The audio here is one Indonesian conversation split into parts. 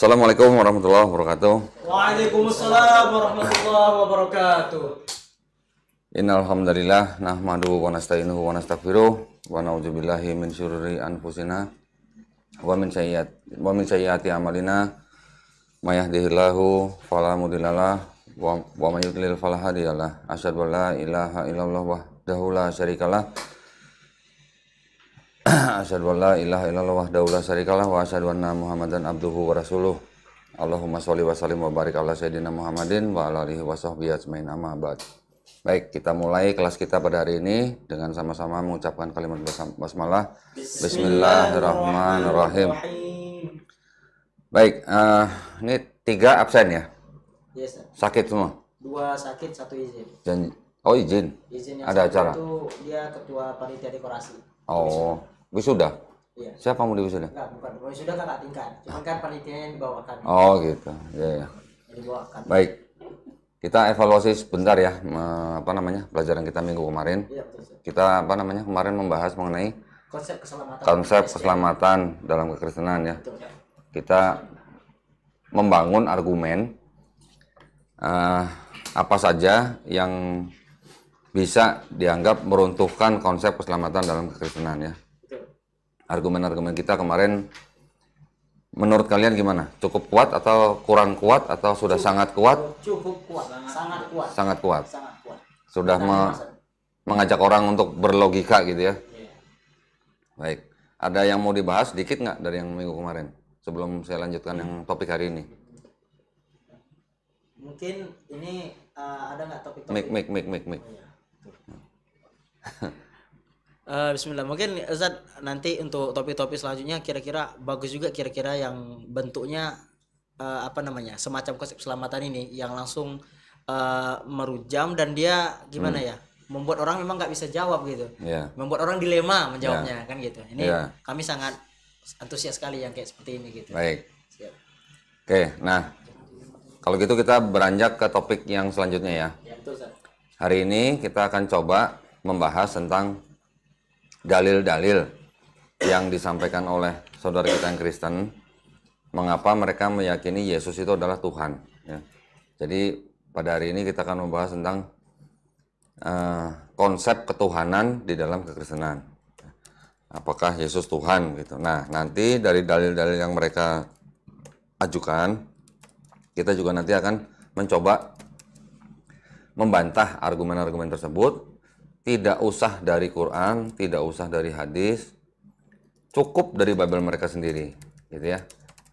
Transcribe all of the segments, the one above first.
Assalamualaikum warahmatullahi wabarakatuh. Waalaikumsalam warahmatullahi wabarakatuh. Innal hamdalillah nahmaduhu wa nasta'inuhu wa nastaghfiruh wa na'udzubillahi min syururi anfusina wa min sayyiati wa min sayyiati amalina may yahdihillahu fala mudhillalah wa may yudlil fala hadiyalah asyhadu an la ilaha illallah wahdahu la syarikalah asyhadu an la ilaha illallah wahdahu la syarikalah wa asyhadu anna muhammadan abduhu wa rasuluh Allahumma sholli wa sallim wa barik ala sayyidina Muhammadin wa ala alihi wa sahbihi ajmain amma ba'd Baik, kita mulai kelas kita pada hari ini dengan sama-sama mengucapkan kalimat basmalah. Bismillahirrahmanirrahim. Baik, uh, ini tiga absen ya? Yes, Sakit semua? Dua sakit, satu izin. Dan, Oh izin? Izin yang Ada acara? itu dia ketua panitia dekorasi. Oh, wisuda? Iya. Siapa mau di wisuda? Enggak, bukan. Wisuda kakak tingkat. Ah. cuma kan panitianya yang dibawakan. Oh, gitu. ya. yeah. iya. iya. Dibawakan. Baik. Kita evaluasi sebentar ya, apa namanya, pelajaran kita minggu kemarin. Iya, kita, apa namanya, kemarin membahas mengenai konsep keselamatan, konsep iya. keselamatan dalam kekristenan ya. ya. Kita membangun argumen uh, apa saja yang bisa dianggap meruntuhkan konsep keselamatan dalam kekristenan ya argumen-argumen kita kemarin menurut kalian gimana? Cukup kuat atau kurang kuat atau sudah cukup, sangat kuat? Cukup kuat, sangat kuat. Sangat kuat. Sangat kuat. Sudah me mengajak orang untuk berlogika gitu ya. Iya. Baik. Ada yang mau dibahas dikit nggak dari yang minggu kemarin? Sebelum saya lanjutkan yang topik hari ini. Mungkin ini uh, ada nggak topik-topik? Mik, mik, mik, mik, mik. Oh, iya. Uh, Bismillah. Mungkin Zat nanti untuk topik-topik selanjutnya kira-kira bagus juga kira-kira yang bentuknya uh, apa namanya semacam konsep keselamatan ini yang langsung uh, merujam dan dia gimana hmm. ya membuat orang memang nggak bisa jawab gitu. Yeah. Membuat orang dilema menjawabnya yeah. kan gitu. Ini yeah. kami sangat antusias sekali yang kayak seperti ini gitu. Baik. Oke, Oke, nah kalau gitu kita beranjak ke topik yang selanjutnya ya. ya betul, Hari ini kita akan coba membahas tentang dalil-dalil yang disampaikan oleh saudara kita yang Kristen mengapa mereka meyakini Yesus itu adalah Tuhan ya. jadi pada hari ini kita akan membahas tentang uh, konsep ketuhanan di dalam kekristenan apakah Yesus Tuhan gitu nah nanti dari dalil-dalil yang mereka ajukan kita juga nanti akan mencoba membantah argumen-argumen tersebut tidak usah dari Quran, tidak usah dari hadis, cukup dari Bible mereka sendiri, gitu ya.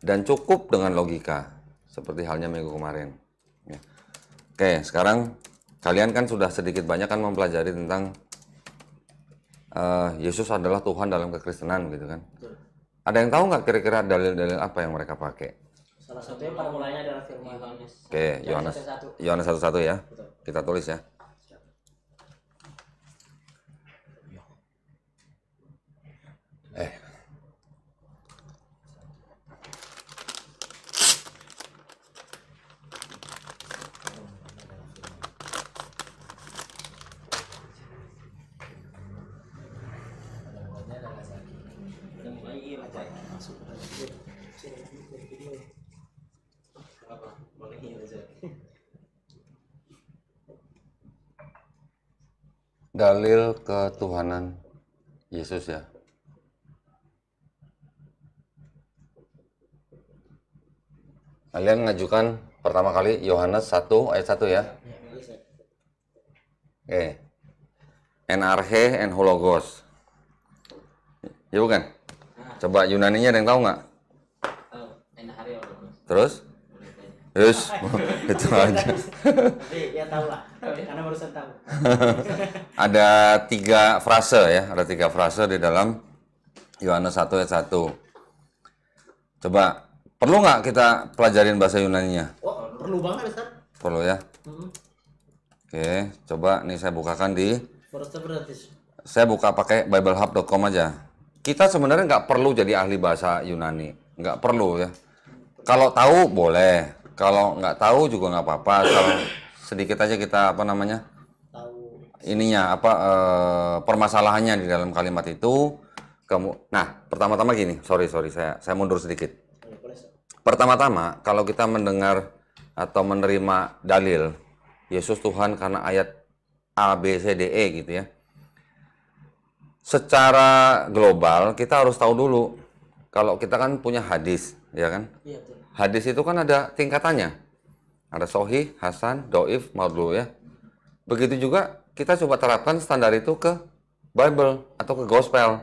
Dan cukup dengan logika, seperti halnya minggu kemarin. Ya. Oke, sekarang kalian kan sudah sedikit banyak kan mempelajari tentang uh, Yesus adalah Tuhan dalam kekristenan, gitu kan. Ada yang tahu nggak kira-kira dalil-dalil apa yang mereka pakai? Salah satunya mulanya adalah firman Yohanes. Oke, Yohanes. Yohanes satu satu ya. Kita tulis ya. Eh. Dalil ketuhanan Yesus ya. Kalian ngajukan pertama kali Yohanes 1 ayat 1 ya. Oke. Okay. Enarche and hologos. Ya bukan? Coba Yunaninya ada yang tahu nggak? Ya, Terus? Terus, itu aja. ya tahu lah, karena barusan tahu. ada tiga frase ya, ada tiga frase di dalam Yohanes 1 ayat 1. Coba Perlu nggak kita pelajarin bahasa Yunaninya? Oh, perlu banget, Ustaz. Perlu ya. Hmm. Oke, coba nih saya bukakan di. Saya buka pakai biblehub.com aja. Kita sebenarnya nggak perlu jadi ahli bahasa Yunani, nggak perlu ya. Kalau tahu boleh, kalau nggak tahu juga nggak apa-apa. Kalau sedikit aja kita apa namanya? Tahu. Ininya apa eh, permasalahannya di dalam kalimat itu. Kamu, nah pertama-tama gini, sorry sorry saya saya mundur sedikit Pertama-tama, kalau kita mendengar atau menerima dalil Yesus Tuhan karena ayat A, B, C, D, E gitu ya. Secara global kita harus tahu dulu kalau kita kan punya hadis, ya kan? Iya, hadis itu kan ada tingkatannya. Ada sohi hasan, doif, Maudlu ya. Begitu juga kita coba terapkan standar itu ke Bible atau ke Gospel.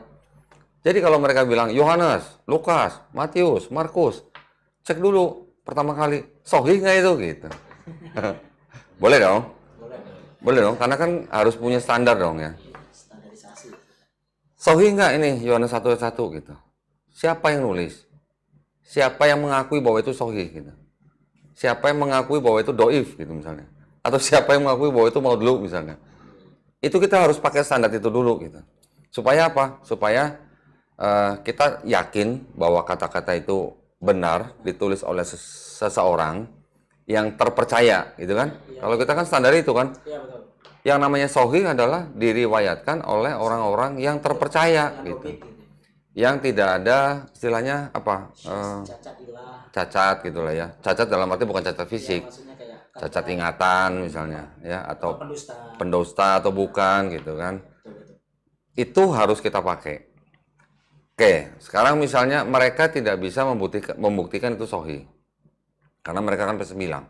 Jadi kalau mereka bilang Yohanes, Lukas, Matius, Markus, cek dulu pertama kali sohih nggak itu gitu boleh dong boleh. dong karena kan harus punya standar dong ya iya, standarisasi sohih nggak ini Yohanes satu satu gitu siapa yang nulis siapa yang mengakui bahwa itu sohih gitu siapa yang mengakui bahwa itu doif gitu misalnya atau siapa yang mengakui bahwa itu mau dulu misalnya itu kita harus pakai standar itu dulu gitu supaya apa supaya uh, kita yakin bahwa kata-kata itu benar ditulis oleh seseorang yang terpercaya, gitu kan? Ya. Kalau kita kan standar itu kan. Ya, betul. Yang namanya sohi adalah diriwayatkan oleh orang-orang yang terpercaya, yang gitu. gitu. Yang tidak ada istilahnya apa? Eh, cacat, uh, cacat gitulah ya. Cacat dalam arti bukan cacat fisik. Ya, cacat ingatan misalnya, ya atau, pendusta. pendusta atau bukan, gitu kan? Itu harus kita pakai Oke, sekarang misalnya mereka tidak bisa membuktikan, membuktikan itu sohi. Karena mereka kan pasti bilang,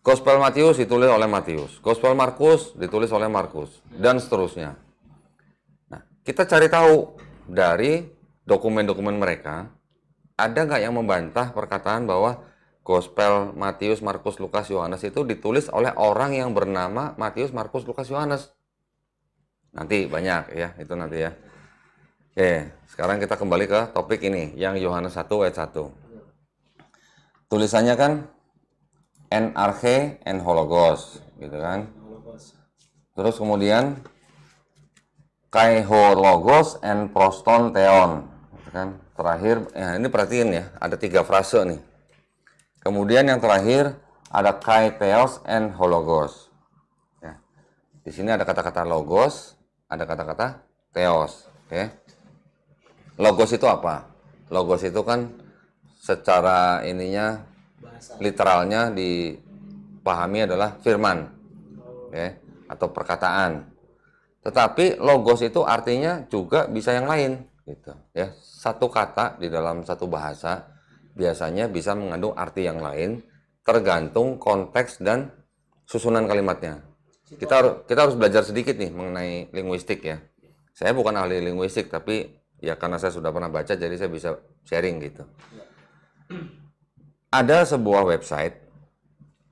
Gospel Matius ditulis oleh Matius, Gospel Markus ditulis oleh Markus, dan seterusnya. Nah, kita cari tahu dari dokumen-dokumen mereka, ada nggak yang membantah perkataan bahwa Gospel Matius, Markus, Lukas, Yohanes itu ditulis oleh orang yang bernama Matius, Markus, Lukas, Yohanes? Nanti banyak ya, itu nanti ya. Oke, sekarang kita kembali ke topik ini, yang Yohanes 1 ayat 1. Tulisannya kan en arche en hologos, gitu kan? Terus kemudian kai hologos en proston teon, gitu kan? Terakhir, ya ini perhatiin ya, ada tiga frase nih. Kemudian yang terakhir ada kai theos en hologos. Ya. Di sini ada kata-kata logos, ada kata-kata theos, oke? Ya. Okay? logos itu apa logos itu kan secara ininya Bahasa. literalnya dipahami adalah firman oh. ya atau perkataan tetapi logos itu artinya juga bisa yang lain gitu ya satu kata di dalam satu bahasa biasanya bisa mengandung arti yang lain tergantung konteks dan susunan kalimatnya kita kita harus belajar sedikit nih mengenai linguistik ya saya bukan ahli linguistik tapi ya karena saya sudah pernah baca jadi saya bisa sharing gitu. Ya. Ada sebuah website,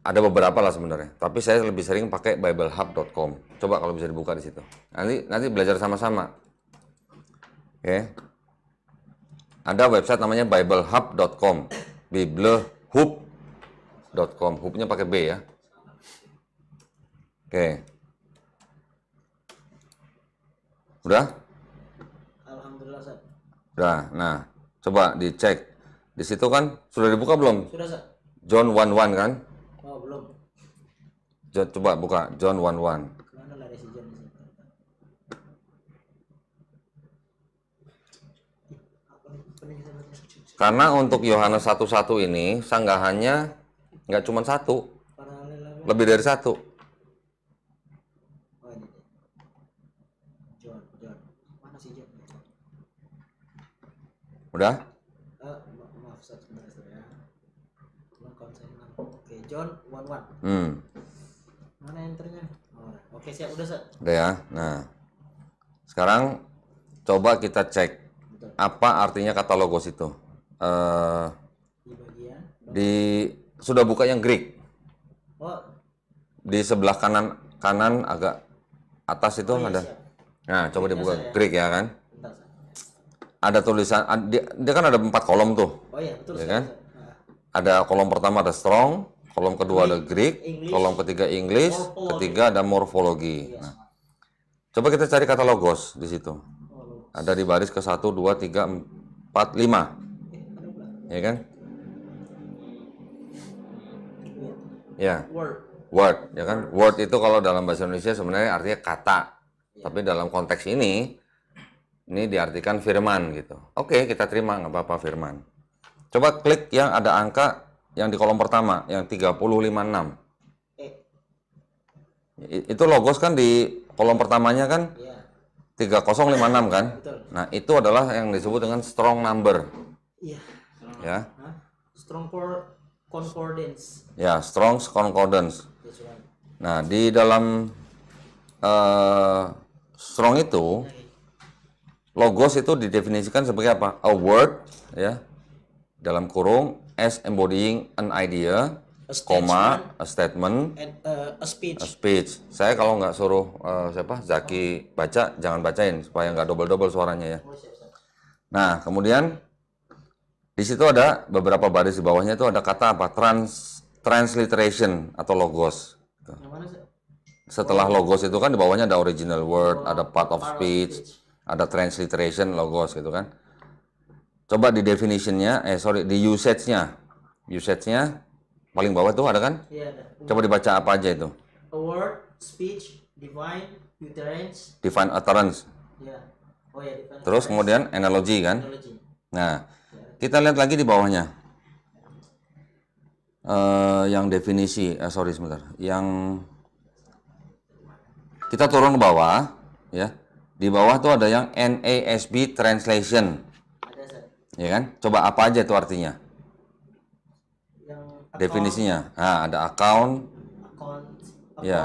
ada beberapa lah sebenarnya, tapi saya lebih sering pakai biblehub.com. Coba kalau bisa dibuka di situ. Nanti nanti belajar sama-sama. Ya. Ada website namanya biblehub.com. biblehub.com. Hubnya pakai B ya. Oke. Udah? Sudah. nah coba dicek. Di situ kan sudah dibuka belum? Sudah, Sa. John 11 kan? Oh, belum. Jo coba buka John 11. one Karena untuk Yohanes satu-satu ini sanggahannya nggak cuma satu, lebih dari satu. Udah? Uh, ma maaf satu ya. Oke, John one one. Hmm. Mana enternya? Oh, oke, siap udah, Sat. Udah ya. Nah. Sekarang coba kita cek Betul. apa artinya kata logos itu. Uh, di bagian di sudah buka yang Greek. Oh. Di sebelah kanan kanan agak atas itu oh, iya, ada. Siap. Nah, coba Greek iya, dibuka ya. Greek ya kan? ada tulisan dia, kan ada empat kolom tuh. Oh iya, betul. Ya kan? Nah. Ada kolom pertama ada strong, kolom kedua Greek, ada Greek, English, kolom ketiga English, morphology. ketiga ada morfologi. Yes. Iya. Nah, coba kita cari kata logos di situ. logos. Ada di baris ke 1 2 3 4 5. Ya kan? Ya. Word. Word, ya kan? Word itu kalau dalam bahasa Indonesia sebenarnya artinya kata. Yeah. Tapi dalam konteks ini ini diartikan firman gitu. Oke, kita terima nggak apa-apa firman. Coba klik yang ada angka yang di kolom pertama, yang enam. Itu logos kan di kolom pertamanya kan? 3056 iya. kan? Nah, itu adalah yang disebut dengan strong number. Iya. Ya. Strong for concordance. Ya, strong concordance. Nah, di dalam uh, strong itu iya. Logos itu didefinisikan sebagai apa? A word ya dalam kurung as embodying an idea, a comma, a statement, and, uh, a speech. A speech. Saya kalau nggak suruh uh, siapa Zaki baca, jangan bacain supaya nggak double-double suaranya ya. Nah, kemudian di situ ada beberapa baris di bawahnya itu ada kata apa? Trans transliteration atau logos. Setelah logos itu kan di bawahnya ada original word, ada part of speech ada transliteration logos gitu kan coba di definitionnya eh sorry di usage-nya usage-nya paling bawah tuh ada kan Iya ada. coba dibaca apa aja itu a word speech divine utterance divine utterance Iya, oh, ya, divine terus kemudian analogy kan analogy. nah kita lihat lagi di bawahnya uh, yang definisi uh, sorry sebentar yang kita turun ke bawah ya di bawah tuh ada yang NASB translation. Ya kan? Coba apa aja tuh artinya? Yang account, Definisinya. Nah, ada account. Account. Ya.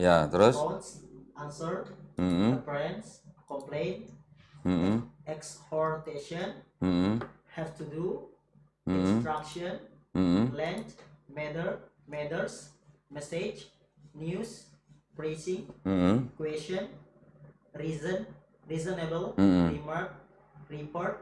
Ya, terus. Accounts, answer. Mm -hmm. Appearance. Complaint. Mm -hmm. Exhortation. Mm -hmm. Have to do. Mm -hmm. Instruction. Mm -hmm. Land. Matter. Matters. Message. News. Praising. Mm -hmm. Question reason reasonable mm. remark report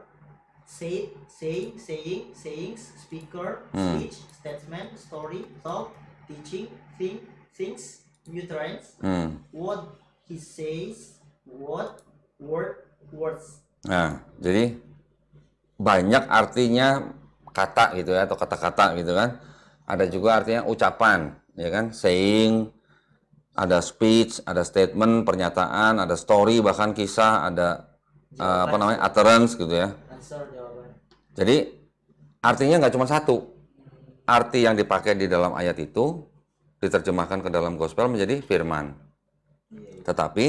say saying saying sayings speaker mm. speech statement story thought teaching think things nutrients mm. what he says what word words nah jadi banyak artinya kata gitu ya atau kata-kata gitu kan ada juga artinya ucapan ya kan saying ada speech, ada statement, pernyataan, ada story, bahkan kisah, ada uh, apa namanya utterance gitu ya. Jadi artinya nggak cuma satu. Arti yang dipakai di dalam ayat itu diterjemahkan ke dalam gospel menjadi firman. Tetapi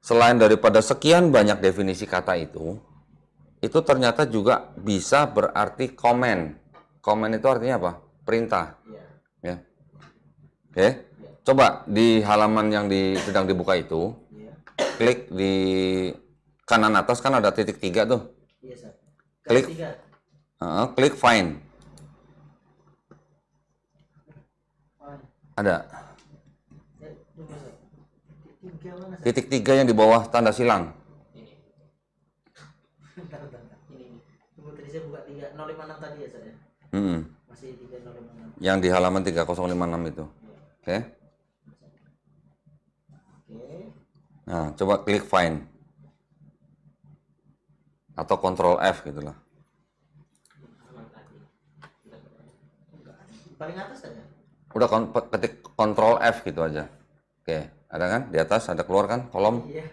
selain daripada sekian banyak definisi kata itu, itu ternyata juga bisa berarti komen. Komen itu artinya apa? Perintah. Iya. Ya. Oke. Okay Coba di halaman yang di, sedang dibuka itu, yeah. klik di kanan atas kan ada titik tiga tuh. yeah, klik, tiga. Uh, klik find. Ada. Eh, titik tiga yang di bawah tanda silang. Ini. tadi tadi ya, saya. -hmm. Masih 3056. Yang di halaman 3056 itu. Iya. Oke. Okay. Nah, coba klik find. Atau control F gitu lah. Udah ketik control F gitu aja. Oke, ada kan? Di atas ada keluar kan kolom? Iya.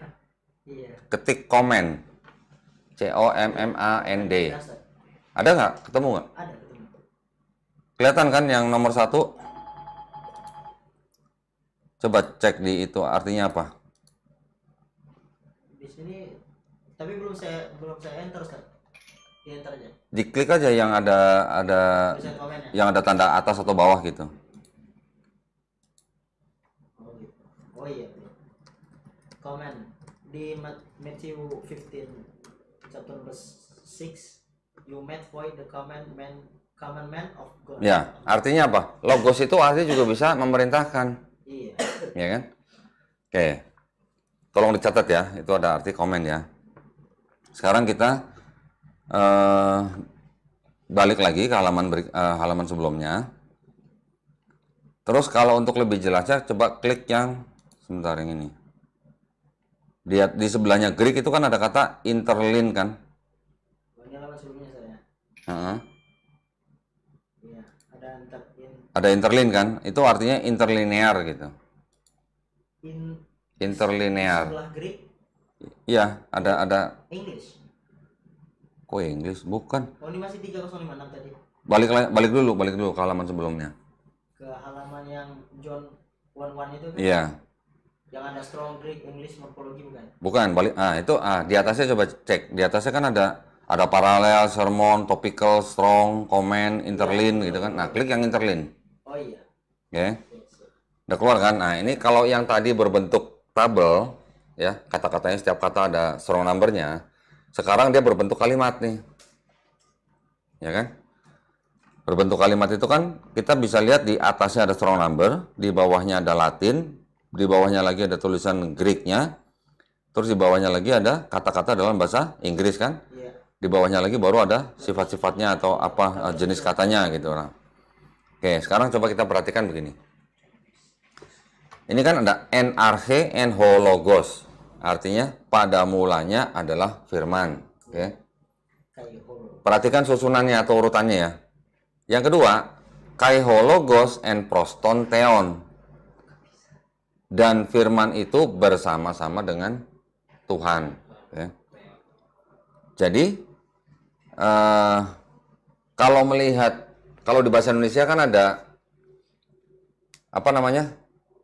Iya. Ketik comment. C O M M A N D. Ada nggak? Ketemu nggak? Ada, Kelihatan kan yang nomor satu? Coba cek di itu artinya apa? di sini tapi belum saya belum saya enter Ustaz. Di enter aja. Diklik aja yang ada ada ya? yang ada tanda atas atau bawah gitu. Oh, gitu. oh iya. Komen di Matthew 15 chapter verse 6 you met void the comment man comment man of God. Ya, artinya apa? Logos itu artinya juga bisa memerintahkan. Iya. ya kan? Oke. Okay tolong dicatat ya itu ada arti komen ya sekarang kita uh, balik lagi ke halaman beri, eh, halaman sebelumnya terus kalau untuk lebih jelasnya coba klik yang sebentar yang ini lihat di sebelahnya Greek itu kan ada kata interlink kan oh, ya? iya, ada, interlink kan itu artinya interlinear gitu interlinear iya ada ada English kok English bukan oh ini masih 3056 tadi balik balik dulu balik dulu ke halaman sebelumnya ke halaman yang John One One itu kan iya yang ada strong Greek English morphology bukan bukan balik ah itu ah di atasnya coba cek di atasnya kan ada ada paralel, sermon, topical, strong, comment, interlin ya, gitu kan. Nah, klik yang interlin. Oh iya. Oke. Okay. Udah keluar kan? Nah, ini kalau yang tadi berbentuk tabel, ya kata-katanya setiap kata ada strong numbernya. Sekarang dia berbentuk kalimat nih, ya kan? Berbentuk kalimat itu kan kita bisa lihat di atasnya ada strong number, di bawahnya ada Latin, di bawahnya lagi ada tulisan Greeknya, terus di bawahnya lagi ada kata-kata dalam bahasa Inggris kan? Iya. Di bawahnya lagi baru ada sifat-sifatnya atau apa eh, jenis katanya gitu orang. Oke, sekarang coba kita perhatikan begini. Ini kan ada NRH en hologos. Artinya pada mulanya adalah firman. Oke. Perhatikan susunannya atau urutannya ya. Yang kedua, kai hologos en proston teon. Dan firman itu bersama-sama dengan Tuhan. Okay. Jadi uh, kalau melihat kalau di bahasa Indonesia kan ada apa namanya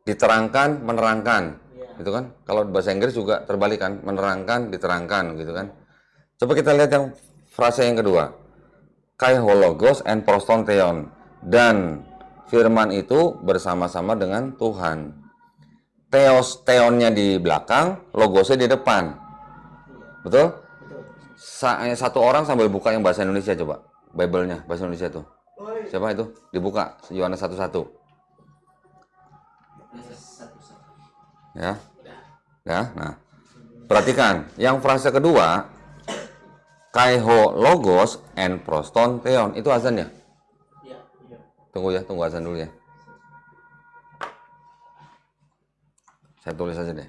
diterangkan menerangkan yeah. gitu kan kalau bahasa Inggris juga terbalik kan menerangkan diterangkan gitu kan coba kita lihat yang frase yang kedua kai hologos and proston dan firman itu bersama-sama dengan Tuhan teos teonnya di belakang logosnya di depan betul, eh, satu orang sambil buka yang bahasa Indonesia coba Bible-nya bahasa Indonesia tuh siapa itu dibuka Yohanes satu satu Ya. Ya, nah. Perhatikan, yang frasa kedua kaiho logos and proston theon itu azan ya? Iya, iya. Tunggu ya, tunggu azan dulu ya. Saya tulis aja deh.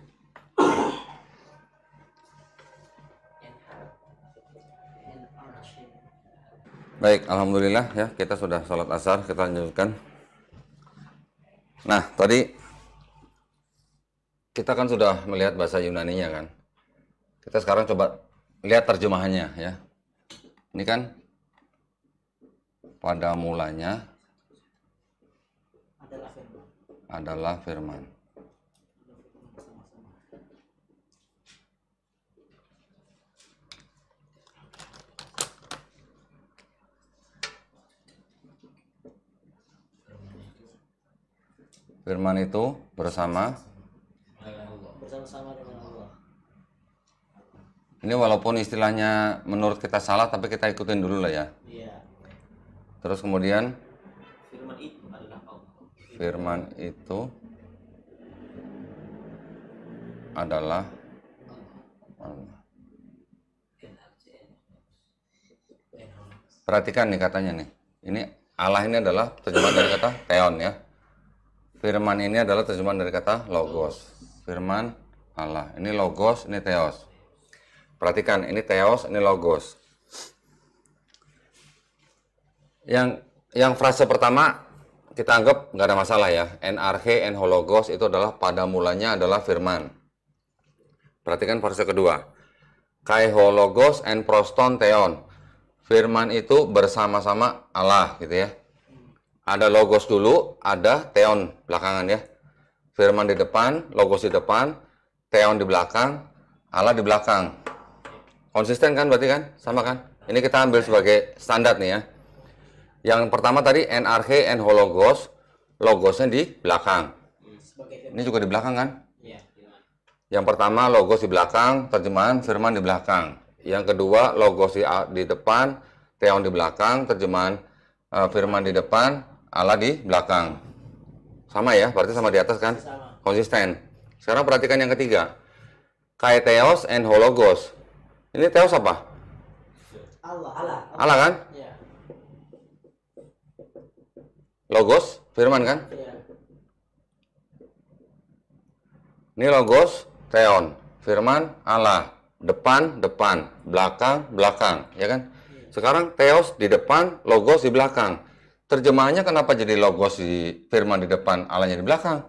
Baik, alhamdulillah ya kita sudah sholat asar kita lanjutkan. Nah tadi kita kan sudah melihat bahasa Yunani-nya kan. Kita sekarang coba lihat terjemahannya ya. Ini kan pada mulanya Adalah firman. Firman itu bersama bersama-sama dengan Allah. Ini walaupun istilahnya menurut kita salah, tapi kita ikutin dulu lah ya. Iya. Terus kemudian? Firman itu adalah Allah. Firman itu adalah Allah. Perhatikan nih katanya nih. Ini Allah ini adalah terjemahan dari kata teon ya. Firman ini adalah terjemahan dari kata logos firman Allah. Ini logos, ini Theos Perhatikan, ini Theos ini logos. Yang yang frase pertama kita anggap nggak ada masalah ya. NRH, hologos itu adalah pada mulanya adalah firman. Perhatikan frase kedua. Kai hologos and proston Theon Firman itu bersama-sama Allah gitu ya. Ada logos dulu, ada Theon belakangan ya firman di depan, logos di depan, teon di belakang, Allah di belakang. Konsisten kan berarti kan? Sama kan? Ini kita ambil sebagai standar nih ya. Yang pertama tadi NRH and Hologos, logosnya di belakang. Ini juga di belakang kan? Iya, Yang pertama logos di belakang, terjemahan firman di belakang. Yang kedua logos di, depan, teon di belakang, terjemahan eh, firman di depan, Allah di belakang. Sama ya, berarti sama di atas kan? Sama. Konsisten. Sekarang perhatikan yang ketiga. Kaeteos and hologos. Ini Theos apa? Allah. Allah, Allah kan? Ya. Logos, firman kan? Ya. Ini logos, Theon, Firman, Allah. Depan, depan. Belakang, belakang. Ya kan? Ya. Sekarang Theos di depan, logos di belakang terjemahannya kenapa jadi logos di firman di depan, alanya di belakang?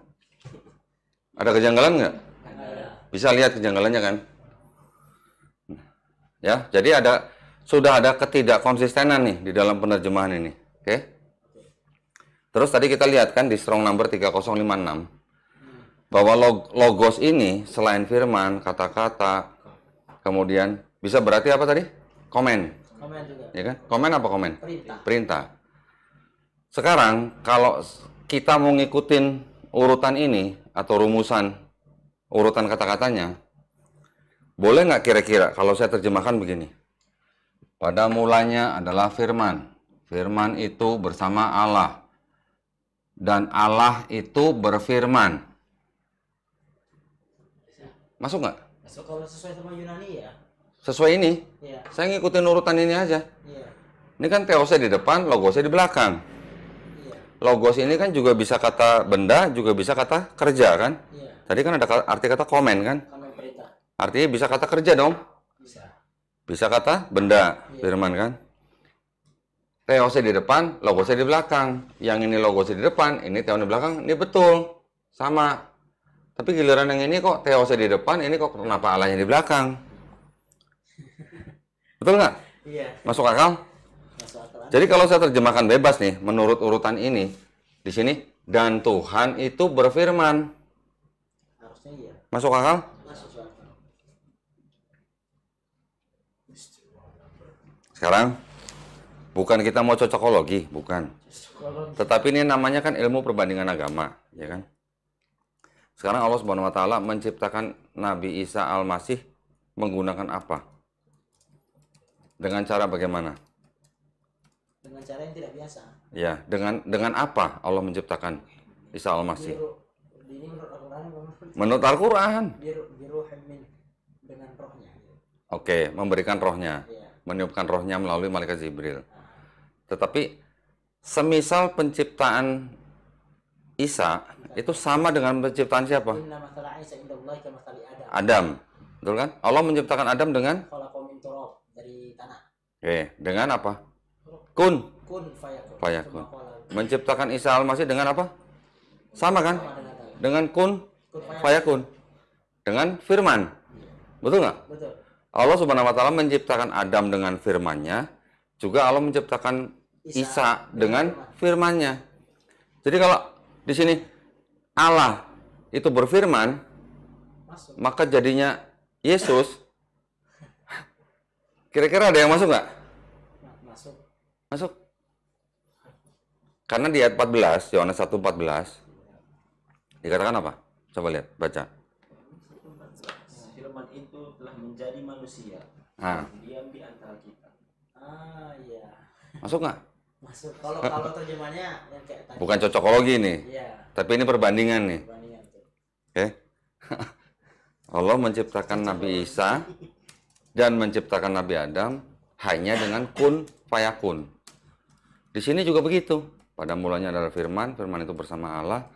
Ada kejanggalan nggak? Bisa lihat kejanggalannya kan? Ya, jadi ada sudah ada ketidakkonsistenan nih di dalam penerjemahan ini. Oke. Terus tadi kita lihat kan di strong number 3056 bahwa logos ini selain firman, kata-kata, kemudian bisa berarti apa tadi? Komen. Komen juga. Ya kan? Komen apa komen? Perintah. Perintah. Sekarang kalau kita mau ngikutin urutan ini atau rumusan urutan kata-katanya, boleh nggak kira-kira kalau saya terjemahkan begini? Pada mulanya adalah firman. Firman itu bersama Allah. Dan Allah itu berfirman. Masuk nggak? Masuk kalau sesuai sama Yunani ya. Sesuai ini? Ya. Saya ngikutin urutan ini aja. Ya. Ini kan teosnya di depan, logosnya di belakang logos ini kan juga bisa kata benda, juga bisa kata kerja kan? Iya. Tadi kan ada arti kata komen kan? Komen Artinya bisa kata kerja dong? Bisa. Bisa kata benda, iya. firman kan? Teosnya di depan, logosnya di belakang. Yang ini logosnya di depan, ini teos di belakang, ini betul. Sama. Tapi giliran yang ini kok teosnya di depan, ini kok kenapa alanya di belakang? betul nggak? Iya. Masuk akal? Jadi kalau saya terjemahkan bebas nih, menurut urutan ini, di sini dan Tuhan itu berfirman. Harusnya iya. Masuk akal? Masuk akal. Sekarang bukan kita mau cocokologi, bukan. Tetapi ini namanya kan ilmu perbandingan agama, ya kan? Sekarang Allah Subhanahu wa taala menciptakan Nabi Isa Al-Masih menggunakan apa? Dengan cara bagaimana? dengan cara yang tidak biasa. Ya, dengan dengan apa Allah menciptakan Isa Al-Masih? menurut Al-Qur'an. Oke, memberikan rohnya. Ya. Meniupkan rohnya melalui malaikat Jibril. Tetapi semisal penciptaan Isa itu sama dengan penciptaan siapa? Adam. Betul kan? Allah menciptakan Adam dengan dari tanah. Oke, dengan apa? kun kun fayakun. fayakun. Menciptakan Isa Al-Masih dengan apa? Sama kan? Dengan kun, fayakun. Dengan firman. Betul nggak? Allah Subhanahu wa taala menciptakan Adam dengan firman-Nya, juga Allah menciptakan Isa, dengan firman-Nya. Jadi kalau di sini Allah itu berfirman, maka jadinya Yesus. Kira-kira ada yang masuk nggak? Masuk. Karena di ayat 14, Yohanes 1, 14, dikatakan apa? Coba lihat, baca. Firman itu telah menjadi manusia. Nah. Diam di antara kita. Ah, iya. Masuk nggak? Masuk. Kalau kalau terjemahannya yang kayak tadi. Bukan cocokologi nih. Iya. Tapi ini perbandingan nih. Perbandingan. Oke. Okay. Allah menciptakan Nabi Isa dan menciptakan Nabi Adam hanya dengan kun fayakun. Di sini juga begitu. Pada mulanya adalah firman, firman itu bersama Allah.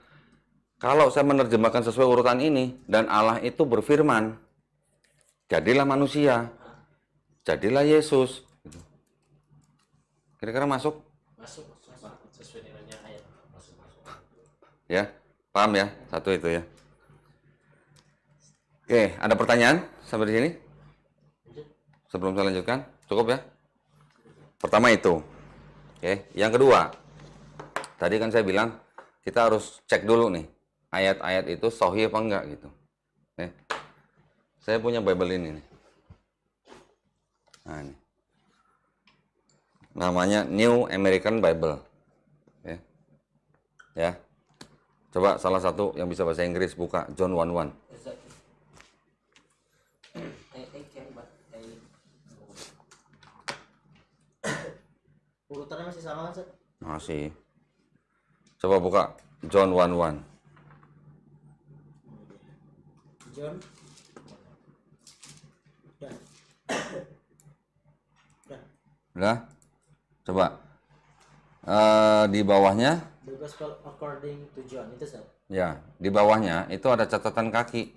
Kalau saya menerjemahkan sesuai urutan ini, dan Allah itu berfirman, jadilah manusia, jadilah Yesus. Gitu. Kira-kira masuk? Masuk, masuk. sesuai nilainya ayat. Masuk, masuk. ya, paham ya? Satu itu ya. Oke, ada pertanyaan sampai di sini? Sebelum saya lanjutkan, cukup ya? Pertama itu. Oke, yang kedua. Tadi kan saya bilang kita harus cek dulu nih ayat-ayat itu sahih apa enggak gitu. Okay. Saya punya Bible ini nih. Nah, ini. Namanya New American Bible. Ya. ya. Coba salah satu yang bisa bahasa Inggris buka John 11. urutannya masih sama kan Seth? masih coba buka John one one John udah udah, coba uh, di bawahnya the gospel according to John itu Seth? ya di bawahnya itu ada catatan kaki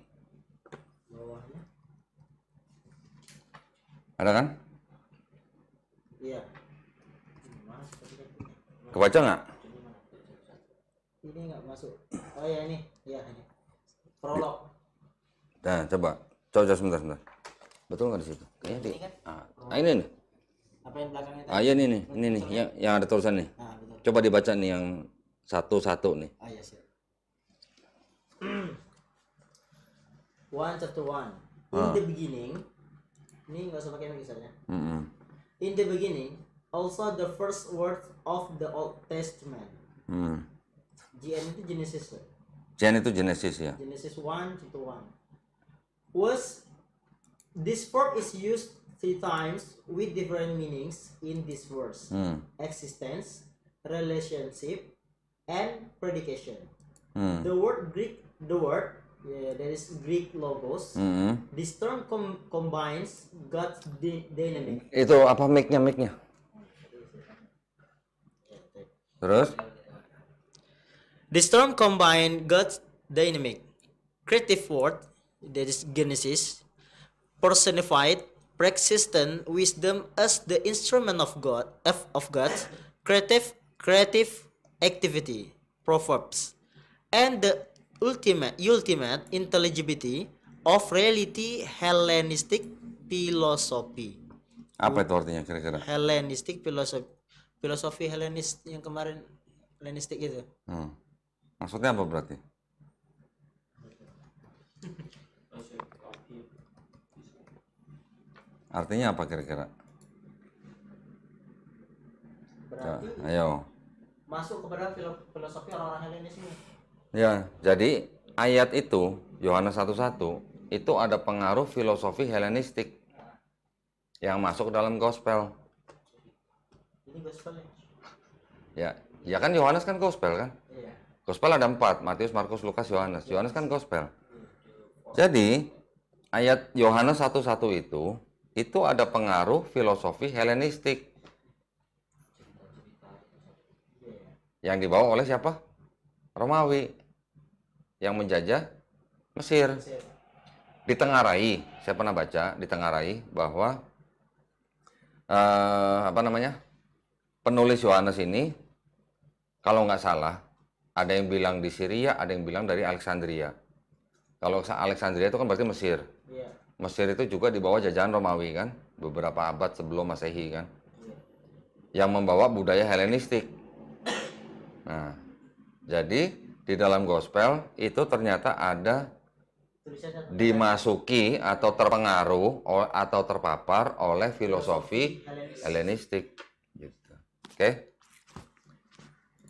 bawahnya ada kan Kebaca nggak? Ini nggak masuk. Oh ya ini, ya ini. Prolog. Nah coba, coba, coba sebentar sebentar. Betul nggak di situ? Kayaknya di. Kan? Ah, ah, ini nih. Apa yang belakangnya? Ah, iya ini nih, ini nih, yang, yang ada tulisan nih. Nah, Coba dibaca nih yang satu-satu nih. Ah, iya, siap. one chapter one. In ah. the beginning, ini nggak usah pakai misalnya. Mm -hmm. In the beginning, also the first word of the Old Testament. Hmm. GN itu Genesis. Gen ya? itu Genesis ya. Genesis 1 to 1. Was this verb is used three times with different meanings in this verse. Hmm. Existence, relationship, and predication. Hmm. The word Greek, the word yeah, that is Greek logos. Mm -hmm. This term com combines God's dynamic. Itu apa mic-nya mic-nya? Terus? The storm combined God's dynamic, creative word, that is Genesis, personified, preexistent wisdom as the instrument of God, F of God's creative, creative activity, Proverbs, and the ultimate, ultimate intelligibility of reality Hellenistic philosophy. Apa itu artinya kira-kira? Hellenistic philosophy filosofi Helenis yang kemarin Helenistik itu. Hmm. Maksudnya apa berarti? Artinya apa kira-kira? Berarti ayo. Masuk kepada filosofi orang-orang Helenis ini. Ya, jadi ayat itu Yohanes 1:1 itu ada pengaruh filosofi Helenistik yang masuk dalam gospel. Ini gospel ya? ya? Ya, kan Yohanes kan gospel kan? Iya. Gospel ada empat, Matius, Markus, Lukas, Yohanes. Iya. Yohanes kan gospel. Iya, iya, Jadi ayat Yohanes satu itu itu ada pengaruh filosofi Helenistik yang dibawa oleh siapa? Romawi yang menjajah Mesir. Ditengarai, saya pernah baca ditengarai bahwa uh, apa namanya? penulis Yohanes ini kalau nggak salah ada yang bilang di Syria, ada yang bilang dari Alexandria. Kalau Alexandria itu kan berarti Mesir. Yeah. Mesir itu juga di bawah jajahan Romawi kan, beberapa abad sebelum Masehi kan. Yeah. Yang membawa budaya Helenistik. Nah, jadi di dalam gospel itu ternyata ada dimasuki atau terpengaruh atau terpapar oleh filosofi Helenistik. Oke. Okay.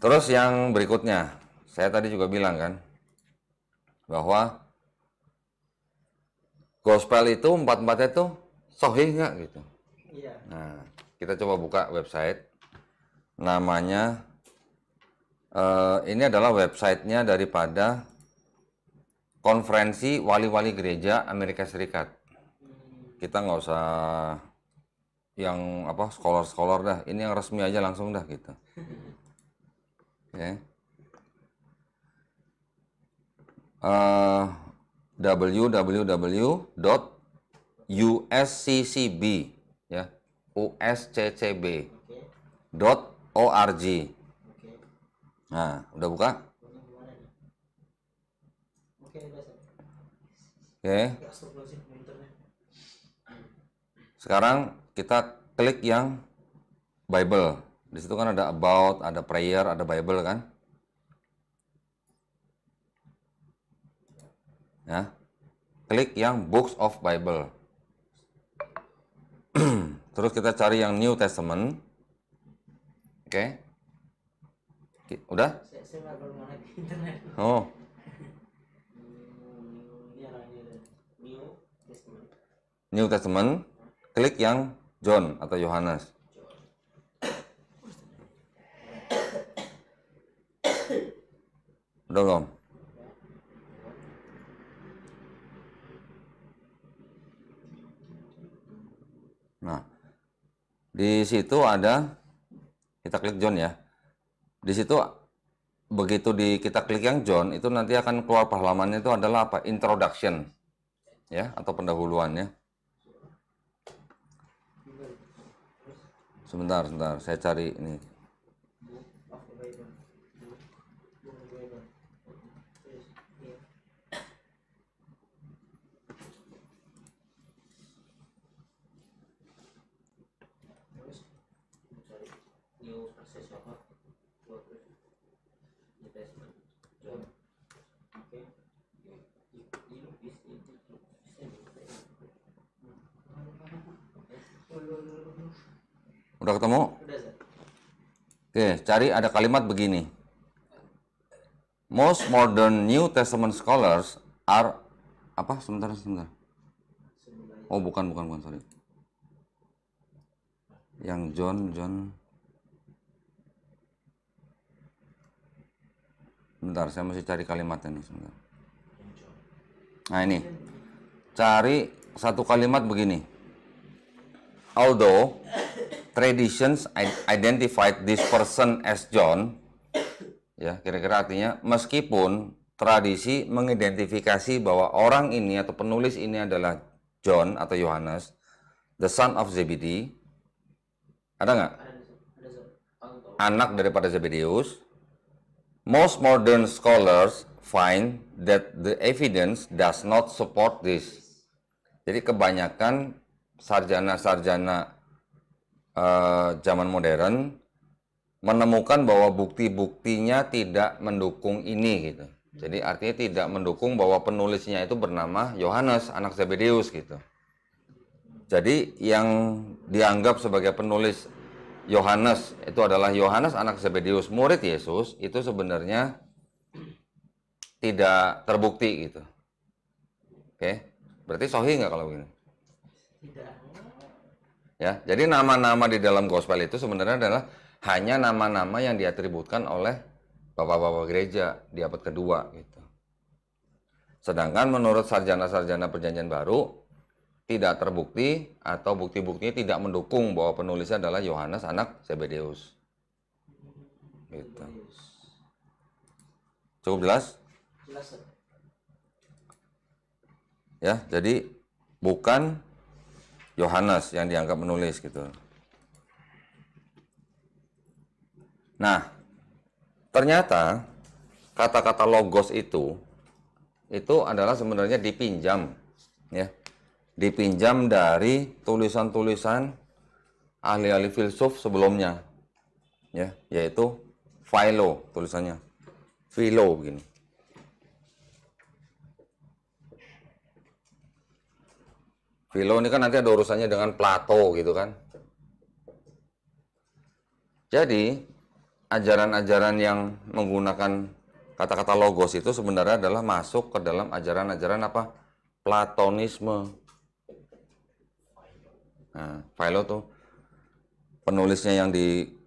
Terus yang berikutnya, saya tadi juga bilang kan bahwa gospel itu empat-empatnya itu sohih nggak gitu. Iya. Nah, kita coba buka website namanya uh, ini adalah websitenya daripada konferensi wali-wali gereja Amerika Serikat. Hmm. Kita nggak usah yang apa sekolah scholar dah ini yang resmi aja langsung dah gitu ya www dot usccb ya usccb dot org nah udah buka oke okay. sekarang kita klik yang Bible. Di situ kan ada about, ada prayer, ada Bible kan. Ya. Klik yang Books of Bible. Terus kita cari yang New Testament. Oke. Okay. Udah? Oh. New Testament. Klik yang John atau Yohanes? Udah belum? Nah, di situ ada kita klik John ya. Di situ begitu di kita klik yang John itu nanti akan keluar halamannya itu adalah apa? Introduction ya atau pendahuluannya. Sebentar, sebentar, saya cari ini. Udah ketemu? Oke, cari ada kalimat begini. Most modern New Testament scholars are apa? Sebentar, sebentar. Oh, bukan, bukan, bukan, sorry. Yang John, John. Bentar, saya masih cari kalimatnya nih, sebentar. Nah, ini. Cari satu kalimat begini. Although traditions identified this person as John, ya kira-kira artinya meskipun tradisi mengidentifikasi bahwa orang ini atau penulis ini adalah John atau Yohanes, the son of Zebedee, ada nggak? Anak daripada Zebedeus. Most modern scholars find that the evidence does not support this. Jadi kebanyakan sarjana-sarjana uh, zaman modern menemukan bahwa bukti-buktinya tidak mendukung ini gitu. Jadi artinya tidak mendukung bahwa penulisnya itu bernama Yohanes anak Zebedeus gitu. Jadi yang dianggap sebagai penulis Yohanes itu adalah Yohanes anak Zebedeus murid Yesus itu sebenarnya tidak terbukti gitu. Oke, berarti sohi nggak kalau begini? Ya, jadi nama-nama di dalam gospel itu sebenarnya adalah hanya nama-nama yang diatributkan oleh bapak-bapak gereja di abad kedua gitu. Sedangkan menurut sarjana-sarjana perjanjian baru tidak terbukti atau bukti-buktinya tidak mendukung bahwa penulisnya adalah Yohanes anak Zebedeus. Gitu. Cukup jelas? Jelas. Ya, jadi bukan Yohanes yang dianggap menulis gitu. Nah, ternyata kata-kata logos itu itu adalah sebenarnya dipinjam ya. Dipinjam dari tulisan-tulisan ahli-ahli filsuf sebelumnya ya, yaitu Philo tulisannya. Philo begini. Philo ini kan nanti ada urusannya dengan Plato gitu kan. Jadi ajaran-ajaran yang menggunakan kata-kata logos itu sebenarnya adalah masuk ke dalam ajaran-ajaran apa? Platonisme. Nah, Philo tuh penulisnya yang di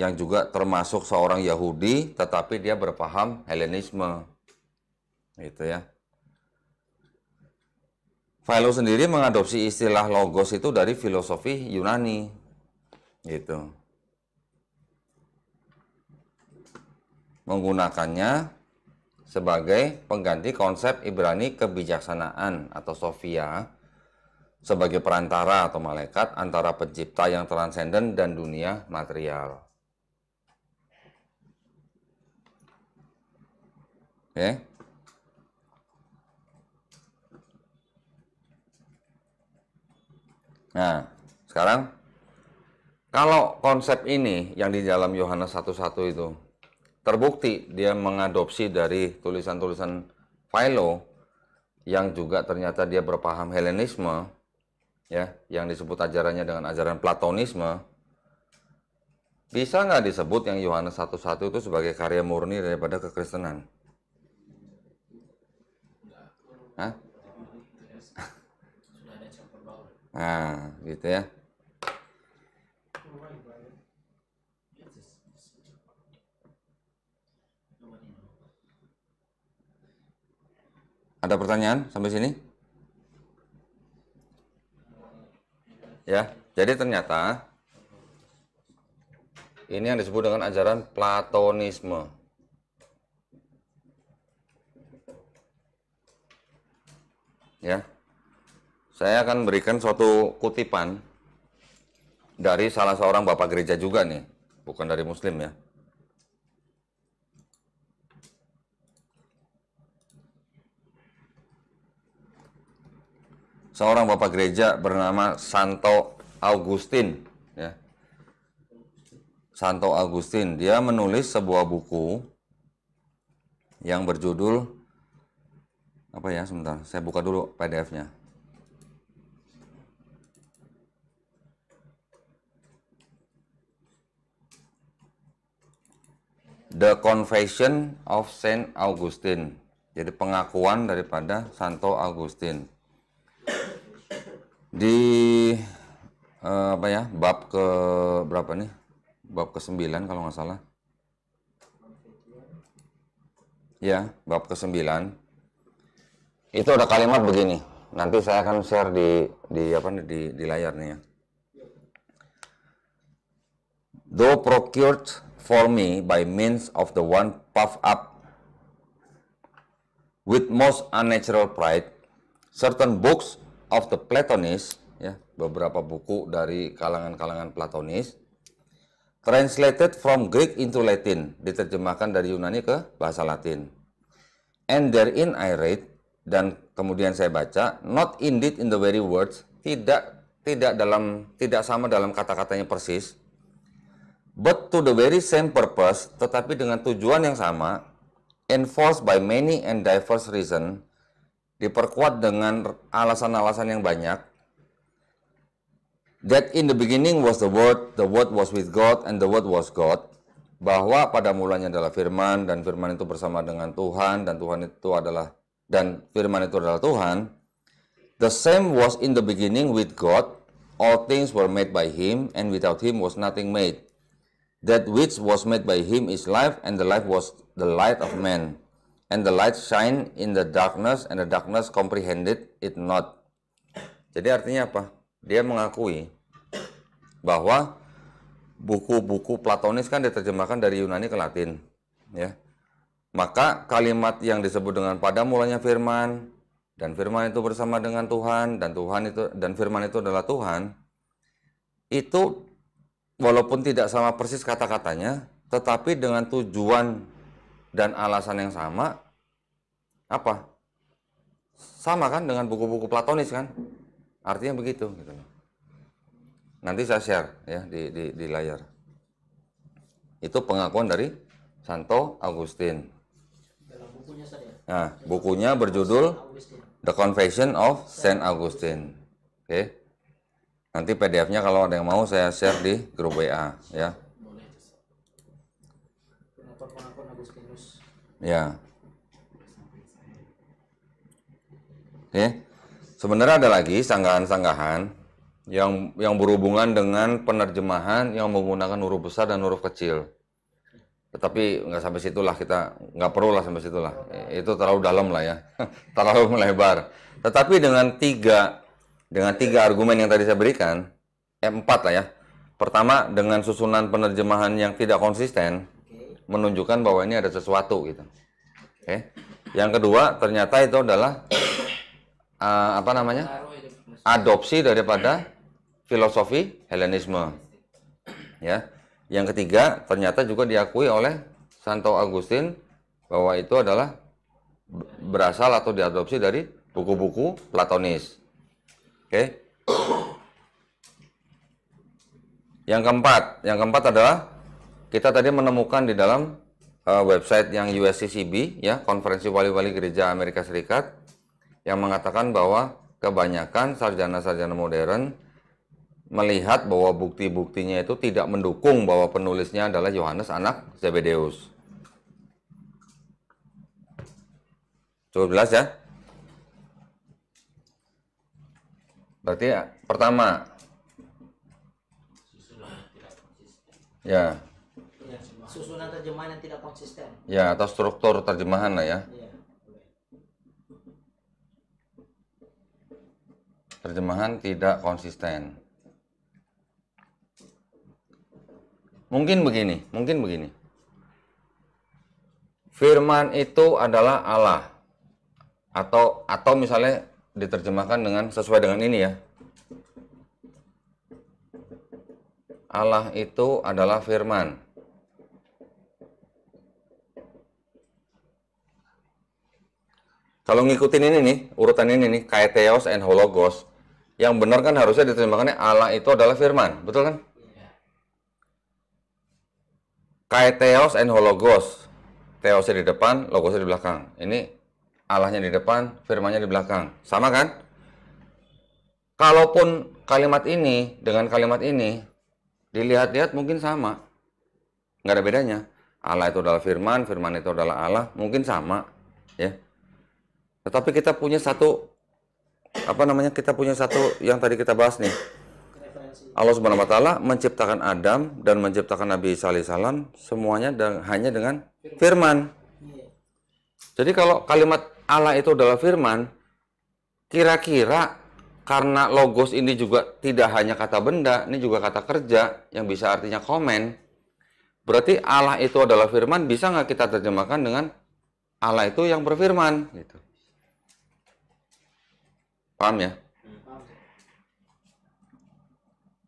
yang juga termasuk seorang Yahudi tetapi dia berpaham Helenisme. Gitu ya. Philo sendiri mengadopsi istilah logos itu dari filosofi Yunani. Gitu. Menggunakannya sebagai pengganti konsep Ibrani kebijaksanaan atau sofia sebagai perantara atau malaikat antara pencipta yang transenden dan dunia material. Oke. Ya. Okay. Nah, sekarang kalau konsep ini yang di dalam Yohanes 1:1 itu terbukti dia mengadopsi dari tulisan-tulisan Philo yang juga ternyata dia berpaham Helenisme ya, yang disebut ajarannya dengan ajaran Platonisme. Bisa nggak disebut yang Yohanes 1:1 itu sebagai karya murni daripada kekristenan? Hah? Nah, gitu ya. Ada pertanyaan sampai sini? Ya, jadi ternyata ini yang disebut dengan ajaran Platonisme. Ya, saya akan berikan suatu kutipan dari salah seorang bapak gereja juga nih, bukan dari muslim ya. Seorang bapak gereja bernama Santo Augustin ya. Santo Augustin, dia menulis sebuah buku yang berjudul apa ya sebentar, saya buka dulu PDF-nya. The Confession of Saint Augustine. Jadi pengakuan daripada Santo Augustine Di eh, apa ya? Bab ke berapa nih? Bab ke-9 kalau nggak salah. Ya, bab ke-9. Itu ada kalimat begini. Nanti saya akan share di di apa nih di di layarnya ya. Though procured for me by means of the one puff up with most unnatural pride, certain books of the Platonists, ya, beberapa buku dari kalangan-kalangan Platonis, translated from Greek into Latin, diterjemahkan dari Yunani ke bahasa Latin. And therein I read, dan kemudian saya baca, not indeed in the very words, tidak tidak dalam tidak sama dalam kata-katanya persis, but to the very same purpose, tetapi dengan tujuan yang sama, enforced by many and diverse reason, diperkuat dengan alasan-alasan yang banyak, that in the beginning was the word, the word was with God, and the word was God, bahwa pada mulanya adalah firman, dan firman itu bersama dengan Tuhan, dan Tuhan itu adalah, dan firman itu adalah Tuhan, the same was in the beginning with God, all things were made by Him, and without Him was nothing made That which was made by him is life, and the life was the light of man. And the light shine in the darkness, and the darkness comprehended it not. Jadi artinya apa? Dia mengakui bahwa buku-buku Platonis kan diterjemahkan dari Yunani ke Latin, ya. Maka kalimat yang disebut dengan pada mulanya firman dan firman itu bersama dengan Tuhan dan Tuhan itu dan firman itu adalah Tuhan itu walaupun tidak sama persis kata-katanya, tetapi dengan tujuan dan alasan yang sama, apa? Sama kan dengan buku-buku Platonis kan? Artinya begitu gitu Nanti saya share ya di, di, di layar. Itu pengakuan dari Santo Agustin. Ya? Nah, bukunya berjudul The Confession of Saint Augustine. Oke. Okay. Nanti PDF-nya kalau ada yang mau saya share di grup WA ya. Ya. Oke. Sebenarnya ada lagi sanggahan-sanggahan yang yang berhubungan dengan penerjemahan yang menggunakan huruf besar dan huruf kecil. Tetapi nggak sampai situlah kita nggak perlu lah sampai situlah. Itu terlalu dalam lah ya, terlalu melebar. Tetapi dengan tiga dengan tiga argumen yang tadi saya berikan, eh, empat lah ya. Pertama, dengan susunan penerjemahan yang tidak konsisten, menunjukkan bahwa ini ada sesuatu gitu. Oke. Yang kedua, ternyata itu adalah uh, apa namanya? Adopsi daripada filosofi Helenisme. Ya. Yang ketiga, ternyata juga diakui oleh Santo Agustin bahwa itu adalah berasal atau diadopsi dari buku-buku Platonis. Oke. Yang keempat, yang keempat adalah kita tadi menemukan di dalam uh, website yang USCCB ya, Konferensi Wali-wali Gereja Amerika Serikat yang mengatakan bahwa kebanyakan sarjana-sarjana modern melihat bahwa bukti-buktinya itu tidak mendukung bahwa penulisnya adalah Yohanes anak Zebedeus. Cukup jelas ya? Berarti ya, pertama Ya. Susunan terjemahan yang tidak konsisten. Ya, atau struktur terjemahan lah ya. Iya. Terjemahan tidak konsisten. Mungkin begini, mungkin begini. Firman itu adalah Allah atau atau misalnya diterjemahkan dengan sesuai dengan ini ya. Allah itu adalah firman. Kalau ngikutin ini nih, urutan ini nih, kaeteos and hologos, yang benar kan harusnya diterjemahkannya Allah itu adalah firman, betul kan? Kaeteos and hologos, teosnya di depan, logosnya di belakang. Ini Allahnya di depan, Firmanya di belakang. Sama kan? Kalaupun kalimat ini dengan kalimat ini dilihat-lihat mungkin sama. Nggak ada bedanya. Allah itu adalah firman, firman itu adalah Allah, mungkin sama, ya. Tetapi kita punya satu apa namanya? Kita punya satu yang tadi kita bahas nih. Allah Subhanahu wa taala menciptakan Adam dan menciptakan Nabi Isa alaihissalam semuanya dan, hanya dengan firman. Jadi kalau kalimat Allah itu adalah firman, kira-kira karena logos ini juga tidak hanya kata benda, ini juga kata kerja yang bisa artinya komen. Berarti Allah itu adalah firman, bisa nggak kita terjemahkan dengan Allah itu yang berfirman gitu. Paham ya?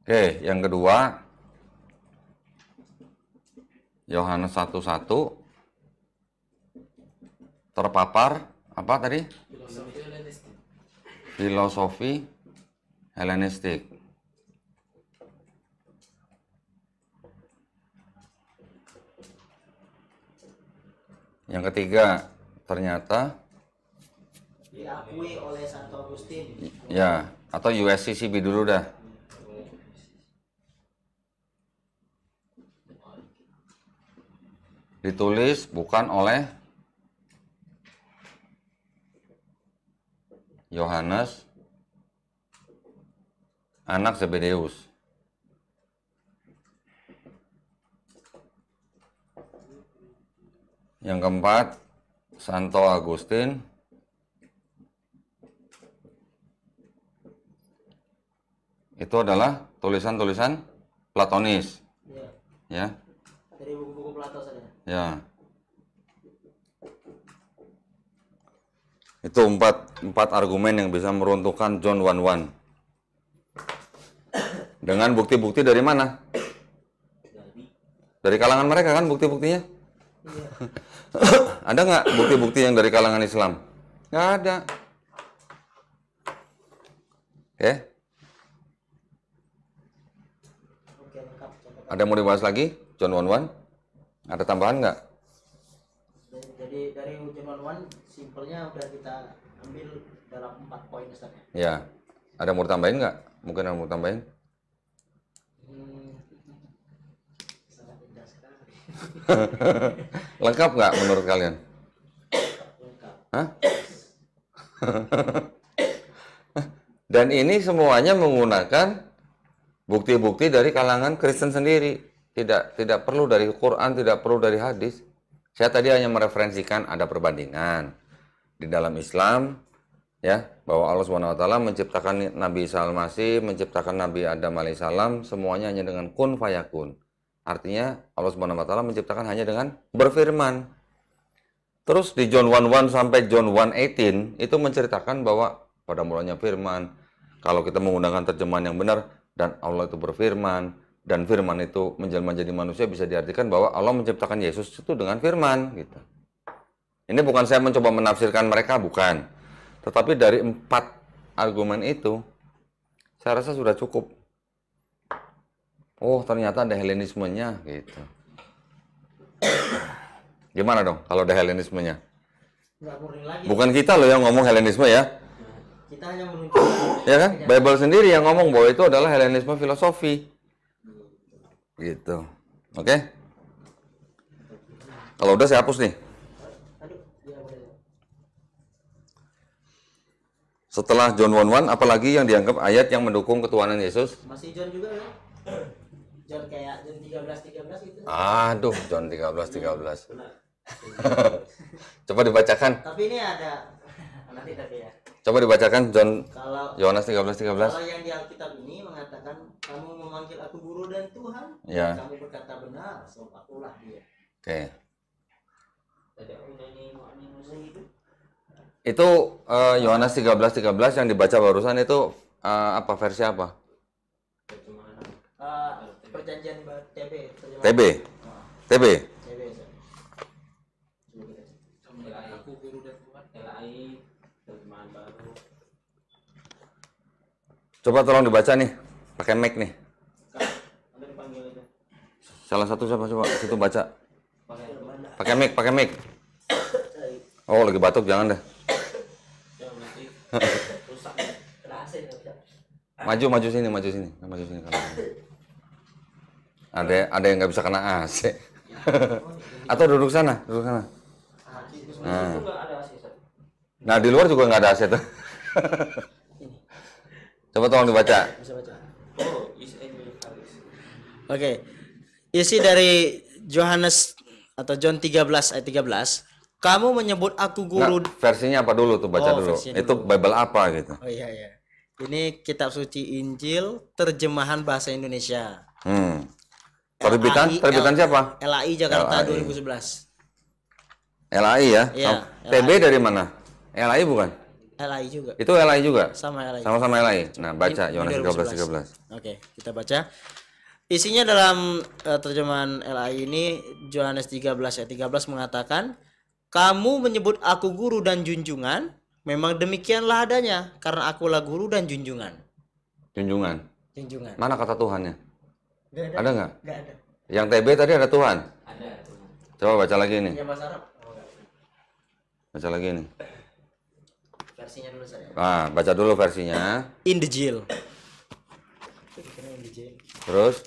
Oke, yang kedua Yohanes 11 terpapar apa tadi? Filosofi Helenistik. Yang ketiga, ternyata diakui oleh Santo Agustin. Ya, atau USCCB dulu dah. Ditulis bukan oleh Yohanes anak Zebedeus. Yang keempat, Santo Agustin. Itu adalah tulisan-tulisan Platonis. Ya. ya. Dari buku-buku Plato saja. Ya. Itu empat, empat argumen yang bisa meruntuhkan John Wan Wan. Dengan bukti-bukti dari mana? Dari kalangan mereka kan bukti-buktinya? Iya. ada nggak bukti-bukti yang dari kalangan Islam? Nggak ada. Oke. Ya. Okay. Ada mau dibahas lagi? John Wan Wan? Ada tambahan nggak? jadi dari ujian one simpelnya udah kita ambil dalam empat poin Ustaz ya iya. ada mau tambahin nggak mungkin ada mau tambahin hmm, lengkap nggak menurut kalian lengkap Hah? dan ini semuanya menggunakan bukti-bukti dari kalangan Kristen sendiri tidak tidak perlu dari Quran tidak perlu dari hadis saya tadi hanya mereferensikan ada perbandingan di dalam Islam ya bahwa Allah Subhanahu wa taala menciptakan Nabi Isa Al-Masih, menciptakan Nabi Adam alaihissalam semuanya hanya dengan kun fayakun. Artinya Allah Subhanahu wa taala menciptakan hanya dengan berfirman. Terus di John 1:1 sampai John 1:18 itu menceritakan bahwa pada mulanya firman, kalau kita menggunakan terjemahan yang benar dan Allah itu berfirman, dan firman itu menjelma jadi manusia bisa diartikan bahwa Allah menciptakan Yesus itu dengan firman gitu. Ini bukan saya mencoba menafsirkan mereka bukan. Tetapi dari empat argumen itu saya rasa sudah cukup. Oh, ternyata ada Helenismenya gitu. Gimana dong kalau ada Helenismenya? Bukan kita loh yang ngomong Helenisme ya. Kita hanya menunjukkan. Ya kan? Bible sendiri yang ngomong bahwa itu adalah Helenisme filosofi gitu oke okay? kalau udah saya hapus nih setelah John 1 1 apalagi yang dianggap ayat yang mendukung ketuhanan Yesus masih John juga ya John kayak John 13 13 gitu aduh John 13 13 iya, coba dibacakan tapi ini ada nanti tapi ya Coba dibacakan John Yohanes 13 13. Kalau yang di Alkitab ini mengatakan kamu memanggil aku guru dan Tuhan, ya. kamu berkata benar, sebab akulah dia. Oke. Okay. Itu eh, Yohanes uh, 13 13 yang dibaca barusan itu uh, apa versi apa? Uh, perjanjian TB. TB. TB. Coba tolong dibaca nih, pakai mic nih. Salah satu siapa coba situ baca. Pakai mic, pakai mic. Oh, lagi batuk jangan deh. maju maju sini maju sini maju sini ada ada yang nggak bisa kena AC atau duduk sana duduk sana nah, nah di luar juga nggak ada AC tuh Coba tolong dibaca. Bisa baca. Oh, Oke. Okay. Isi dari Yohanes atau John 13 ayat 13. Kamu menyebut aku guru. Nah, versinya apa dulu tuh baca oh, dulu. Itu dulu. Bible apa gitu. Oh iya iya. Ini kitab suci Injil terjemahan bahasa Indonesia. Hmm. Terbitan terbitan siapa? LAI Jakarta LAI. 2011. LAI ya? Iya, oh, TB dari mana? LAI bukan? LI juga. Itu LI juga. Sama LI. Sama-sama LI. Iya. Nah, baca Yohanes 13 13. Oke, kita baca. Isinya dalam uh, terjemahan LI ini Yohanes 13 ayat 13 mengatakan, "Kamu menyebut aku guru dan junjungan, memang demikianlah adanya, karena akulah guru dan junjungan." Junjungan. Junjungan. Mana kata Tuhannya? Gak ada. Ada nggak? Gak ada. Yang TB tadi ada Tuhan? Ada. Tuhan. Coba baca lagi ini. Iya, baca lagi ini. Versinya dulu saya. Ah, baca dulu versinya. In the jail. Terus?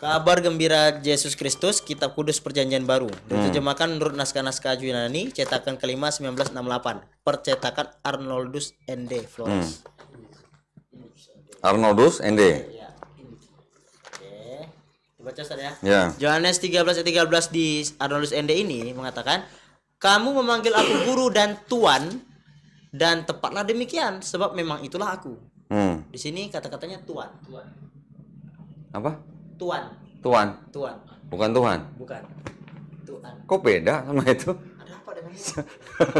Kabar gembira Yesus Kristus, Kitab Kudus Perjanjian Baru. Diterjemahkan hmm. menurut naskah-naskah Yunani, cetakan kelima 1968. Percetakan Arnoldus ND Florence. Hmm. Arnoldus ND. Ya. Oke. Dibaca Ustaz ya. 13 ya. ayat 13 di Arnoldus ND ini mengatakan, kamu memanggil aku guru dan tuan dan tepatlah demikian sebab memang itulah aku. Hmm. Di sini kata-katanya tuan. Tuan. Apa? Tuan. Tuan. Tuan. Bukan Tuhan. Bukan. Tuhan. Kok beda sama itu? Ada apa dengan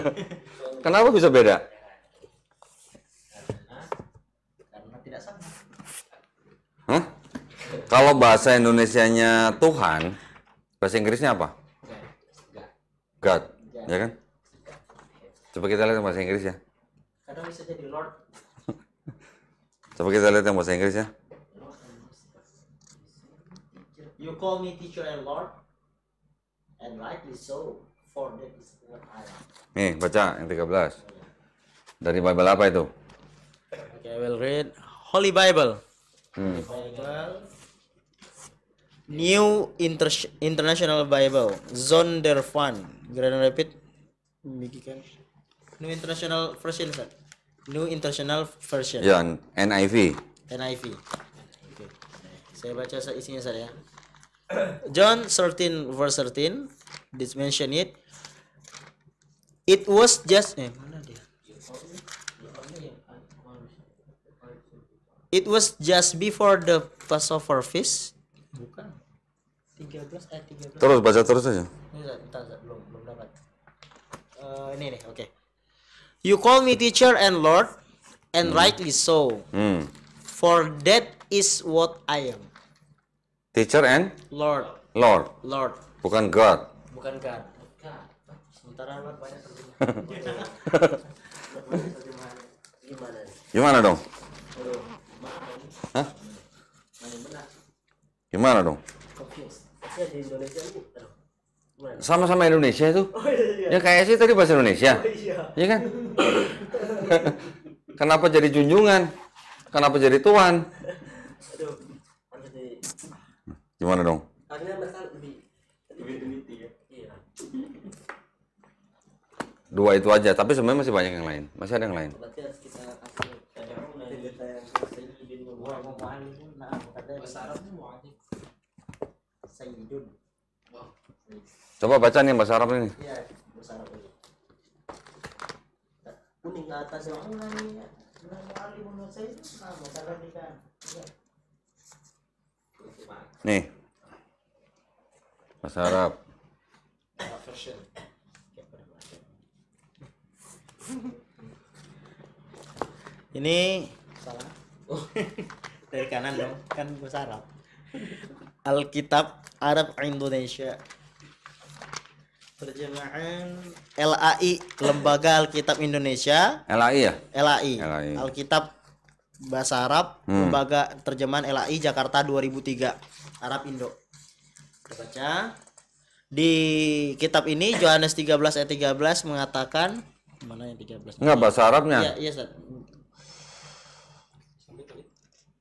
Kenapa bisa beda? Hah? Kalau bahasa Indonesianya Tuhan, bahasa Inggrisnya apa? God. God ya kan coba kita lihat yang bahasa Inggris ya kadang bisa jadi Lord coba kita lihat yang bahasa Inggris ya you call me teacher and Lord and rightly so for that is what I am nih baca yang 13 dari Bible apa itu okay, I will read Holy Bible hmm. Holy Bible New Inter International Bible Zondervan Grand Rapid kan? New International Version Sir. New International Version ya NIV NIV okay. saya baca isinya saya John 13 verse 13 this mention it it was just eh, mana dia? it was just before the Passover feast bukan 13 ayat 13. Terus baca terus aja. Ini bentar, belum belum dapat. Uh, ini nih, oke. Okay. You call me teacher and Lord, and hmm. rightly so. Hmm. For that is what I am. Teacher and Lord. Lord. Lord. Bukan God. Bukan God. Sementara Lord banyak terjemahan. Gimana? Gimana dong? Hah? Gimana dong? sama-sama Indonesia itu oh, iya, iya. ya kayak sih tadi bahasa Indonesia oh, iya. ya kan kenapa jadi junjungan kenapa jadi tuan gimana dong ya? iya. dua itu aja tapi sebenarnya masih banyak yang lain masih ada yang lain Coba baca nih bahasa Arab ini. Iya, bahasa Arab ini. Nih. Bahasa Arab. Ini salah. Oh. Dari kanan dong, kan bahasa Arab. Alkitab Arab Indonesia terjemahan LAI Lembaga Alkitab Indonesia LAI ya LAI, Alkitab Bahasa Arab hmm. Lembaga Terjemahan LAI Jakarta 2003 Arab Indo kita baca di kitab ini Johannes 13 ayat 13 mengatakan mana yang 13 enggak bahasa Arabnya iya iya Ustaz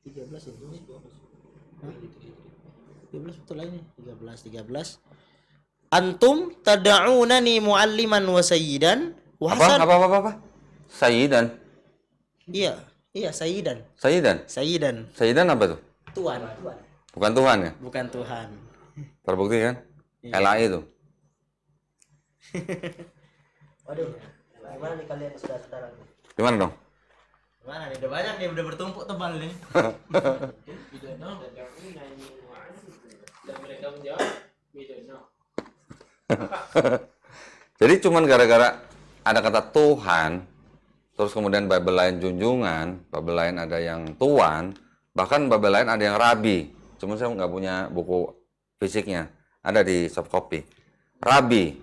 13 itu 13 betul lagi nih 13 13 antum tad'unani mualliman wa sayyidan wa apa, apa apa apa, apa? sayyidan iya iya sayyidan sayyidan sayyidan sayyidan apa tuh tuan bukan tuhan ya bukan tuhan terbukti kan iya. LA itu waduh gimana nih kalian sudah sekarang gimana dong gimana nih, udah banyak nih, udah bertumpuk tebal nih. Gitu jadi cuman gara-gara ada kata Tuhan terus kemudian Bible lain junjungan Bible lain ada yang Tuhan, bahkan Bible lain ada yang rabi cuman saya nggak punya buku fisiknya ada di soft copy rabi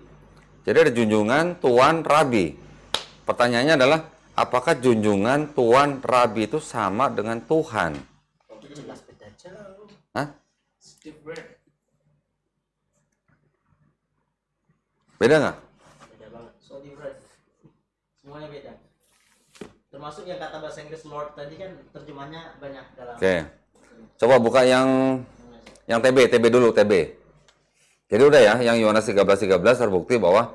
jadi ada junjungan tuan rabi pertanyaannya adalah apakah junjungan tuan rabi itu sama dengan Tuhan Hah? Beda nggak? Beda banget. So different. Semuanya beda. Termasuk yang kata bahasa Inggris Lord tadi kan terjemahnya banyak dalam. Oke. Okay. Coba buka yang yang TB, TB dulu, TB. Jadi udah ya, yang Yohanes 13 13 terbukti bahwa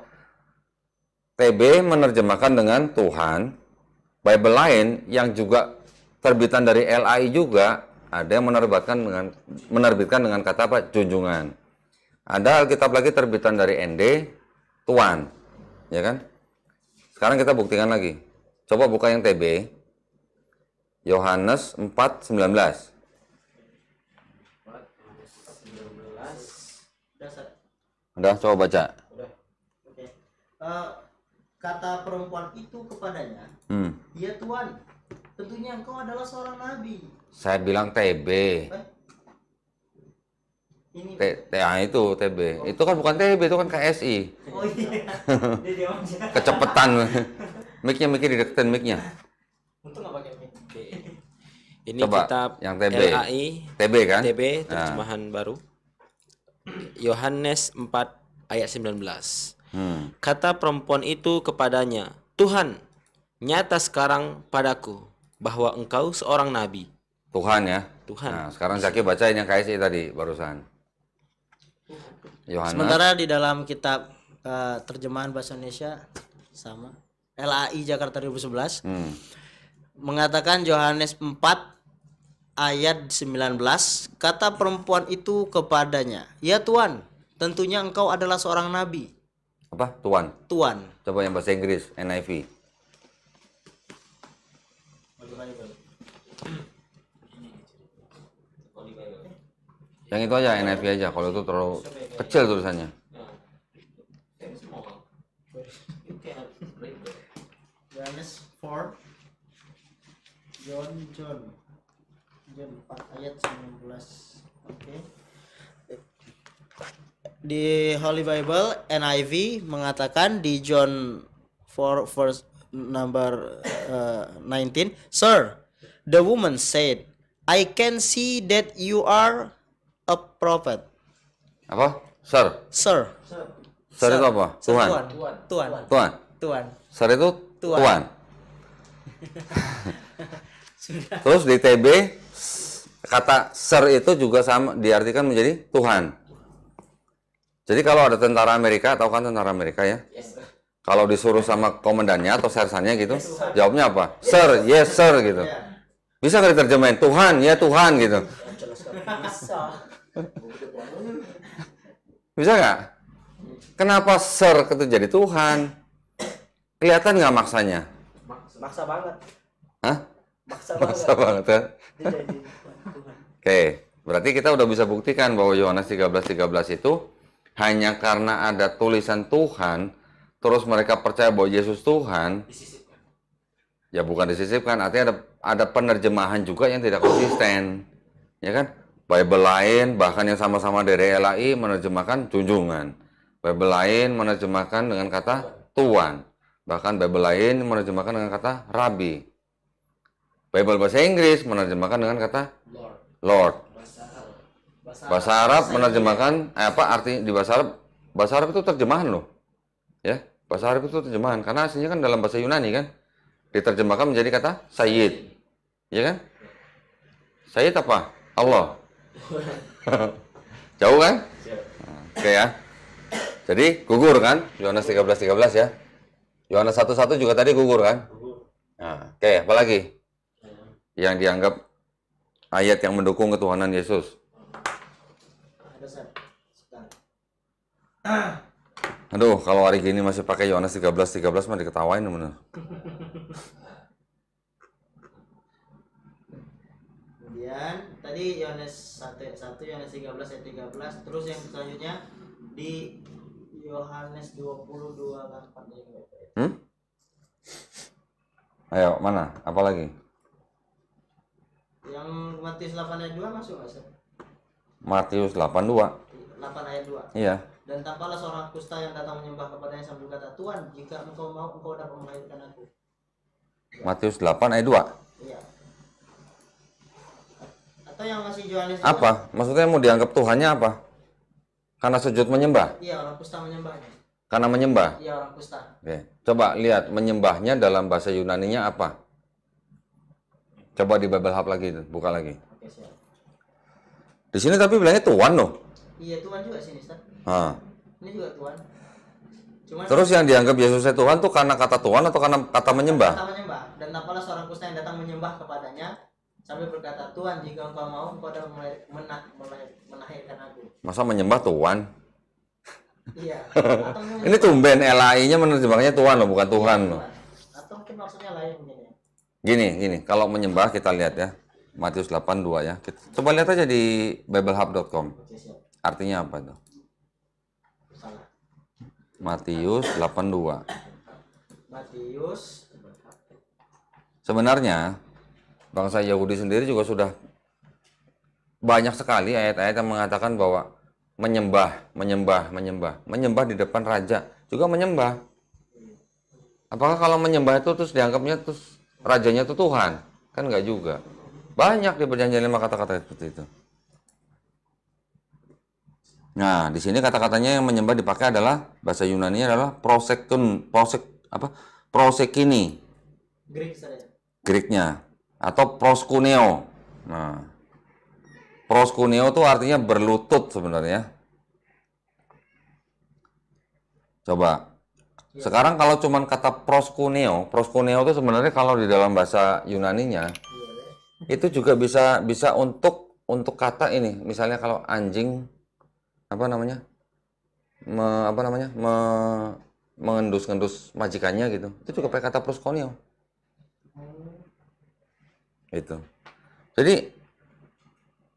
TB menerjemahkan dengan Tuhan. Bible lain yang juga terbitan dari LAI juga ada yang menerbitkan dengan menerbitkan dengan kata apa? junjungan. Ada Alkitab lagi terbitan dari ND tuan, ya kan? Sekarang kita buktikan lagi. Coba buka yang TB. Yohanes 4:19. 19. Udah, coba baca. Udah. Okay. Uh, eh, kata perempuan itu kepadanya, hmm. "Ya Tuan, tentunya engkau adalah seorang nabi." Saya bilang TB. Eh? T, TA itu TB. Oh. Itu kan bukan TB, itu kan KSI. Oh iya. Kecepatan. Kecepetan. mic-nya mic-nya dideketin mic-nya. Untung enggak pakai mic. Ini Coba, kitab yang TB. LAI. TB kan? TB nah. terjemahan nah. baru. Yohanes 4 ayat 19. Hmm. Kata perempuan itu kepadanya, "Tuhan, nyata sekarang padaku bahwa engkau seorang nabi." Tuhan ya. Tuhan. Nah, sekarang Zaki bacain yang KSI tadi barusan. Yohana. Sementara di dalam kitab uh, terjemahan bahasa Indonesia sama LAI Jakarta 2011 hmm. mengatakan Yohanes 4 ayat 19 kata perempuan itu kepadanya, "Ya Tuhan, tentunya engkau adalah seorang nabi." Apa? Tuan. Tuan. Coba yang bahasa Inggris, NIV. Yang itu aja NIV aja. Kalau itu terlalu kecil tulisannya. Yohanes 4 John John John 4 ayat 19. Oke. Di Holy Bible NIV mengatakan di John 4 verse number uh, 19, "Sir, the woman said, I can see that you are a prophet. Apa? Sir. Sir. Sir, Sir itu apa? Tuhan. Tuhan. Tuhan. Tuhan. Tuhan. Sir itu Tuhan. Tuhan. Terus di TB kata sir itu juga sama diartikan menjadi Tuhan. Jadi kalau ada tentara Amerika, tahu kan tentara Amerika ya? Yes, kalau disuruh sama komandannya atau sersannya gitu, yes, jawabnya apa? Yes, sir, yes sir gitu. Yeah. Bisa nggak diterjemahin? Tuhan, ya Tuhan gitu. Bisa nggak? Kenapa ser itu jadi Tuhan? Kelihatan nggak maksanya? Maksa banget. Hah? Maksa, Maksa banget. Ya? Oke, berarti kita udah bisa buktikan bahwa Yohanes 13.13 13 itu hanya karena ada tulisan Tuhan, terus mereka percaya bahwa Yesus Tuhan. Disisipkan. Ya bukan disisipkan, artinya ada ada penerjemahan juga yang tidak konsisten. Ya kan? Bible lain bahkan yang sama-sama dari LAI menerjemahkan junjungan. Bible lain menerjemahkan dengan kata tuan. Bahkan Bible lain menerjemahkan dengan kata rabi. Bible bahasa Inggris menerjemahkan dengan kata Lord. Bahasa Arab, bahasa Arab menerjemahkan eh, apa arti di bahasa Arab? Bahasa Arab itu terjemahan loh. Ya, bahasa Arab itu terjemahan karena aslinya kan dalam bahasa Yunani kan diterjemahkan menjadi kata sayyid. Ya kan? Sayyid apa? Allah. Jauh kan? Nah, Oke okay, ya. Jadi gugur kan? Yohanes 13 13 ya. Yohanes 1 1 juga tadi gugur kan? Nah, Oke, okay, apalagi? Yang dianggap ayat yang mendukung ketuhanan Yesus. Aduh, kalau hari ini masih pakai Yohanes 13 13 mah diketawain bener. Kemudian tadi Yohanes 1 1 Yohanes 13 ayat 13 terus yang selanjutnya di Yohanes 22 ayat hmm? Ayo, mana? Apa lagi? Yang Matius 8 ayat 2 masuk enggak, Sir? Matius 8 2. 8 ayat 2. Iya. Dan tampaklah seorang kusta yang datang menyembah kepadanya sambil kata, "Tuhan, jika engkau mau, engkau dapat melahirkan aku." Matius 8 ayat 2. Iya atau yang masih Yohanes apa maksudnya mau dianggap Tuhannya apa karena sujud menyembah iya orang kusta menyembahnya karena menyembah iya orang kusta oke coba lihat menyembahnya dalam bahasa Yunaninya apa coba di Bible Hub lagi buka lagi oke siap di sini tapi bilangnya Tuhan loh iya Tuhan juga sini Ustaz ha. ini juga Tuhan Cuman Terus yang dianggap Yesusnya Tuhan tuh karena kata Tuhan atau karena kata menyembah? Kata menyembah. Dan apalah seorang kusta yang datang menyembah kepadanya sampai berkata Tuhan jika engkau mau engkau dapat menah, menahirkan aku masa menyembah Tuhan iya ini tumben LAI-nya menerjemahkannya Tuhan loh bukan Tuhan iya, loh atau mungkin maksudnya lain mungkin ya. gini gini kalau menyembah kita lihat ya Matius 82 ya kita, coba lihat aja di biblehub.com artinya apa itu Matius 82 Matius sebenarnya bangsa Yahudi sendiri juga sudah banyak sekali ayat-ayat yang mengatakan bahwa menyembah, menyembah, menyembah, menyembah di depan raja juga menyembah. Apakah kalau menyembah itu terus dianggapnya terus rajanya itu Tuhan? Kan enggak juga. Banyak di perjanjian lima kata-kata seperti itu. Nah, di sini kata-katanya yang menyembah dipakai adalah bahasa Yunani adalah prosekun, prosek apa? Prosekini. Greek Greeknya atau proskuneo. Nah, proskuneo itu artinya berlutut sebenarnya. Coba. Sekarang kalau cuman kata proskuneo, proskuneo itu sebenarnya kalau di dalam bahasa Yunaninya itu juga bisa bisa untuk untuk kata ini. Misalnya kalau anjing apa namanya? Me, apa namanya? Me, mengendus endus majikannya gitu. Itu juga pakai kata proskuneo. Itu. Jadi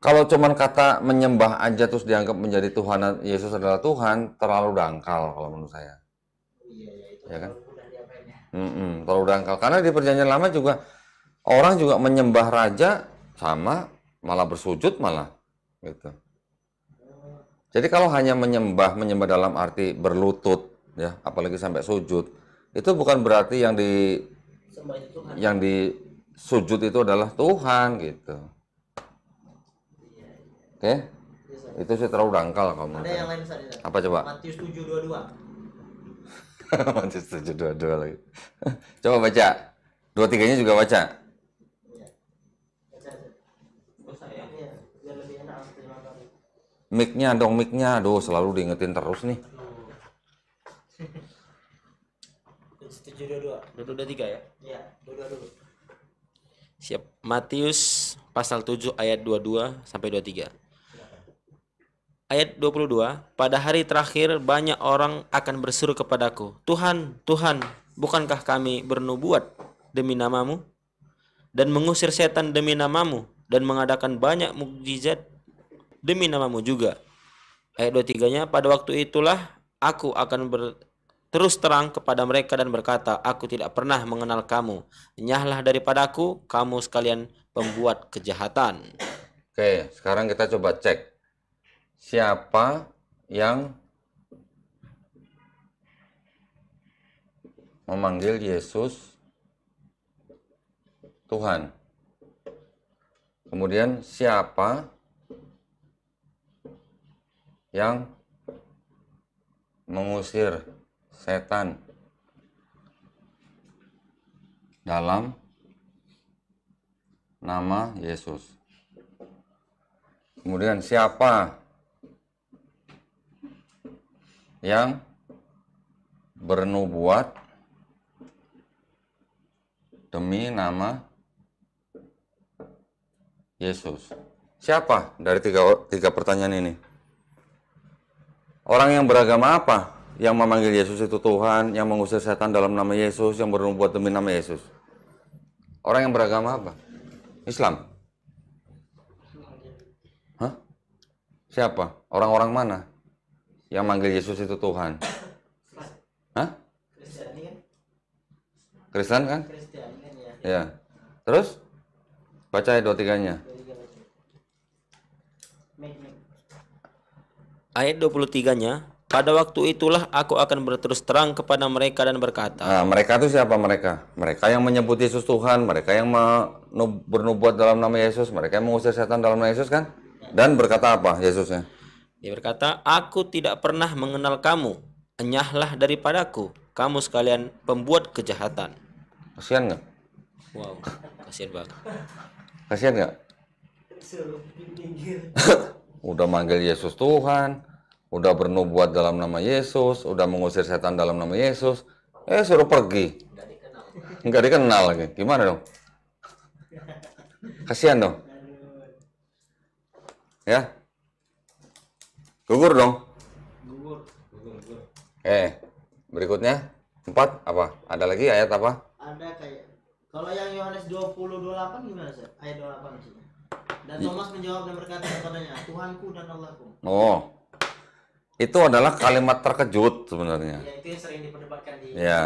kalau cuman kata menyembah aja terus dianggap menjadi Tuhan Yesus adalah Tuhan terlalu dangkal kalau menurut saya. Iya, ya, itu ya kan? Mm -mm, terlalu dangkal karena di perjanjian lama juga orang juga menyembah raja sama malah bersujud malah gitu. Jadi kalau hanya menyembah menyembah dalam arti berlutut ya apalagi sampai sujud itu bukan berarti yang di yang di sujud itu adalah Tuhan gitu. Oke? Okay? itu sih terlalu dangkal kamu. Ada yang lain Ustaz, Apa coba? Matius 722. Matius dua lagi. coba baca. Dua tiganya juga baca. Iya, iya, mic-nya dong, mic-nya. selalu diingetin terus nih. Tujuh dua dua. Dua dua tiga ya? Iya, dulu. Siap. Matius pasal 7 ayat 22 sampai 23. Ayat 22, pada hari terakhir banyak orang akan berseru kepadaku, Tuhan, Tuhan, bukankah kami bernubuat demi namamu? Dan mengusir setan demi namamu, dan mengadakan banyak mukjizat demi namamu juga. Ayat 23-nya, pada waktu itulah aku akan ber, terus terang kepada mereka dan berkata, Aku tidak pernah mengenal kamu. Nyahlah daripadaku, kamu sekalian pembuat kejahatan. Oke, sekarang kita coba cek. Siapa yang memanggil Yesus Tuhan? Kemudian siapa yang mengusir setan dalam nama Yesus. Kemudian siapa yang bernubuat demi nama Yesus? Siapa dari tiga, tiga pertanyaan ini? Orang yang beragama apa? yang memanggil Yesus itu Tuhan, yang mengusir setan dalam nama Yesus, yang berbuat demi nama Yesus. Orang yang beragama apa? Islam. Hah? Siapa? Orang-orang mana yang manggil Yesus itu Tuhan? Hah? Kristen kan? Ya. Terus? Baca ayat 23-nya. Ayat 23-nya, pada waktu itulah aku akan berterus terang kepada mereka dan berkata. Nah, mereka itu siapa mereka? Mereka yang menyebut Yesus Tuhan, mereka yang bernubuat dalam nama Yesus, mereka yang mengusir setan dalam nama Yesus kan? Dan berkata apa Yesusnya? Dia berkata, aku tidak pernah mengenal kamu, enyahlah daripadaku, kamu sekalian pembuat kejahatan. Kasihan nggak? Wow, kasihan banget. Kasihan nggak? Udah manggil Yesus Tuhan, udah bernubuat dalam nama Yesus, udah mengusir setan dalam nama Yesus, eh suruh pergi. Nggak dikenal lagi. Gimana dong? Kasihan dong. Ya. Gugur dong. Eh, berikutnya empat apa? Ada lagi ayat apa? Ada kayak kalau yang Yohanes 20 28 gimana sih? Ayat 28 maksudnya. Dan Thomas menjawab dan berkata kepadanya, Tuhanku dan Allahku. Oh, itu adalah kalimat terkejut sebenarnya. Ya, itu yang sering diperdebatkan di ya.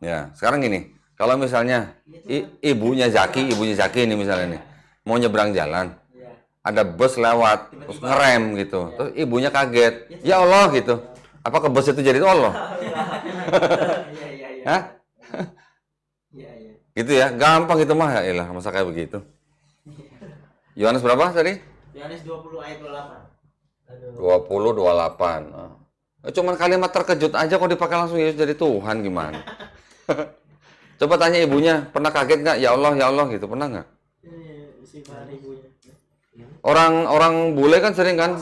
Ya, sekarang gini, kalau misalnya iya, i, kan. ibunya Zaki, ibunya Zaki ini misalnya nih, iya. mau nyebrang jalan, ya. ada bus lewat, Tiba -tiba. terus ngerem gitu, ya. terus ibunya kaget, ya, ya Allah gitu, ya. apa ke bus itu jadi Allah? ya, ya, ya. Ya, Gitu ya, gampang itu mah ya ilah, masa kayak begitu. Yohanes berapa tadi? Yohanes 20 ayat 28. 20, 28. Nah. Cuman kalimat terkejut aja kok dipakai langsung Yesus jadi Tuhan gimana? Coba tanya ibunya, pernah kaget nggak? Ya Allah, ya Allah gitu, pernah nggak? Iya, iya, iya. Orang orang bule kan sering kan,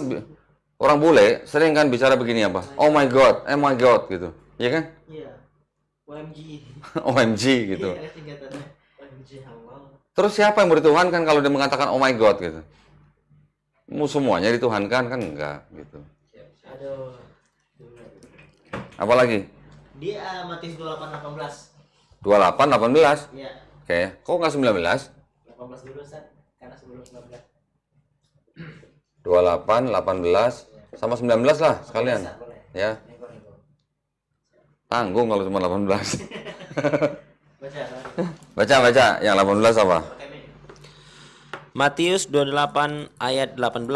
orang bule sering kan bicara begini apa? Oh my God, oh my God gitu, ya kan? OMG. OMG gitu. Terus siapa yang beri Tuhan kan kalau dia mengatakan oh my God gitu? mau semuanya dituhankan kan enggak gitu aduh apalagi dia uh, Matius 28 18 28 18 iya oke okay. kok enggak 19 18 dulu Ustaz karena sebelum 19 28 18 ya. sama 19 lah sekalian Oke, boleh. ya tanggung kalau cuma 18 baca, baca. baca baca yang 18 apa Matius 28 ayat 18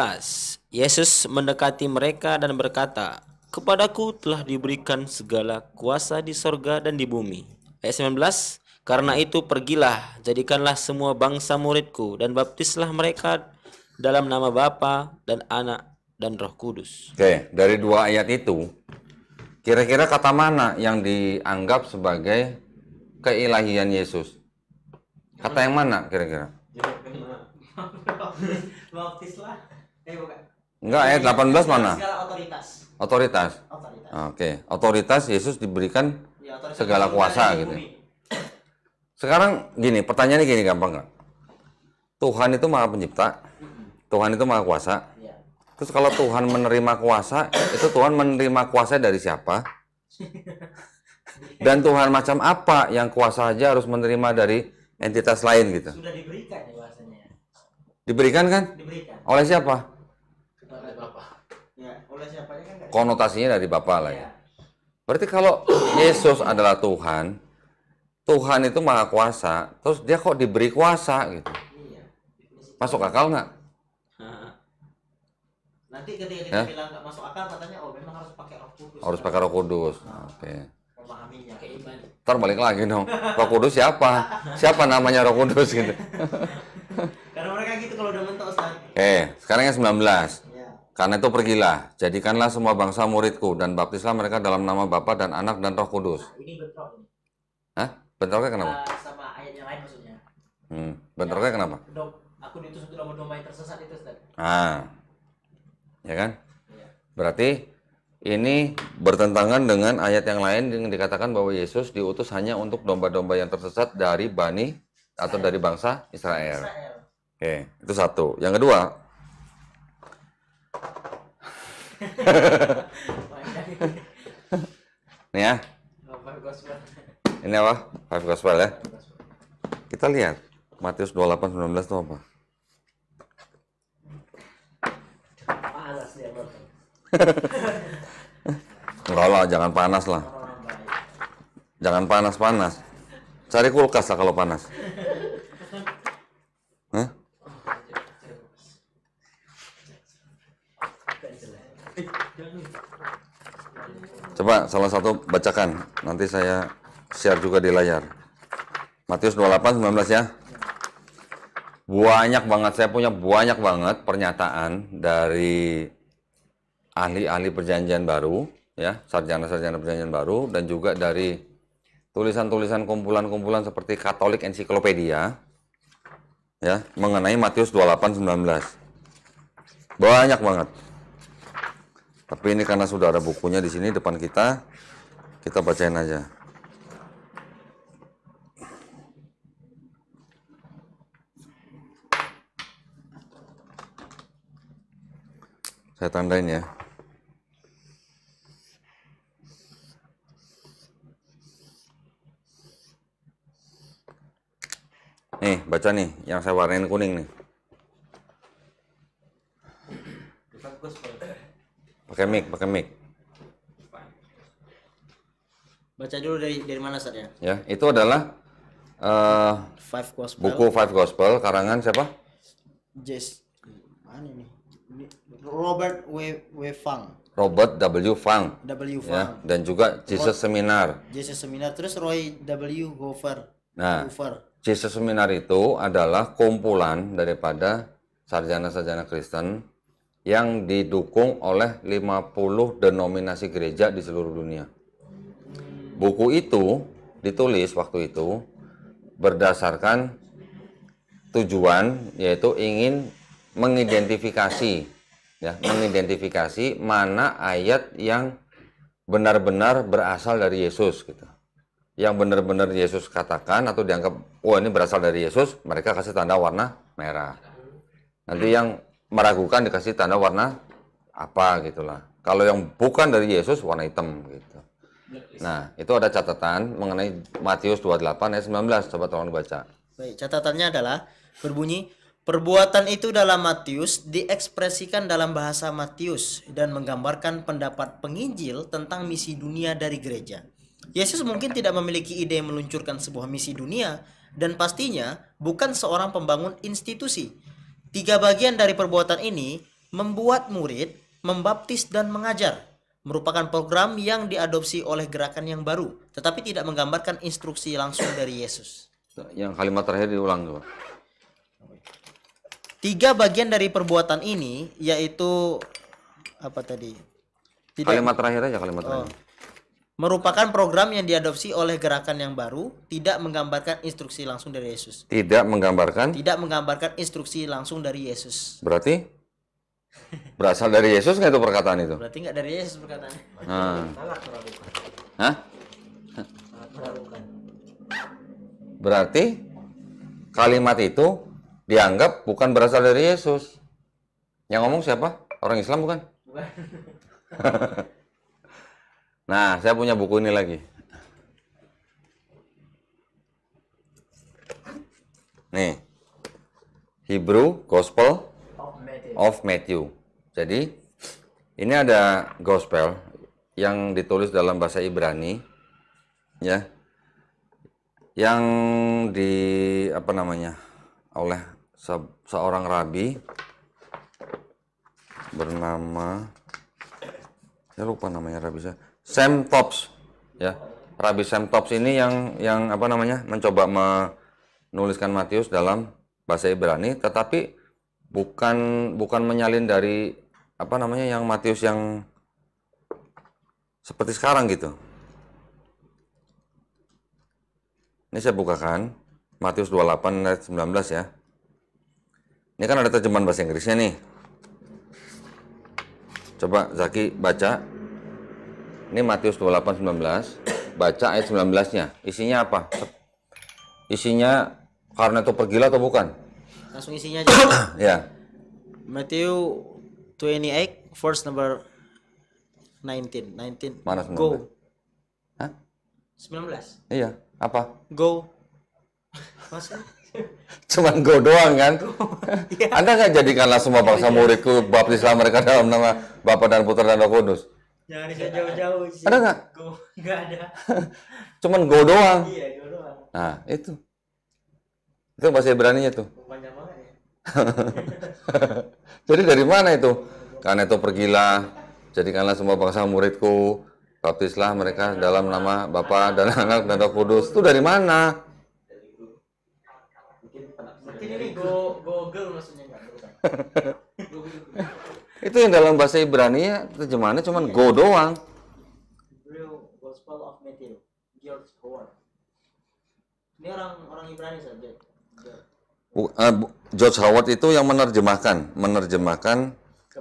Yesus mendekati mereka dan berkata Kepadaku telah diberikan segala kuasa di sorga dan di bumi Ayat 19 Karena itu pergilah, jadikanlah semua bangsa muridku dan baptislah mereka dalam nama Bapa dan Anak dan Roh Kudus. Oke, dari dua ayat itu kira-kira kata mana yang dianggap sebagai keilahian Yesus? Kata yang mana kira-kira? baptis lah eh bukan enggak ayat 18 mana segala otoritas otoritas otoritas oke okay. otoritas Yesus diberikan ya, segala kuasa gitu sekarang gini pertanyaannya gini gampang nggak Tuhan itu maha pencipta Tuhan itu maha kuasa ya. terus kalau Tuhan menerima kuasa itu Tuhan menerima kuasa dari siapa dan Tuhan macam apa yang kuasa aja harus menerima dari entitas lain gitu sudah diberikan ya? Diberikan kan? Diberikan. Oleh siapa? Ya, oleh Bapak. Kan Konotasinya dari Bapak lah ya. Iya. Berarti kalau Yesus adalah Tuhan, Tuhan itu maha kuasa, terus dia kok diberi kuasa gitu. Iya. Masuk akal nggak? Nanti ketika kita bilang nggak masuk akal, katanya oh memang harus pakai Roh Kudus. Harus pakai Roh Kudus. Nah. Oke. Okay. Ntar balik lagi dong. Roh Kudus siapa? Siapa namanya Roh Kudus gitu? Eh, sekarang yang 19. Ya. Karena itu pergilah, jadikanlah semua bangsa muridku dan baptislah mereka dalam nama Bapa dan Anak dan Roh Kudus. Nah, ini bentrok. Hah? Bentroknya kenapa? Uh, sama ayat yang lain maksudnya. Hmm, bentroknya ya, kenapa? Aku diutus untuk domba-domba yang tersesat itu, Ustaz. Ah. Ya kan? Ya. Berarti ini bertentangan dengan ayat yang lain yang dikatakan bahwa Yesus diutus hanya untuk domba-domba yang tersesat dari Bani atau dari bangsa Israel. Israel. Oke, itu satu. Yang kedua, ini ya. Ini apa? Five Gospel ya. Kita lihat Matius 28 19 itu apa? Enggak lah, jangan panas lah. Jangan panas-panas. Cari kulkas lah kalau panas. Coba salah satu bacakan. Nanti saya share juga di layar. Matius 28 19 ya. Banyak banget saya punya banyak banget pernyataan dari ahli-ahli perjanjian baru ya, sarjana-sarjana perjanjian baru dan juga dari tulisan-tulisan kumpulan-kumpulan seperti Katolik Encyclopedia, ya mengenai Matius 28 19. Banyak banget. Tapi ini karena sudah ada bukunya di sini depan kita, kita bacain aja. Saya tandain ya. Nih, baca nih yang saya warnain kuning nih. Pakai mic, pakai mic. Baca dulu dari dari mana Ustaz ya? ya itu adalah uh, Five Gospel. Buku Five Gospel karangan siapa? Jess mana ini Robert W. W. Fang. Robert W. Fang. W. Fang. Ya, dan juga Jesus Seminar. Jesus Seminar terus Roy W. Hoover. Nah, Jesus Seminar itu adalah kumpulan daripada sarjana-sarjana Kristen yang didukung oleh 50 denominasi gereja di seluruh dunia. Buku itu ditulis waktu itu berdasarkan tujuan yaitu ingin mengidentifikasi ya, mengidentifikasi mana ayat yang benar-benar berasal dari Yesus gitu. Yang benar-benar Yesus katakan atau dianggap oh ini berasal dari Yesus, mereka kasih tanda warna merah. Nanti yang meragukan dikasih tanda warna apa gitulah. Kalau yang bukan dari Yesus warna hitam gitu. Nah, itu ada catatan mengenai Matius 28 ayat 19. Coba tolong dibaca. Baik, catatannya adalah berbunyi Perbuatan itu dalam Matius diekspresikan dalam bahasa Matius dan menggambarkan pendapat penginjil tentang misi dunia dari gereja. Yesus mungkin tidak memiliki ide meluncurkan sebuah misi dunia dan pastinya bukan seorang pembangun institusi, Tiga bagian dari perbuatan ini membuat murid, membaptis, dan mengajar merupakan program yang diadopsi oleh gerakan yang baru, tetapi tidak menggambarkan instruksi langsung dari Yesus. Yang kalimat terakhir diulang tuh. Tiga bagian dari perbuatan ini yaitu apa tadi? Tidak, kalimat terakhir aja kalimat oh. terakhir merupakan program yang diadopsi oleh gerakan yang baru, tidak menggambarkan instruksi langsung dari Yesus. Tidak menggambarkan? Tidak menggambarkan instruksi langsung dari Yesus. Berarti? Berasal dari Yesus nggak itu perkataan itu? Berarti nggak dari Yesus perkataan. Hmm. Berarti kalimat itu dianggap bukan berasal dari Yesus. Yang ngomong siapa? Orang Islam bukan? Bukan. Nah, saya punya buku ini lagi. Nih. Hebrew Gospel of Matthew. Jadi, ini ada gospel yang ditulis dalam bahasa Ibrani ya. Yang di apa namanya? oleh se seorang rabi bernama saya lupa namanya rabi saya Sam Tops ya Rabbi Sam Tops ini yang yang apa namanya mencoba menuliskan Matius dalam bahasa Ibrani tetapi bukan bukan menyalin dari apa namanya yang Matius yang seperti sekarang gitu ini saya bukakan Matius 28 ayat 19 ya ini kan ada terjemahan bahasa Inggrisnya nih coba Zaki baca ini Matius 28 19. Baca ayat 19-nya. Isinya apa? Isinya karena itu pergilah atau bukan? Langsung isinya aja. ya. Matthew 28 verse number 19. 19. Mana 19? Go. Hah? 19. Iya. Apa? Go. Cuman go doang kan? Anda nggak jadikanlah semua bangsa iya. muridku baptislah mereka dalam nama Bapa dan Putra dan Roh Kudus nyari saya jauh-jauh sih ada nggak nggak ada cuman go doang iya go doang nah itu itu bahasa Ibraninya tuh banyak banget ya jadi dari mana itu karena itu pergilah jadikanlah semua bangsa muridku baptislah mereka dalam nama Bapa dan Anak dan Roh Kudus itu dari mana mungkin ini go Google maksudnya nggak itu yang dalam bahasa Ibrani ya terjemahannya cuman go doang ini orang orang Ibrani saja eh, George Howard itu yang menerjemahkan menerjemahkan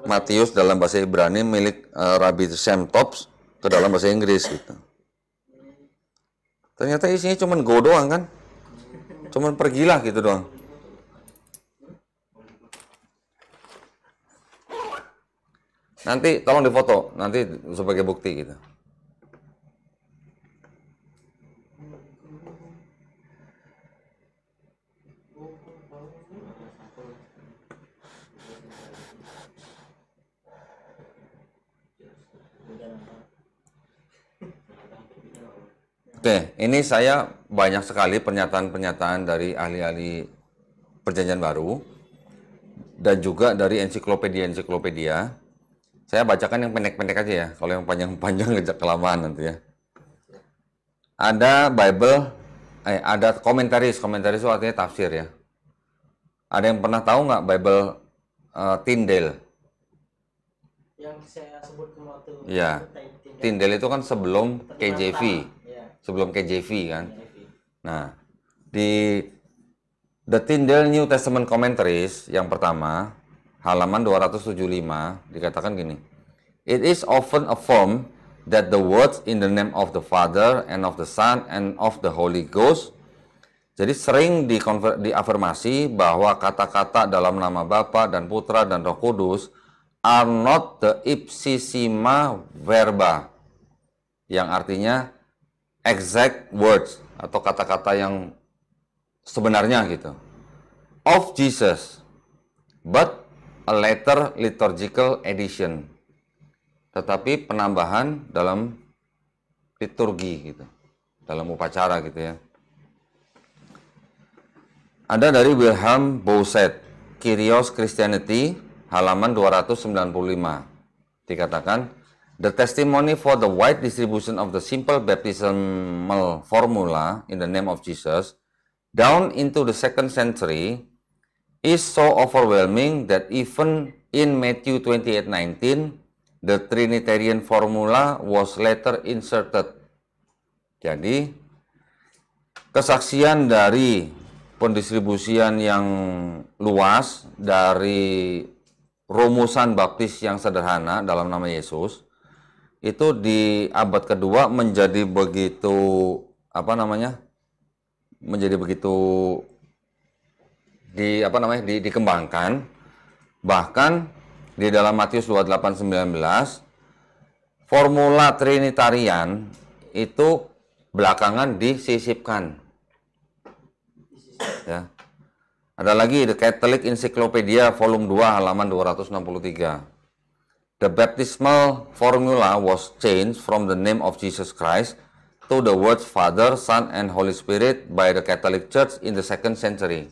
Matius dalam bahasa Ibrani milik uh, Rabbi Sam Tops ke dalam bahasa Inggris gitu. Hmm. Ternyata isinya cuma go doang kan? Hmm. Cuman pergilah gitu doang. Nanti tolong difoto, nanti sebagai bukti gitu. Oke, ini saya banyak sekali pernyataan-pernyataan dari ahli-ahli perjanjian baru dan juga dari ensiklopedia-ensiklopedia saya bacakan yang pendek-pendek aja ya. Kalau yang panjang-panjang ngejak kelamaan nanti ya. Ada Bible, eh, ada komentaris. Komentaris itu artinya tafsir ya. Ada yang pernah tahu nggak Bible uh, Tyndale? Yang saya sebut waktu ya. Tyndale itu kan sebelum KJV. Ya. Sebelum KJV kan. Nah, di The Tyndale New Testament Commentaries yang pertama halaman 275 dikatakan gini. It is often affirmed that the words in the name of the Father and of the Son and of the Holy Ghost. Jadi sering diafirmasi bahwa kata-kata dalam nama Bapa dan Putra dan Roh Kudus are not the ipsissima verba yang artinya exact words atau kata-kata yang sebenarnya gitu of Jesus but a Letter liturgical edition, tetapi penambahan dalam liturgi gitu, dalam upacara gitu ya. Ada dari Wilhelm Bouset, Kyrios Christianity, halaman 295. Dikatakan, The testimony for the wide distribution of the simple baptismal formula in the name of Jesus down into the second century is so overwhelming that even in Matthew 28:19 the Trinitarian formula was later inserted. Jadi kesaksian dari pendistribusian yang luas dari rumusan baptis yang sederhana dalam nama Yesus itu di abad kedua menjadi begitu apa namanya menjadi begitu di apa namanya di, dikembangkan bahkan di dalam Matius 28:19 formula trinitarian itu belakangan disisipkan. Ya. Ada lagi The Catholic Encyclopedia volume 2 halaman 263. The baptismal formula was changed from the name of Jesus Christ to the words Father, Son, and Holy Spirit by the Catholic Church in the second century.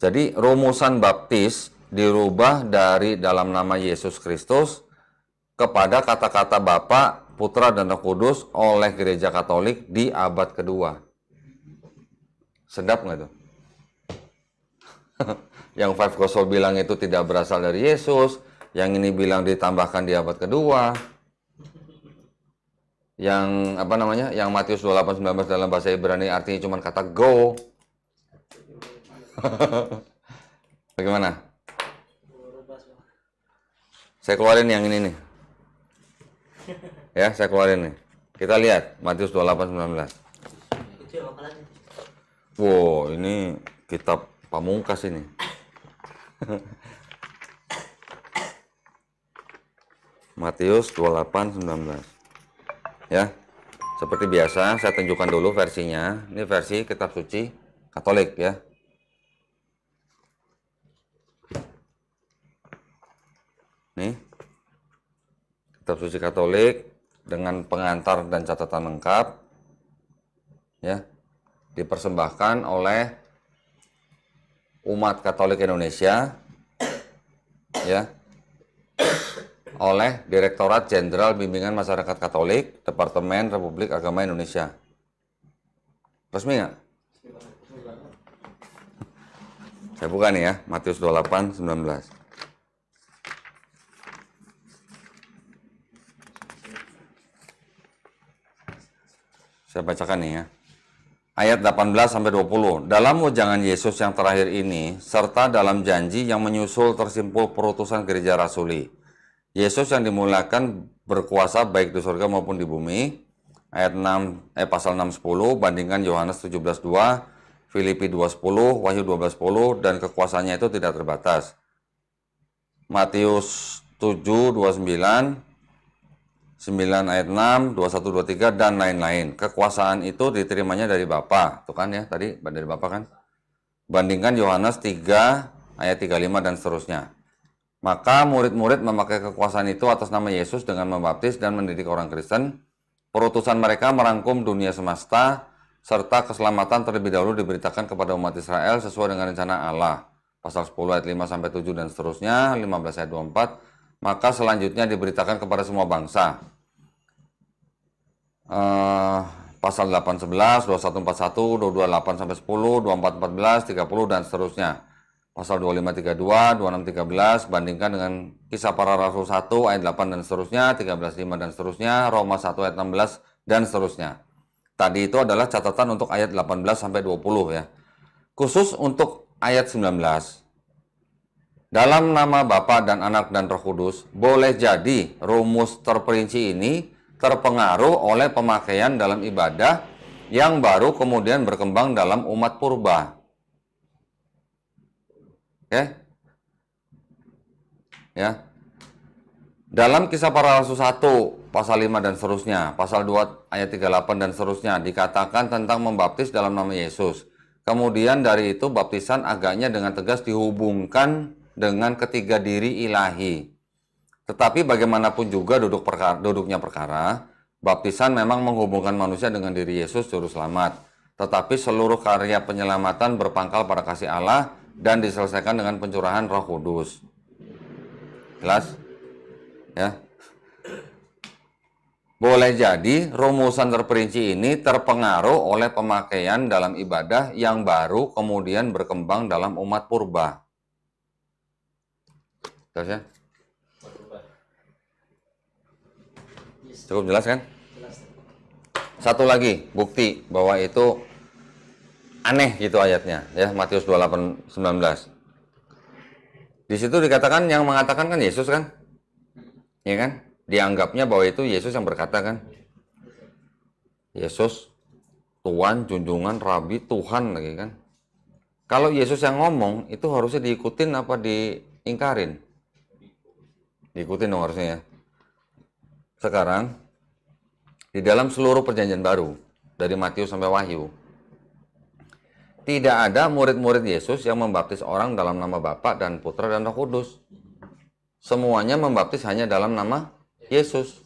Jadi rumusan baptis dirubah dari dalam nama Yesus Kristus kepada kata-kata Bapa, Putra, dan Roh Kudus oleh Gereja Katolik di abad kedua. Sedap nggak tuh? yang Five Gospel bilang itu tidak berasal dari Yesus, yang ini bilang ditambahkan di abad kedua, yang apa namanya, yang Matius 28:19 dalam bahasa Ibrani artinya cuma kata go, Bagaimana? Saya keluarin yang ini nih. Ya, saya keluarin nih. Kita lihat Matius 28:19. Wow, ini kitab pamungkas ini. Matius 28:19. Ya. Seperti biasa, saya tunjukkan dulu versinya. Ini versi kitab suci Katolik ya. nih kitab suci Katolik dengan pengantar dan catatan lengkap ya dipersembahkan oleh umat Katolik Indonesia ya oleh Direktorat Jenderal Bimbingan Masyarakat Katolik Departemen Republik Agama Indonesia resmi nggak? saya bukan ya Matius 28 19 Saya bacakan nih ya. Ayat 18 sampai 20. Dalam wejangan Yesus yang terakhir ini serta dalam janji yang menyusul tersimpul perutusan gereja rasuli. Yesus yang dimulakan berkuasa baik di surga maupun di bumi. Ayat 6 eh pasal 6 10 bandingkan Yohanes 17 2 Filipi 10 Wahyu 12 10 dan kekuasaannya itu tidak terbatas. Matius 7 29 9 ayat 6, 21, 23, dan lain-lain. Kekuasaan itu diterimanya dari Bapa, tuh kan ya tadi dari Bapa kan? Bandingkan Yohanes 3 ayat 35 dan seterusnya. Maka murid-murid memakai kekuasaan itu atas nama Yesus dengan membaptis dan mendidik orang Kristen. Perutusan mereka merangkum dunia semesta serta keselamatan terlebih dahulu diberitakan kepada umat Israel sesuai dengan rencana Allah. Pasal 10 ayat 5 sampai 7 dan seterusnya, 15 ayat 24, maka selanjutnya diberitakan kepada semua bangsa. Uh, pasal 811, 2141, 228 sampai 10, 2414, 30 dan seterusnya. Pasal 2532, 2613 bandingkan dengan kisah para rasul 1 ayat 8 dan seterusnya, 135 dan seterusnya, Roma 1 ayat 16 dan seterusnya. Tadi itu adalah catatan untuk ayat 18 sampai 20 ya. Khusus untuk ayat 19, dalam nama Bapa dan Anak dan Roh Kudus, boleh jadi rumus terperinci ini terpengaruh oleh pemakaian dalam ibadah yang baru kemudian berkembang dalam umat purba. Oke? Ya. Dalam kisah para rasul 1 pasal 5 dan seterusnya, pasal 2 ayat 38 dan seterusnya dikatakan tentang membaptis dalam nama Yesus. Kemudian dari itu baptisan agaknya dengan tegas dihubungkan dengan ketiga diri ilahi. Tetapi bagaimanapun juga duduk perkara, duduknya perkara, baptisan memang menghubungkan manusia dengan diri Yesus juru selamat. Tetapi seluruh karya penyelamatan berpangkal pada kasih Allah dan diselesaikan dengan pencurahan Roh Kudus. Jelas? Ya. Boleh jadi rumusan terperinci ini terpengaruh oleh pemakaian dalam ibadah yang baru kemudian berkembang dalam umat purba. Terus ya? Cukup jelas kan? Satu lagi bukti bahwa itu aneh gitu ayatnya ya Matius 28 19. Di situ dikatakan yang mengatakan kan Yesus kan? Ya kan? Dianggapnya bahwa itu Yesus yang berkata kan? Yesus Tuhan, junjungan, rabi, Tuhan lagi kan. Kalau Yesus yang ngomong itu harusnya diikutin apa diingkarin? Diikutin dong harusnya ya. Sekarang, di dalam seluruh perjanjian baru, dari Matius sampai Wahyu, tidak ada murid-murid Yesus yang membaptis orang dalam nama Bapa dan Putra dan Roh Kudus. Semuanya membaptis hanya dalam nama Yesus.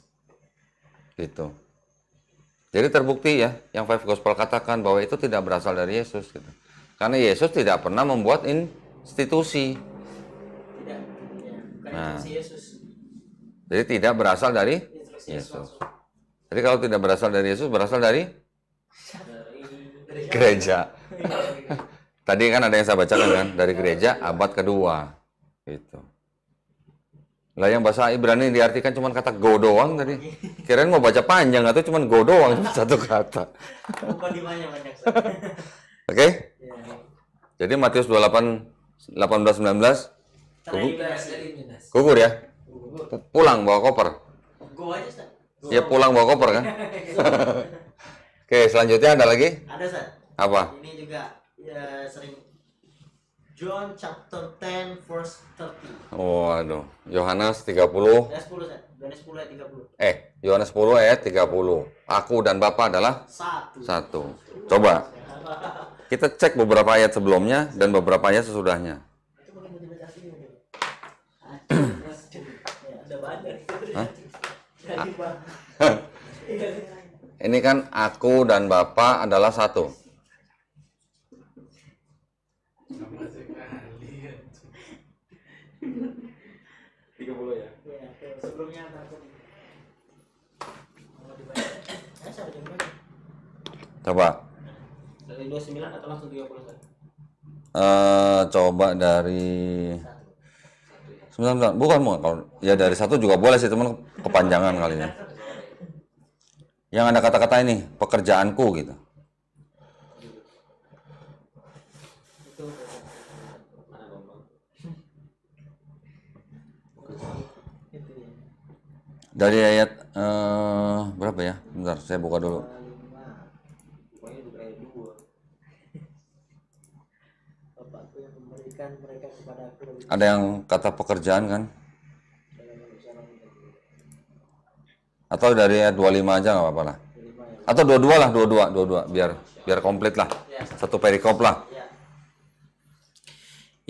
Gitu. Jadi terbukti ya, yang Five Gospel katakan bahwa itu tidak berasal dari Yesus. Gitu. Karena Yesus tidak pernah membuat institusi. Tidak, ya, bukan nah. Yesus. Jadi tidak berasal dari Yesus. Jadi kalau tidak berasal dari Yesus, berasal dari gereja. Tadi kan ada yang saya bacakan kan dari gereja abad kedua, Itu. Lah yang bahasa Ibrani diartikan cuma kata go doang tadi. Kirain mau baca panjang atau cuma go doang satu kata. Oke. Okay? Jadi Matius 28 18 19 gugur, gugur ya? Pulang bawa koper. Go aja, Ustaz. Go. Ya pulang bawa koper kan? Oke, selanjutnya ada lagi? Ada, Ustaz. Apa? Ini juga ya, sering John chapter 10 verse 30. Oh, aduh. Yohanes 30. 10, Ustaz. Yohanes 10 ayat 30. Eh, Yohanes 10 ayat 30. Aku dan Bapa adalah satu. Satu. Coba. Kita cek beberapa ayat sebelumnya dan beberapa ayat sesudahnya. ini kan aku dan Bapak adalah satu. Ya? Iya, eh, coba. Dari 29 atau langsung 31? Uh, eh, coba dari sebentar, sebentar. bukan bukan kalau ya dari satu juga boleh sih teman kepanjangan kali kalinya yang ada kata-kata ini pekerjaanku gitu dari ayat uh, berapa ya? Bentar, saya buka dulu. memberikan mereka kepada aku ada yang kata pekerjaan kan atau dari ayat 25 aja nggak apa-apa lah atau dua-dua lah dua-dua dua-dua biar biar komplit lah ya. satu perikop lah ya.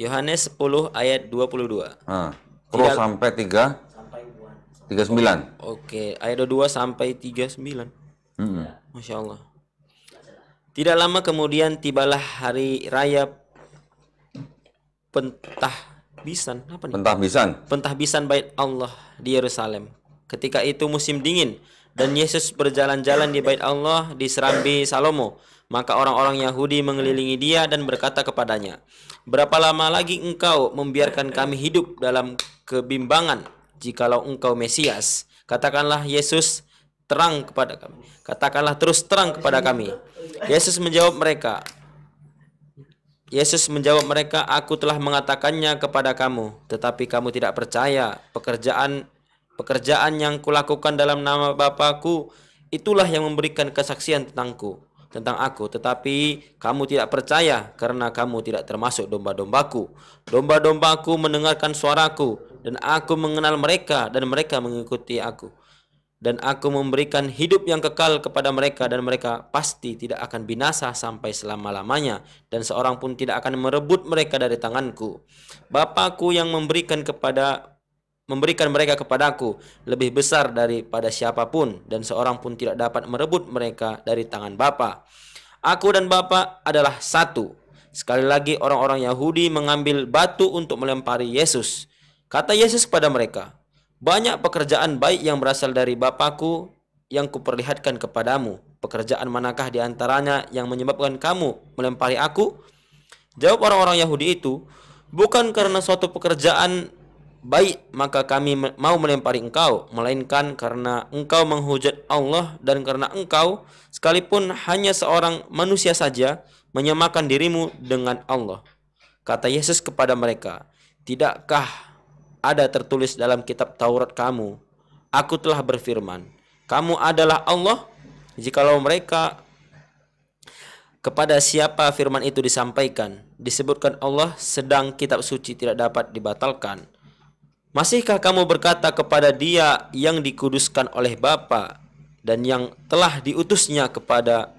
Yohanes 10 ayat 22 nah, terus sampai 3 39 oke ayat 22 sampai 39 mm -hmm. Masya Allah tidak lama kemudian tibalah hari raya pentahbisan apa nih? Pentahbisan. Pentahbisan bait Allah di Yerusalem. Ketika itu musim dingin dan Yesus berjalan-jalan di bait Allah di Serambi Salomo. Maka orang-orang Yahudi mengelilingi dia dan berkata kepadanya, Berapa lama lagi engkau membiarkan kami hidup dalam kebimbangan jikalau engkau Mesias? Katakanlah Yesus terang kepada kami. Katakanlah terus terang kepada kami. Yesus menjawab mereka, Yesus menjawab mereka, "Aku telah mengatakannya kepada kamu, tetapi kamu tidak percaya. Pekerjaan pekerjaan yang kulakukan dalam nama Bapa KU itulah yang memberikan kesaksian tentangku, tentang aku, tetapi kamu tidak percaya karena kamu tidak termasuk domba-dombaku. Domba-dombaku mendengarkan suaraku dan aku mengenal mereka dan mereka mengikuti aku." dan aku memberikan hidup yang kekal kepada mereka dan mereka pasti tidak akan binasa sampai selama-lamanya dan seorang pun tidak akan merebut mereka dari tanganku. Bapakku yang memberikan kepada memberikan mereka kepadaku lebih besar daripada siapapun dan seorang pun tidak dapat merebut mereka dari tangan Bapa. Aku dan Bapa adalah satu. Sekali lagi orang-orang Yahudi mengambil batu untuk melempari Yesus. Kata Yesus kepada mereka, banyak pekerjaan baik yang berasal dari Bapakku yang kuperlihatkan kepadamu. Pekerjaan manakah di antaranya yang menyebabkan kamu melempari aku? Jawab orang-orang Yahudi itu, bukan karena suatu pekerjaan baik maka kami mau melempari engkau, melainkan karena engkau menghujat Allah dan karena engkau sekalipun hanya seorang manusia saja menyamakan dirimu dengan Allah. Kata Yesus kepada mereka, "Tidakkah ada tertulis dalam kitab Taurat kamu. Aku telah berfirman, kamu adalah Allah. Jikalau mereka kepada siapa firman itu disampaikan, disebutkan Allah sedang kitab suci tidak dapat dibatalkan. Masihkah kamu berkata kepada dia yang dikuduskan oleh Bapa dan yang telah diutusnya kepada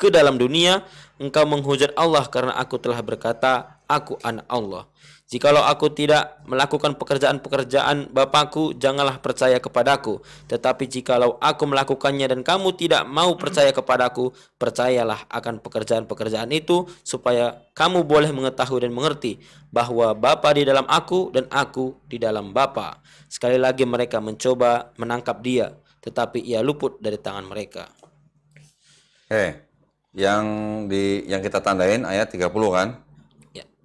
ke dalam dunia, engkau menghujat Allah karena aku telah berkata, aku anak Allah. Jikalau aku tidak melakukan pekerjaan-pekerjaan Bapakku, janganlah percaya kepadaku. Tetapi jikalau aku melakukannya dan kamu tidak mau percaya kepadaku, percayalah akan pekerjaan-pekerjaan itu supaya kamu boleh mengetahui dan mengerti bahwa Bapa di dalam aku dan aku di dalam Bapa. Sekali lagi mereka mencoba menangkap dia, tetapi ia luput dari tangan mereka. Eh, yang di yang kita tandain ayat 30 kan?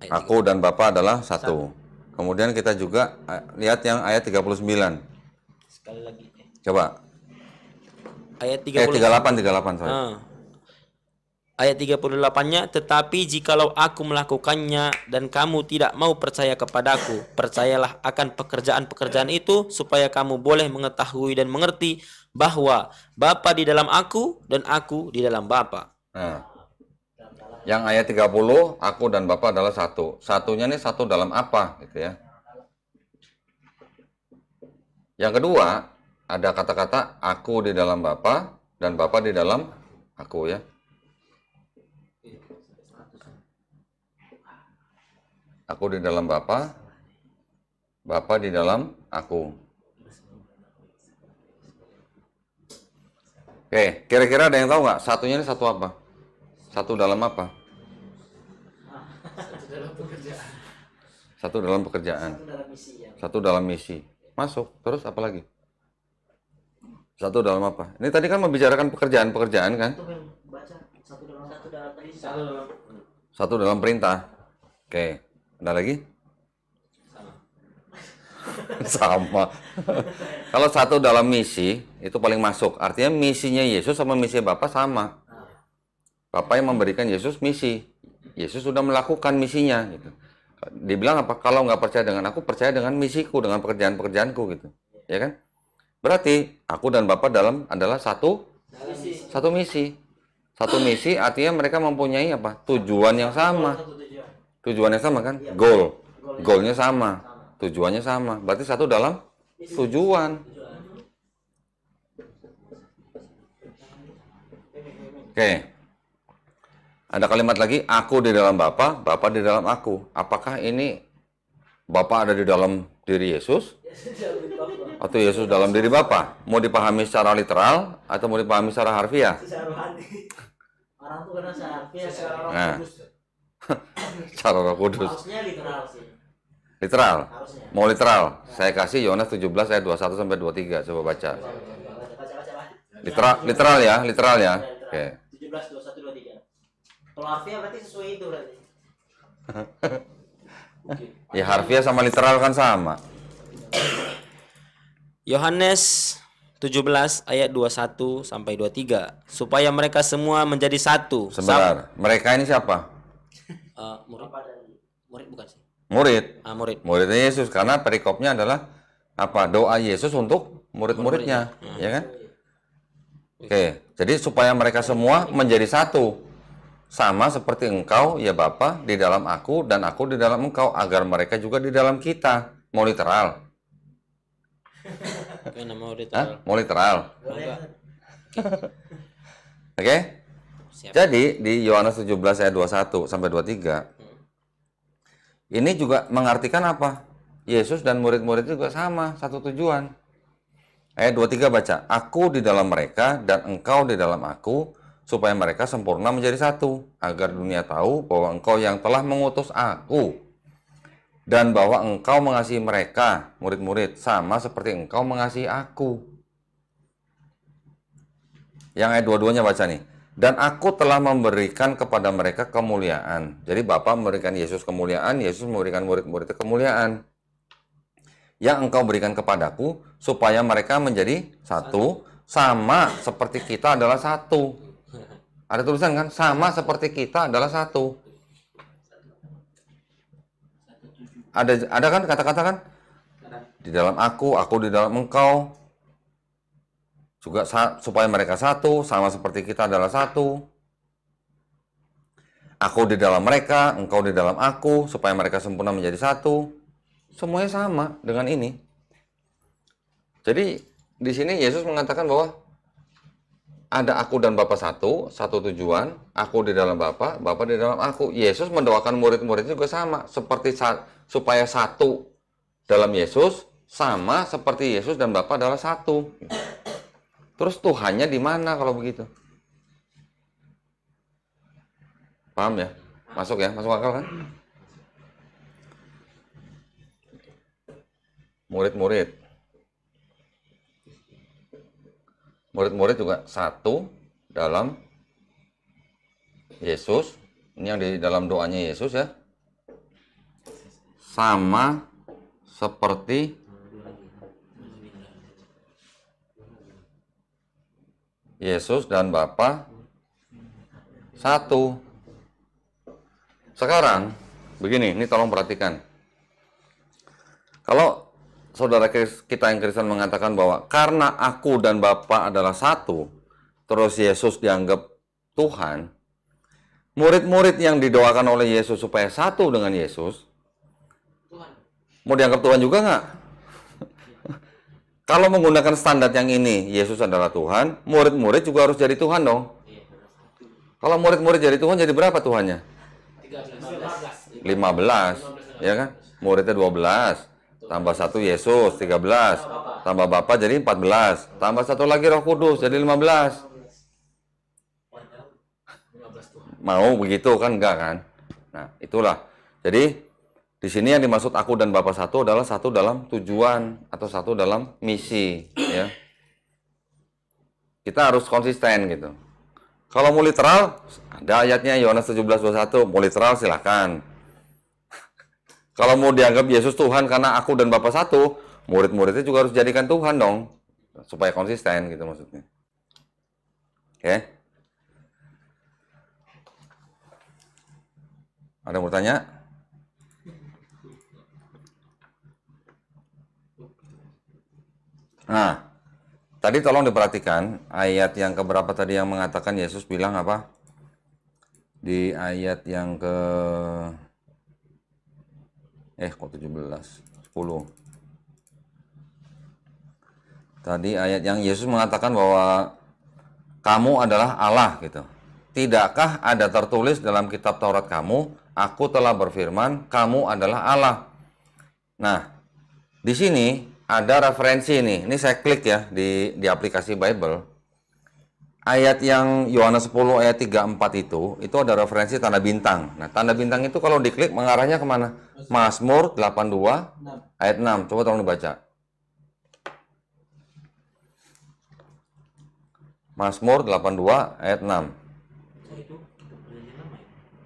ayat Aku dan bapak adalah satu. satu. Kemudian kita juga eh, lihat yang ayat 39. Sekali lagi. Coba. Ayat 38 eh, 38 38 sorry. Ah. Ayat 38-nya, tetapi jikalau aku melakukannya dan kamu tidak mau percaya kepadaku, percayalah akan pekerjaan-pekerjaan itu supaya kamu boleh mengetahui dan mengerti bahwa Bapa di dalam aku dan aku di dalam Bapa. Nah, yang ayat 30, aku dan Bapak adalah satu. Satunya ini satu dalam apa gitu ya. Yang kedua, ada kata-kata aku di dalam Bapak dan Bapak di dalam aku ya. Aku di dalam Bapak Bapak di dalam aku. Oke, kira-kira ada yang tahu nggak? Satunya ini satu apa? Satu dalam apa? Satu dalam pekerjaan. Satu dalam pekerjaan. Satu dalam misi. Masuk. Terus apa lagi? Satu dalam apa? Ini tadi kan membicarakan pekerjaan-pekerjaan kan? Satu dalam, satu dalam perintah. Satu dalam perintah. Oke. Ada lagi? sama. Kalau satu dalam misi itu paling masuk. Artinya misinya Yesus sama misi Bapak sama. Bapak yang memberikan Yesus misi. Yesus sudah melakukan misinya gitu. Dibilang apa? Kalau nggak percaya dengan aku, percaya dengan misiku, dengan pekerjaan-pekerjaanku gitu. Ya kan? Berarti aku dan Bapak dalam adalah satu misi. satu misi. Satu misi artinya mereka mempunyai apa? Tujuan yang sama. Tujuannya sama kan? Goal. Goalnya sama. Tujuannya sama. Berarti satu dalam tujuan. Oke. Okay. Ada kalimat lagi, aku di dalam Bapa, Bapa di dalam aku. Apakah ini Bapa ada di dalam diri Yesus? Atau Yesus dalam diri Bapa? Mau dipahami secara literal atau mau dipahami secara harfiah? Orang tuh karena secara harfiah, ya. secara roh nah. kudus. secara roh kudus. Harusnya literal sih. Literal. Mau literal. Saya kasih Yohanes 17 ayat 21 sampai 23. Coba baca. coba, baca, baca. Literal, literal ya, literal ya. Oke. Okay. 17 21 kalau harfiah berarti sesuai itu berarti. ya harfiah sama literal kan sama. Yohanes 17 ayat 21 sampai 23 supaya mereka semua menjadi satu. Sebentar, mereka ini siapa? Uh, murid. Murid bukan sih? Murid. Ah, murid. Muridnya Yesus karena perikopnya adalah apa? Doa Yesus untuk murid-muridnya, murid ya kan? Oke, okay. jadi supaya mereka semua menjadi satu sama seperti engkau ya Bapa di dalam aku dan aku di dalam engkau agar mereka juga di dalam kita. Mau literal? mau literal. Mau literal? Oke. Okay? Jadi di Yohanes 17 ayat 21 sampai 23 hmm. ini juga mengartikan apa? Yesus dan murid-murid juga sama, satu tujuan. Ayat 23 baca, Aku di dalam mereka dan engkau di dalam aku, supaya mereka sempurna menjadi satu, agar dunia tahu bahwa engkau yang telah mengutus aku, dan bahwa engkau mengasihi mereka, murid-murid, sama seperti engkau mengasihi aku. Yang ayat dua-duanya baca nih. Dan aku telah memberikan kepada mereka kemuliaan. Jadi Bapak memberikan Yesus kemuliaan, Yesus memberikan murid murid kemuliaan. Yang engkau berikan kepadaku, supaya mereka menjadi satu, sama seperti kita adalah satu. Ada tulisan kan? Sama seperti kita adalah satu. Ada ada kan kata-kata kan? Di dalam aku, aku di dalam engkau. Juga supaya mereka satu, sama seperti kita adalah satu. Aku di dalam mereka, engkau di dalam aku, supaya mereka sempurna menjadi satu. Semuanya sama dengan ini. Jadi di sini Yesus mengatakan bahwa ada aku dan Bapa satu, satu tujuan, aku di dalam Bapa, Bapa di dalam aku. Yesus mendoakan murid-muridnya juga sama, seperti sa supaya satu dalam Yesus, sama seperti Yesus dan Bapa adalah satu. Terus Tuhannya di mana kalau begitu? Paham ya? Masuk ya? Masuk akal kan? Murid-murid. murid-murid juga satu dalam Yesus. Ini yang di dalam doanya Yesus ya. Sama seperti Yesus dan Bapa satu. Sekarang begini, ini tolong perhatikan. Kalau saudara kita yang Kristen mengatakan bahwa karena aku dan Bapa adalah satu, terus Yesus dianggap Tuhan, murid-murid yang didoakan oleh Yesus supaya satu dengan Yesus, Tuhan. mau dianggap Tuhan juga nggak? Kalau menggunakan standar yang ini, Yesus adalah Tuhan, murid-murid juga harus jadi Tuhan dong. Iya. Kalau murid-murid jadi Tuhan, jadi berapa Tuhannya? 15. 15, 15. ya kan? Muridnya 12 Tambah satu Yesus 13. Tambah Bapa jadi 14. Tambah satu lagi Roh Kudus jadi 15. Mau begitu kan enggak kan? Nah, itulah. Jadi di sini yang dimaksud aku dan Bapak satu adalah satu dalam tujuan atau satu dalam misi, ya. Kita harus konsisten gitu. Kalau mau literal, ada ayatnya Yohanes 17:21, mau literal silahkan kalau mau dianggap Yesus Tuhan karena aku dan Bapak satu, murid-muridnya juga harus jadikan Tuhan dong, supaya konsisten gitu maksudnya. Oke? Okay. Ada yang bertanya. Nah, tadi tolong diperhatikan ayat yang keberapa tadi yang mengatakan Yesus bilang apa? Di ayat yang ke eh kok 17 10 tadi ayat yang Yesus mengatakan bahwa kamu adalah Allah gitu tidakkah ada tertulis dalam kitab Taurat kamu aku telah berfirman kamu adalah Allah nah di sini ada referensi ini ini saya klik ya di di aplikasi Bible ayat yang Yohanes 10 ayat 34 itu, itu ada referensi tanda bintang. Nah, tanda bintang itu kalau diklik mengarahnya kemana? Mazmur 82 6. ayat 6. Coba tolong dibaca. Mazmur 82 ayat 6.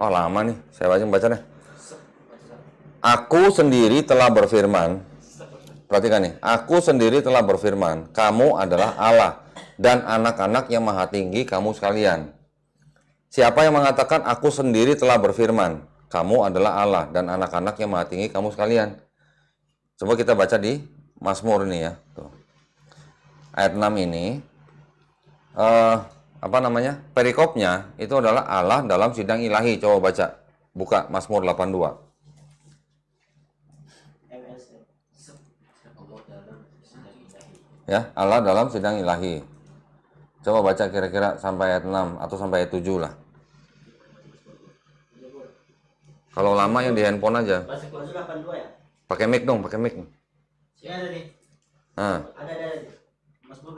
Oh lama nih, saya baca baca nih. Aku sendiri telah berfirman, perhatikan nih, aku sendiri telah berfirman, kamu adalah Allah dan anak-anak yang maha tinggi kamu sekalian. Siapa yang mengatakan aku sendiri telah berfirman, kamu adalah Allah dan anak-anak yang maha tinggi kamu sekalian. Coba kita baca di Mazmur ini ya. Tuh. Ayat 6 ini uh, apa namanya? Perikopnya itu adalah Allah dalam sidang ilahi. Coba baca. Buka Mazmur 82. ya Allah dalam sidang ilahi Coba baca kira-kira sampai ayat 6 atau sampai ayat 7 lah. Kalau lama yang di handphone aja. Ya? Pakai mic dong, pakai mic. Ada nih. Ah. Ada ada. Masmur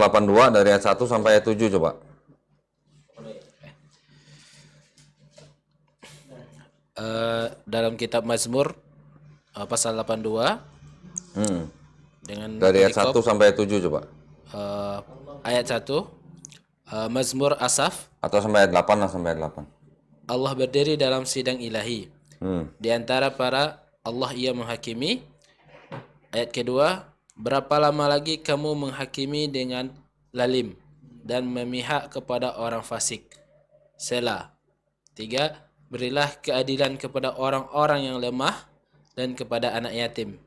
berapa? Masmur 82 dari ayat 1 sampai ayat 7 coba. Uh, dalam kitab Mazmur uh, pasal 82 hmm. dengan dari ayat 1 sampai ayat 7 coba uh, ayat 1 uh, eh, Mazmur Asaf atau sampai ayat 8 lah sampai ayat 8 Allah berdiri dalam sidang ilahi hmm. di antara para Allah ia menghakimi ayat kedua berapa lama lagi kamu menghakimi dengan lalim dan memihak kepada orang fasik Sela tiga berilah keadilan kepada orang-orang yang lemah dan kepada anak yatim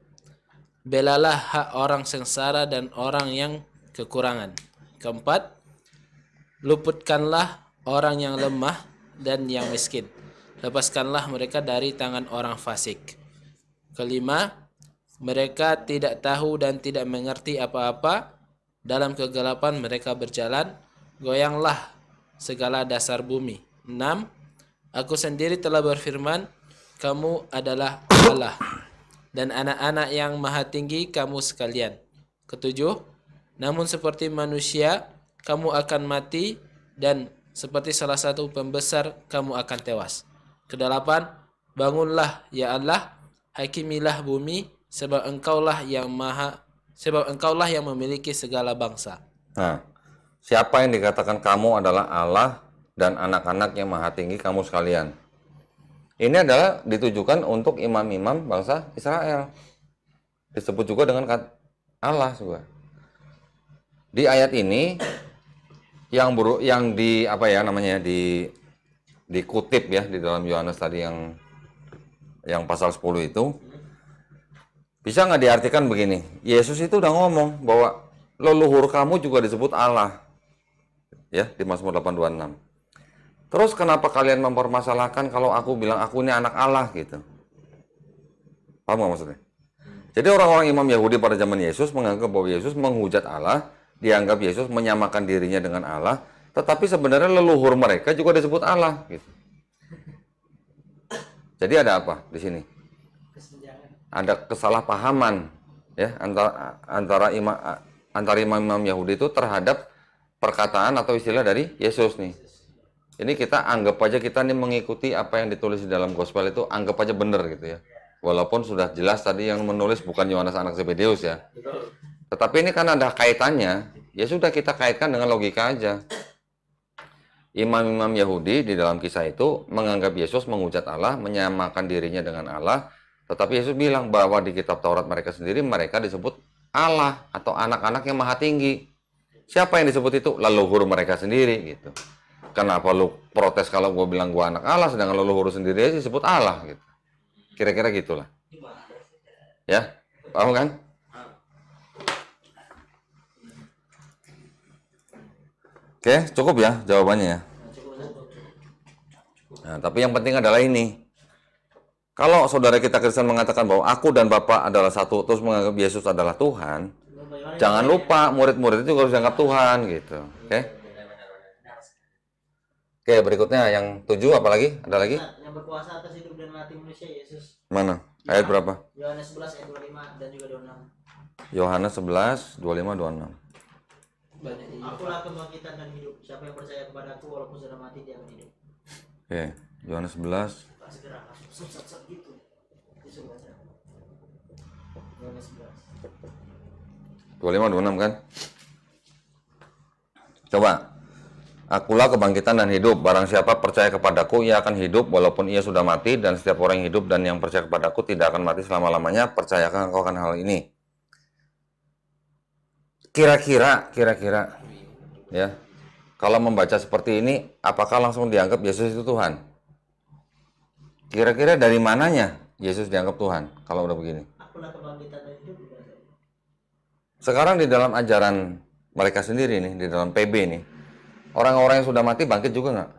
belalah hak orang sengsara dan orang yang kekurangan. Keempat, luputkanlah orang yang lemah dan yang miskin. Lepaskanlah mereka dari tangan orang fasik. Kelima, mereka tidak tahu dan tidak mengerti apa-apa. Dalam kegelapan mereka berjalan, goyanglah segala dasar bumi. Enam, aku sendiri telah berfirman, kamu adalah Allah dan anak-anak yang maha tinggi kamu sekalian. Ketujuh, namun seperti manusia, kamu akan mati dan seperti salah satu pembesar kamu akan tewas. Kedelapan, bangunlah ya Allah, hakimilah bumi sebab engkaulah yang maha sebab engkaulah yang memiliki segala bangsa. Nah, siapa yang dikatakan kamu adalah Allah dan anak-anak yang maha tinggi kamu sekalian. Ini adalah ditujukan untuk imam-imam bangsa Israel. Disebut juga dengan Allah juga di ayat ini yang buruk yang di apa ya namanya di dikutip ya di dalam Yohanes tadi yang yang pasal 10 itu bisa nggak diartikan begini Yesus itu udah ngomong bahwa leluhur kamu juga disebut Allah ya di Mazmur 826 terus kenapa kalian mempermasalahkan kalau aku bilang aku ini anak Allah gitu paham maksudnya jadi orang-orang imam Yahudi pada zaman Yesus menganggap bahwa Yesus menghujat Allah dianggap Yesus menyamakan dirinya dengan Allah, tetapi sebenarnya leluhur mereka juga disebut Allah gitu. Jadi ada apa di sini? Ada kesalahpahaman ya antara antara imam antara imam-imam Yahudi itu terhadap perkataan atau istilah dari Yesus nih. Ini kita anggap aja kita nih mengikuti apa yang ditulis di dalam gospel itu anggap aja benar gitu ya. Walaupun sudah jelas tadi yang menulis bukan Yohanes anak Zebedeus ya. Tetapi ini kan ada kaitannya, ya sudah kita kaitkan dengan logika aja. Imam-imam Yahudi di dalam kisah itu menganggap Yesus menghujat Allah, menyamakan dirinya dengan Allah, tetapi Yesus bilang bahwa di kitab Taurat mereka sendiri mereka disebut Allah atau anak-anak yang maha tinggi. Siapa yang disebut itu? Leluhur mereka sendiri gitu. Kenapa lu protes kalau gue bilang gue anak Allah sedangkan leluhur sendiri sih disebut Allah gitu. Kira-kira gitulah. Ya, paham kan? Oke, cukup ya jawabannya ya. Nah, tapi yang penting adalah ini. Kalau saudara kita Kristen mengatakan bahwa aku dan Bapak adalah satu, terus menganggap Yesus adalah Tuhan, jangan lupa murid-murid itu harus dianggap Tuhan gitu. Oke? Oke, berikutnya yang tujuh apa lagi? Ada lagi? Nah, yang berkuasa atas hidup dan mati manusia Yesus. Mana? Ayat ya. berapa? Yohanes 11 ayat 25 dan juga 26. Yohanes 11 25 26 banyak akulah kebangkitan dan hidup siapa yang percaya kepada Aku, walaupun sudah mati dia akan hidup oke okay. Yohanes 11 segera gitu. langsung dua enam gitu disuruh baca Yohanes 11 25 26 kan coba Akulah kebangkitan dan hidup, barang siapa percaya kepadaku, ia akan hidup walaupun ia sudah mati, dan setiap orang yang hidup dan yang percaya kepadaku tidak akan mati selama-lamanya, percayakan engkau akan hal ini. Kira-kira, kira-kira. Ya. Kalau membaca seperti ini, apakah langsung dianggap Yesus itu Tuhan? Kira-kira dari mananya Yesus dianggap Tuhan kalau udah begini? Sekarang di dalam ajaran mereka sendiri nih, di dalam PB nih, orang-orang yang sudah mati bangkit juga nggak?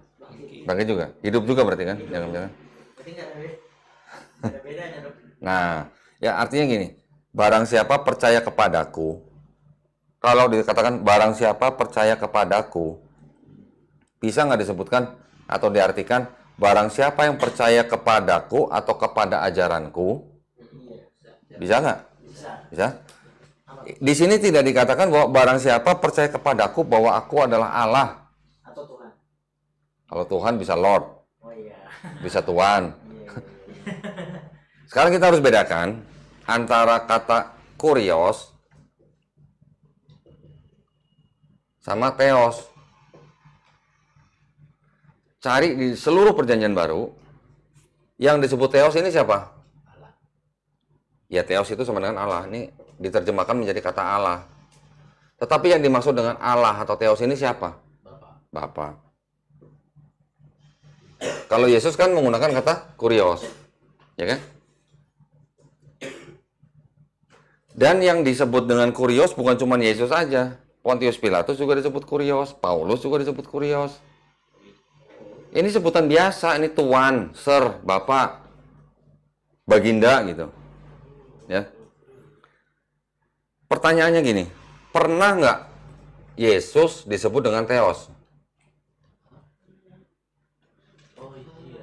Bangkit juga, hidup juga berarti kan? Jangan-jangan. nah, ya artinya gini, barang siapa percaya kepadaku, kalau dikatakan barang siapa percaya kepadaku, bisa nggak disebutkan atau diartikan barang siapa yang percaya kepadaku atau kepada ajaranku? Bisa nggak? Bisa. Di sini tidak dikatakan bahwa barang siapa percaya kepadaku bahwa aku adalah Allah. Atau Tuhan. Kalau Tuhan bisa Lord. Oh, iya. Bisa Tuhan. Iya, iya, iya. Sekarang kita harus bedakan antara kata kurios sama Theos. Cari di seluruh perjanjian baru yang disebut Theos ini siapa? Ya Theos itu sama dengan Allah. Ini diterjemahkan menjadi kata Allah. Tetapi yang dimaksud dengan Allah atau Theos ini siapa? Bapak. Bapak. Kalau Yesus kan menggunakan kata kurios. Ya kan? Dan yang disebut dengan kurios bukan cuma Yesus saja. Pontius Pilatus juga disebut kurios, Paulus juga disebut kurios. Ini sebutan biasa, ini tuan, sir, bapak, baginda gitu. Ya. Pertanyaannya gini, pernah nggak Yesus disebut dengan Theos? Oh, iya, iya.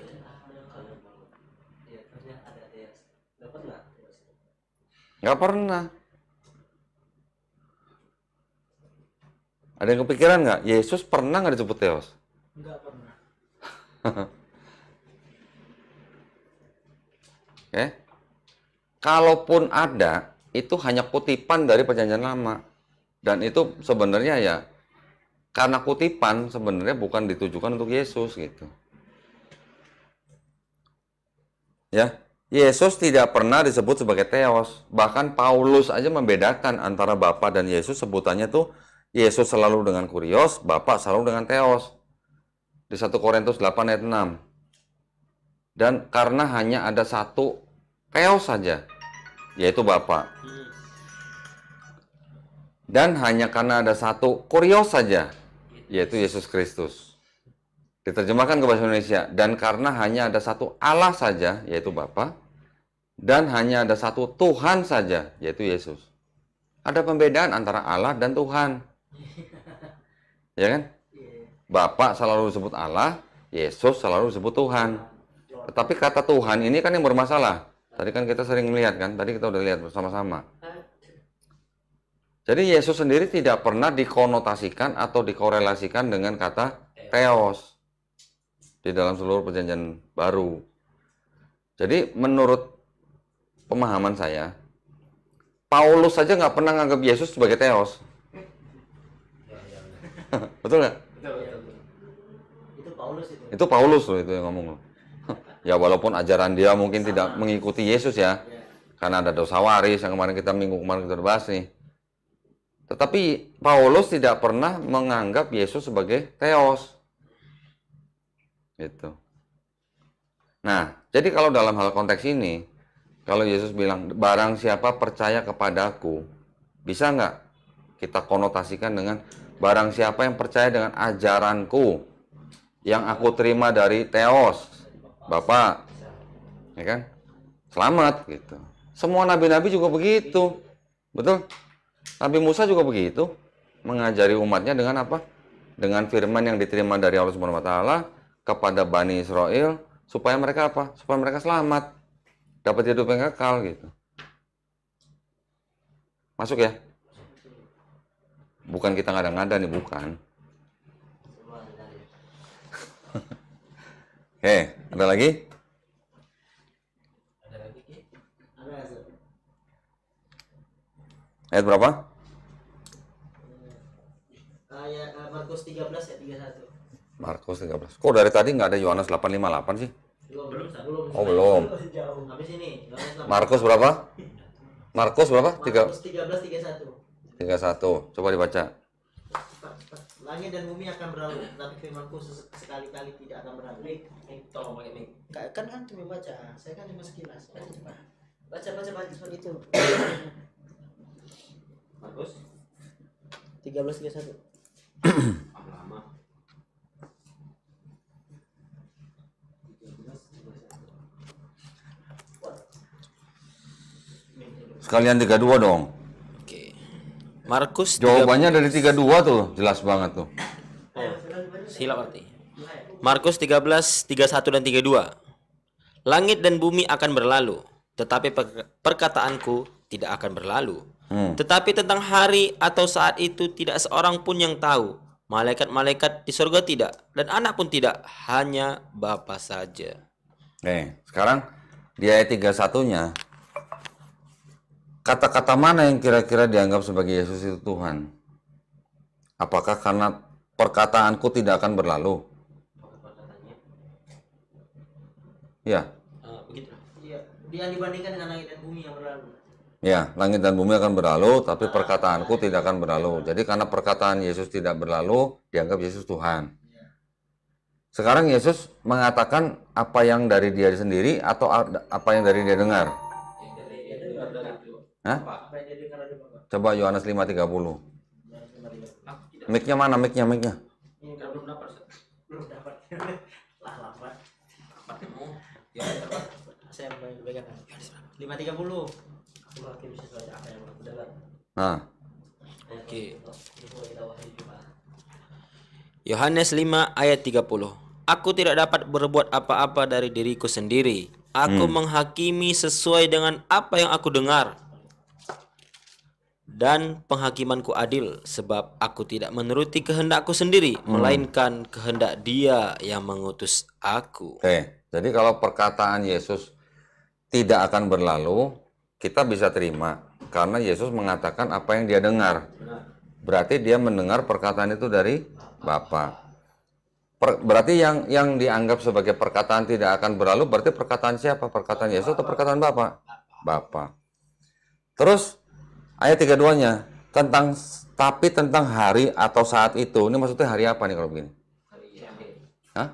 Iya, nggak pernah. Ada yang kepikiran nggak? Yesus pernah nggak disebut Theos? Nggak pernah. Oke. Eh? Kalaupun ada, itu hanya kutipan dari perjanjian lama. Dan itu sebenarnya ya karena kutipan sebenarnya bukan ditujukan untuk Yesus gitu. Ya, Yesus tidak pernah disebut sebagai Theos. Bahkan Paulus aja membedakan antara Bapa dan Yesus sebutannya tuh Yesus selalu dengan kurios, Bapak selalu dengan teos. Di 1 Korintus 8 ayat 6. Dan karena hanya ada satu teos saja, yaitu Bapak. Dan hanya karena ada satu kurios saja, yaitu Yesus Kristus. Diterjemahkan ke bahasa Indonesia, dan karena hanya ada satu Allah saja, yaitu Bapak. dan hanya ada satu Tuhan saja, yaitu Yesus. Ada pembedaan antara Allah dan Tuhan. Ya kan? Bapak selalu disebut Allah, Yesus selalu disebut Tuhan. Tetapi kata Tuhan ini kan yang bermasalah. Tadi kan kita sering melihat kan, tadi kita udah lihat bersama-sama. Jadi Yesus sendiri tidak pernah dikonotasikan atau dikorelasikan dengan kata Theos di dalam seluruh perjanjian baru. Jadi menurut pemahaman saya, Paulus saja nggak pernah menganggap Yesus sebagai Theos. betul nggak? Itu Paulus itu. Itu Paulus loh itu yang ngomong loh. ya walaupun ajaran dia mungkin Sama. tidak mengikuti Yesus ya. ya. Karena ada dosa waris yang kemarin kita minggu kemarin kita bahas nih. Tetapi Paulus tidak pernah menganggap Yesus sebagai Theos itu Nah, jadi kalau dalam hal konteks ini, kalau Yesus bilang, barang siapa percaya kepadaku, bisa nggak kita konotasikan dengan Barang siapa yang percaya dengan ajaranku yang aku terima dari Theos, Bapak, ya kan? Selamat gitu. Semua nabi-nabi juga begitu. Betul? Nabi Musa juga begitu mengajari umatnya dengan apa? Dengan firman yang diterima dari Allah Subhanahu wa taala kepada Bani Israel supaya mereka apa? Supaya mereka selamat, dapat hidup yang kekal gitu. Masuk ya? Bukan kita ngada-ngada nih, bukan. Oke, hey, ada lagi? ada Ayat berapa? Ayat eh, Markus 13 ayat 31. Markus 13. Kok dari tadi nggak ada Yohanes 858 sih? Belum, belum. Oh, belum. Habis ini. Markus berapa? Markus berapa? Markus 13 31. 31. Coba dibaca. Langit dan bumi akan berlalu, tapi firmanku sekali-kali tidak akan berlalu. Tolong ini kan Kan antum baca, saya kan cuma sekilas. Baca Baca baca baca seperti itu. Bagus. 1331. Lama. Sekalian 32 dong. Markus Jawabannya 30. dari 32 tuh, jelas banget tuh. Oh, silap tiga Markus 13, 31 dan 32. Langit dan bumi akan berlalu, tetapi perkataanku tidak akan berlalu. Hmm. Tetapi tentang hari atau saat itu tidak seorang pun yang tahu. Malaikat-malaikat di surga tidak, dan anak pun tidak, hanya Bapa saja. Oke, eh, sekarang di ayat 31-nya, Kata-kata mana yang kira-kira dianggap sebagai Yesus itu Tuhan? Apakah karena perkataanku tidak akan berlalu? Ya. Eh, begitu. Ya, dia dibandingkan dengan langit dan bumi yang berlalu. Ya, langit dan bumi akan berlalu, tapi perkataanku tidak akan berlalu. Jadi karena perkataan Yesus tidak berlalu, dianggap Yesus Tuhan. Sekarang Yesus mengatakan apa yang dari dia sendiri atau apa yang Dari dia dengar. Hah? Coba Yohanes 5.30. Mic-nya mana? Mic-nya, mic-nya. Belum Nah. Oke. Yohanes 5 ayat 30. Aku tidak dapat berbuat apa-apa dari diriku sendiri. Aku hmm. menghakimi sesuai dengan apa yang aku dengar dan penghakimanku adil sebab aku tidak menuruti kehendakku sendiri hmm. melainkan kehendak Dia yang mengutus aku. Oke. Jadi kalau perkataan Yesus tidak akan berlalu, kita bisa terima karena Yesus mengatakan apa yang dia dengar. Berarti dia mendengar perkataan itu dari Bapa. Per, berarti yang yang dianggap sebagai perkataan tidak akan berlalu berarti perkataan siapa? Perkataan Yesus atau perkataan Bapa? Bapa. Terus Ayat 32-nya tentang tapi tentang hari atau saat itu. Ini maksudnya hari apa nih kalau begini? Hah?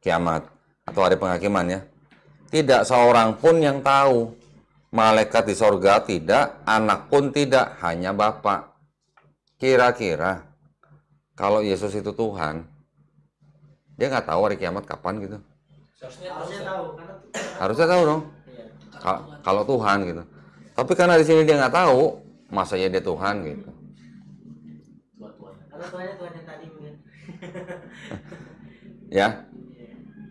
Kiamat atau hari penghakiman ya. Tidak seorang pun yang tahu. Malaikat di sorga tidak, anak pun tidak, hanya Bapak. Kira-kira kalau Yesus itu Tuhan, dia nggak tahu hari kiamat kapan gitu. harusnya tahu. Harusnya tahu dong. Iya. Kalau Tuhan gitu. Tapi karena di sini dia nggak tahu, masanya dia Tuhan gitu ya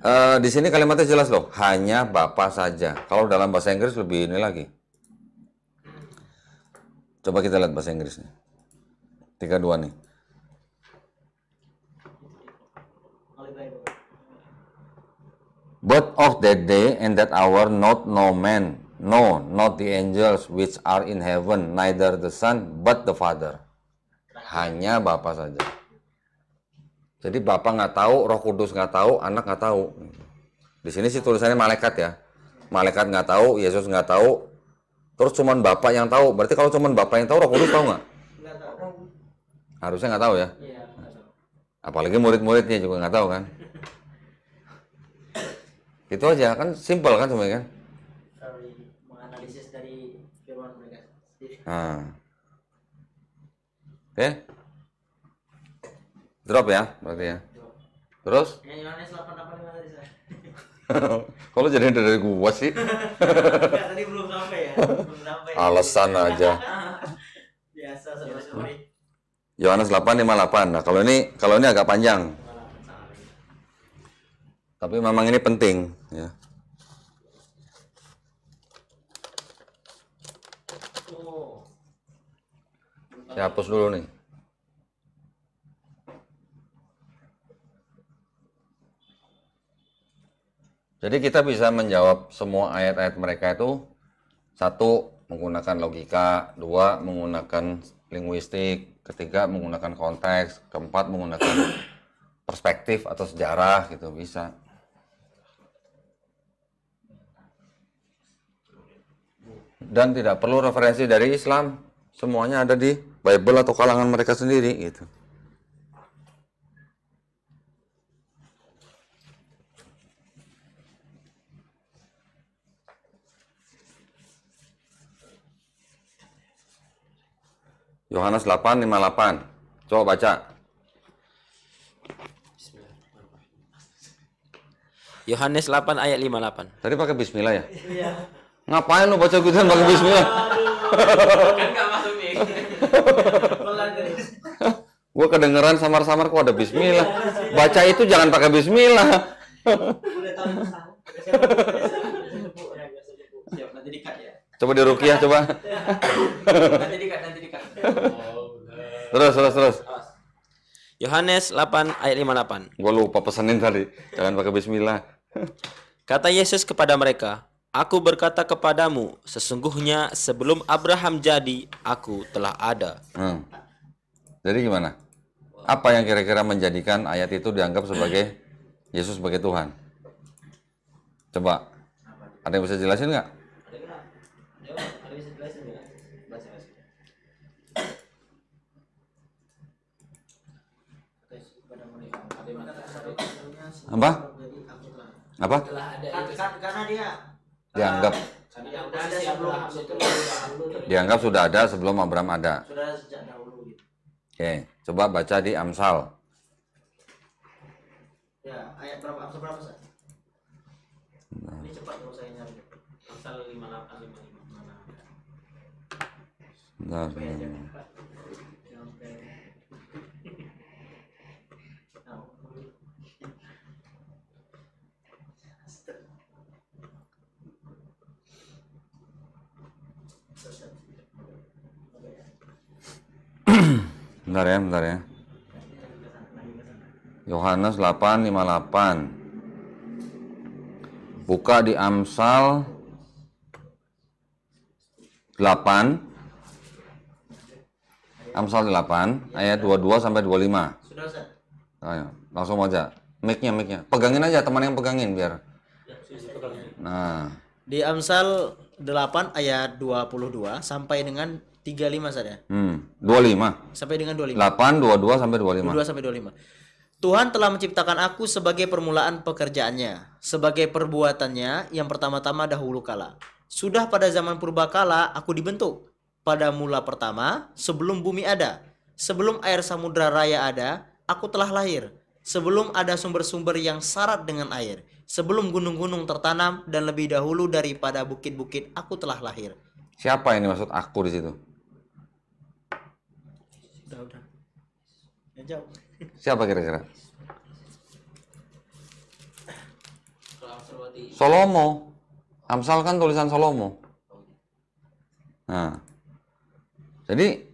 e, di sini kalimatnya jelas loh hanya Bapa saja kalau dalam bahasa Inggris lebih ini lagi coba kita lihat bahasa Inggrisnya Tiga dua nih But of that day and that hour not no man No, not the angels which are in heaven, neither the Son, but the Father. Hanya Bapak saja. Jadi Bapak nggak tahu, Roh Kudus nggak tahu, anak nggak tahu. Di sini sih tulisannya malaikat ya. Malaikat nggak tahu, Yesus nggak tahu. Terus cuman Bapak yang tahu. Berarti kalau cuman Bapak yang tahu, Roh Kudus tahu nggak? Harusnya nggak tahu ya. Apalagi murid-muridnya juga nggak tahu kan. Itu aja kan simple kan semuanya kan. Nah. Oke. Okay. Drop ya, berarti ya. Terus? Kalau jadi dari gua sih. tadi belum sampai ya. Belum sampai. Alasan aja. Biasa sorry. Yohanes 858. Nah, kalau ini kalau ini agak panjang. Tapi memang ini penting ya. Saya hapus dulu nih. Jadi kita bisa menjawab semua ayat-ayat mereka itu satu menggunakan logika, dua menggunakan linguistik, ketiga menggunakan konteks, keempat menggunakan perspektif atau sejarah gitu bisa. Dan tidak perlu referensi dari Islam, semuanya ada di Bible atau kalangan mereka sendiri gitu. Yohanes 8:58. Coba baca. Yohanes 8 ayat 58. Tadi pakai bismillah ya? Iya. Ngapain lu baca Quran pakai bismillah? kan enggak masuk nih gue kedengeran samar-samar kok ada bismillah baca itu jangan pakai bismillah ya. coba di rukiah coba terus terus terus Yohanes 8 ayat 58 gue lupa pesanin tadi jangan pakai bismillah kata Yesus kepada mereka Aku berkata kepadamu, sesungguhnya sebelum Abraham jadi, aku telah ada. Hmm. Jadi gimana? Apa yang kira-kira menjadikan ayat itu dianggap sebagai Yesus sebagai Tuhan? Coba, ada yang bisa jelasin nggak? Apa? Apa? Karena dia dianggap ya dianggap sudah ada sebelum Abraham ada. Gitu. Oke, coba baca di Amsal. Ya, ayat berapa? Amsal berapa, Ustaz? Nah. Ini cepat kalau saya nyari. Amsal 58 55. Nah. bentar ya, bentar ya. Yohanes 8:58. Buka di Amsal 8 Amsal 8 ayat 22 sampai 25. Sudah, Ustaz. Oh, Ayo, iya. langsung aja. Mic-nya, mic-nya. Pegangin aja teman yang pegangin biar. Ya, nah. Di Amsal 8 ayat 22 sampai dengan 35 saja. Ya? Hmm. 25. Sampai dengan 25. 8 22 sampai 25. 22 sampai 25. Tuhan telah menciptakan aku sebagai permulaan pekerjaannya, sebagai perbuatannya yang pertama-tama dahulu kala. Sudah pada zaman purba kala aku dibentuk. Pada mula pertama, sebelum bumi ada, sebelum air samudra raya ada, aku telah lahir. Sebelum ada sumber-sumber yang syarat dengan air, sebelum gunung-gunung tertanam dan lebih dahulu daripada bukit-bukit, aku telah lahir. Siapa ini maksud aku di situ? Udah, udah. Yang jauh. Siapa kira-kira? Solomo. Amsal kan tulisan Solomo. Nah. Jadi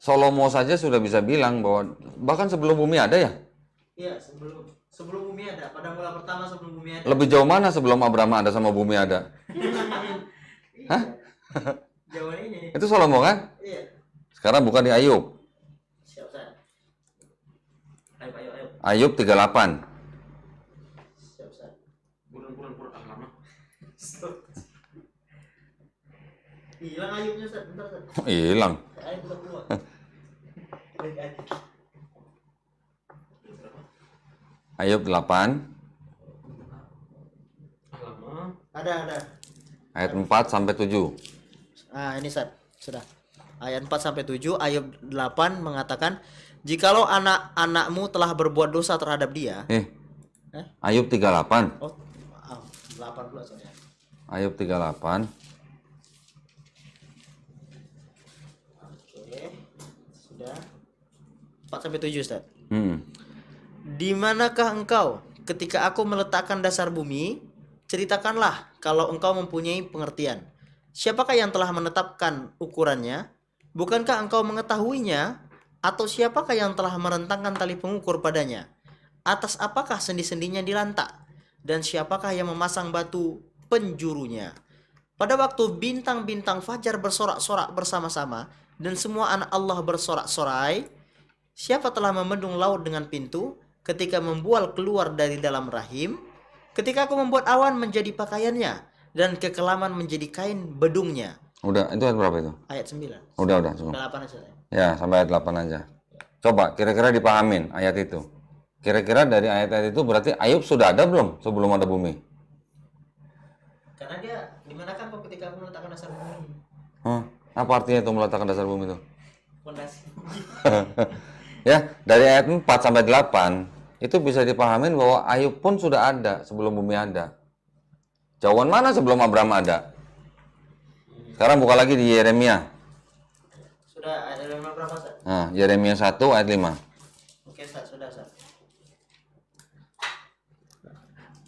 Solomo saja sudah bisa bilang bahwa bahkan sebelum bumi ada ya? Iya, sebelum sebelum bumi ada. Pada mula pertama sebelum bumi ada. Lebih jauh mana sebelum Abraham ada sama bumi ada? Hah? Iya. Jauh ini. Itu Solomo kan? Iya. Sekarang buka di Ayub. Ayub 38. Hilang Ayubnya, Ustaz. Bentar, Hilang. Ayub Ayub 8. Ada, ada. Ayat 4 sampai 7. Ah, ini Ustaz. Sudah ayat 4 sampai 7 ayat 8 mengatakan jikalau anak-anakmu telah berbuat dosa terhadap dia eh, eh? Ayub 38 oh 18 ah, saja. Ayub 38 Oke sudah 4 sampai 7 Ustaz hmm. Di manakah engkau ketika aku meletakkan dasar bumi ceritakanlah kalau engkau mempunyai pengertian Siapakah yang telah menetapkan ukurannya Bukankah engkau mengetahuinya? Atau siapakah yang telah merentangkan tali pengukur padanya? Atas apakah sendi-sendinya dilantak? Dan siapakah yang memasang batu penjurunya? Pada waktu bintang-bintang fajar bersorak-sorak bersama-sama dan semua anak Allah bersorak-sorai, siapa telah memendung laut dengan pintu ketika membual keluar dari dalam rahim? Ketika aku membuat awan menjadi pakaiannya dan kekelaman menjadi kain bedungnya. Udah, itu ayat berapa itu? Ayat 9. Udah, udah, cukup. 8 aja. Ya, sampai ayat 8 aja. Coba kira-kira dipahamin ayat itu. Kira-kira dari ayat-ayat itu berarti Ayub sudah ada belum sebelum ada bumi? Karena dia dimanakan kan ketika meletakkan dasar bumi? Hah? Apa artinya itu meletakkan dasar bumi itu? Pondasi. ya, dari ayat 4 sampai 8 itu bisa dipahamin bahwa Ayub pun sudah ada sebelum bumi ada. Jauhan mana sebelum Abraham ada? Sekarang buka lagi di Yeremia. Sudah ayat Yeremia berapa, Sat? Nah, Yeremia 1 ayat 5. Oke, Sat, sudah, Sat.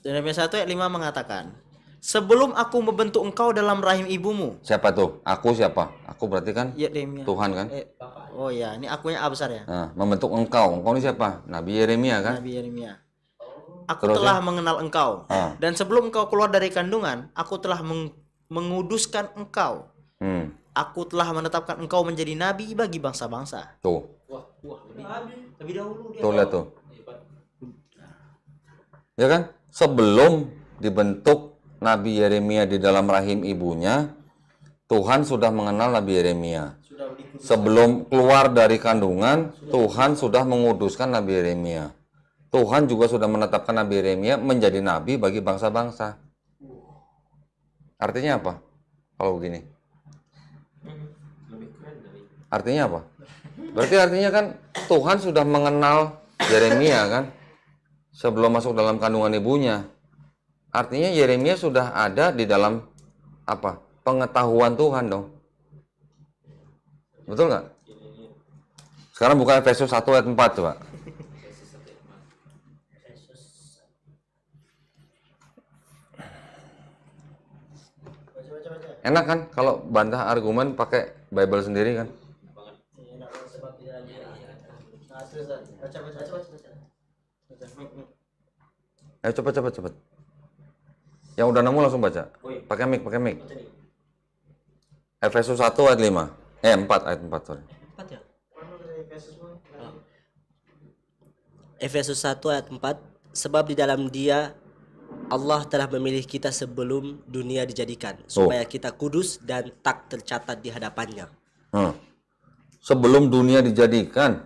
Yeremia 1 ayat 5 mengatakan, Sebelum aku membentuk engkau dalam rahim ibumu. Siapa tuh? Aku siapa? Aku berarti kan ya, Yeremia. Tuhan kan? Eh, oh iya, ini akunya A besar ya. Nah, membentuk engkau. Engkau ini siapa? Nabi Yeremia kan? Nabi Yeremia. Aku Terus telah ya? mengenal engkau. Ah. Dan sebelum engkau keluar dari kandungan, aku telah meng menguduskan engkau. Hmm. Aku telah menetapkan engkau menjadi nabi bagi bangsa-bangsa. Tuh. Wah, wah lebih, lebih dahulu dia. Tuh lihat tuh. Ya kan? Sebelum dibentuk Nabi Yeremia di dalam rahim ibunya, Tuhan sudah mengenal Nabi Yeremia. Sebelum keluar dari kandungan, Tuhan sudah menguduskan Nabi Yeremia. Tuhan juga sudah menetapkan Nabi Yeremia menjadi nabi bagi bangsa-bangsa. Artinya apa? Kalau begini. Artinya apa? Berarti artinya kan Tuhan sudah mengenal Yeremia kan sebelum masuk dalam kandungan ibunya. Artinya Yeremia sudah ada di dalam apa? Pengetahuan Tuhan dong. Betul nggak? Iya, iya, iya. Sekarang buka Efesus 1 ayat 4 coba. Enak kan kalau bantah argumen pakai Bible sendiri kan? Ayo cepat cepat cepat. Yang udah nemu langsung baca. Oh iya. Pakai mic, pakai mic. Efesus 1 ayat 5. Eh 4 ayat 4 sorry. 4 ya? Efesus 1 ayat 4 sebab di dalam dia Allah telah memilih kita sebelum dunia dijadikan supaya oh. kita kudus dan tak tercatat di hadapannya. Hmm. Sebelum dunia dijadikan.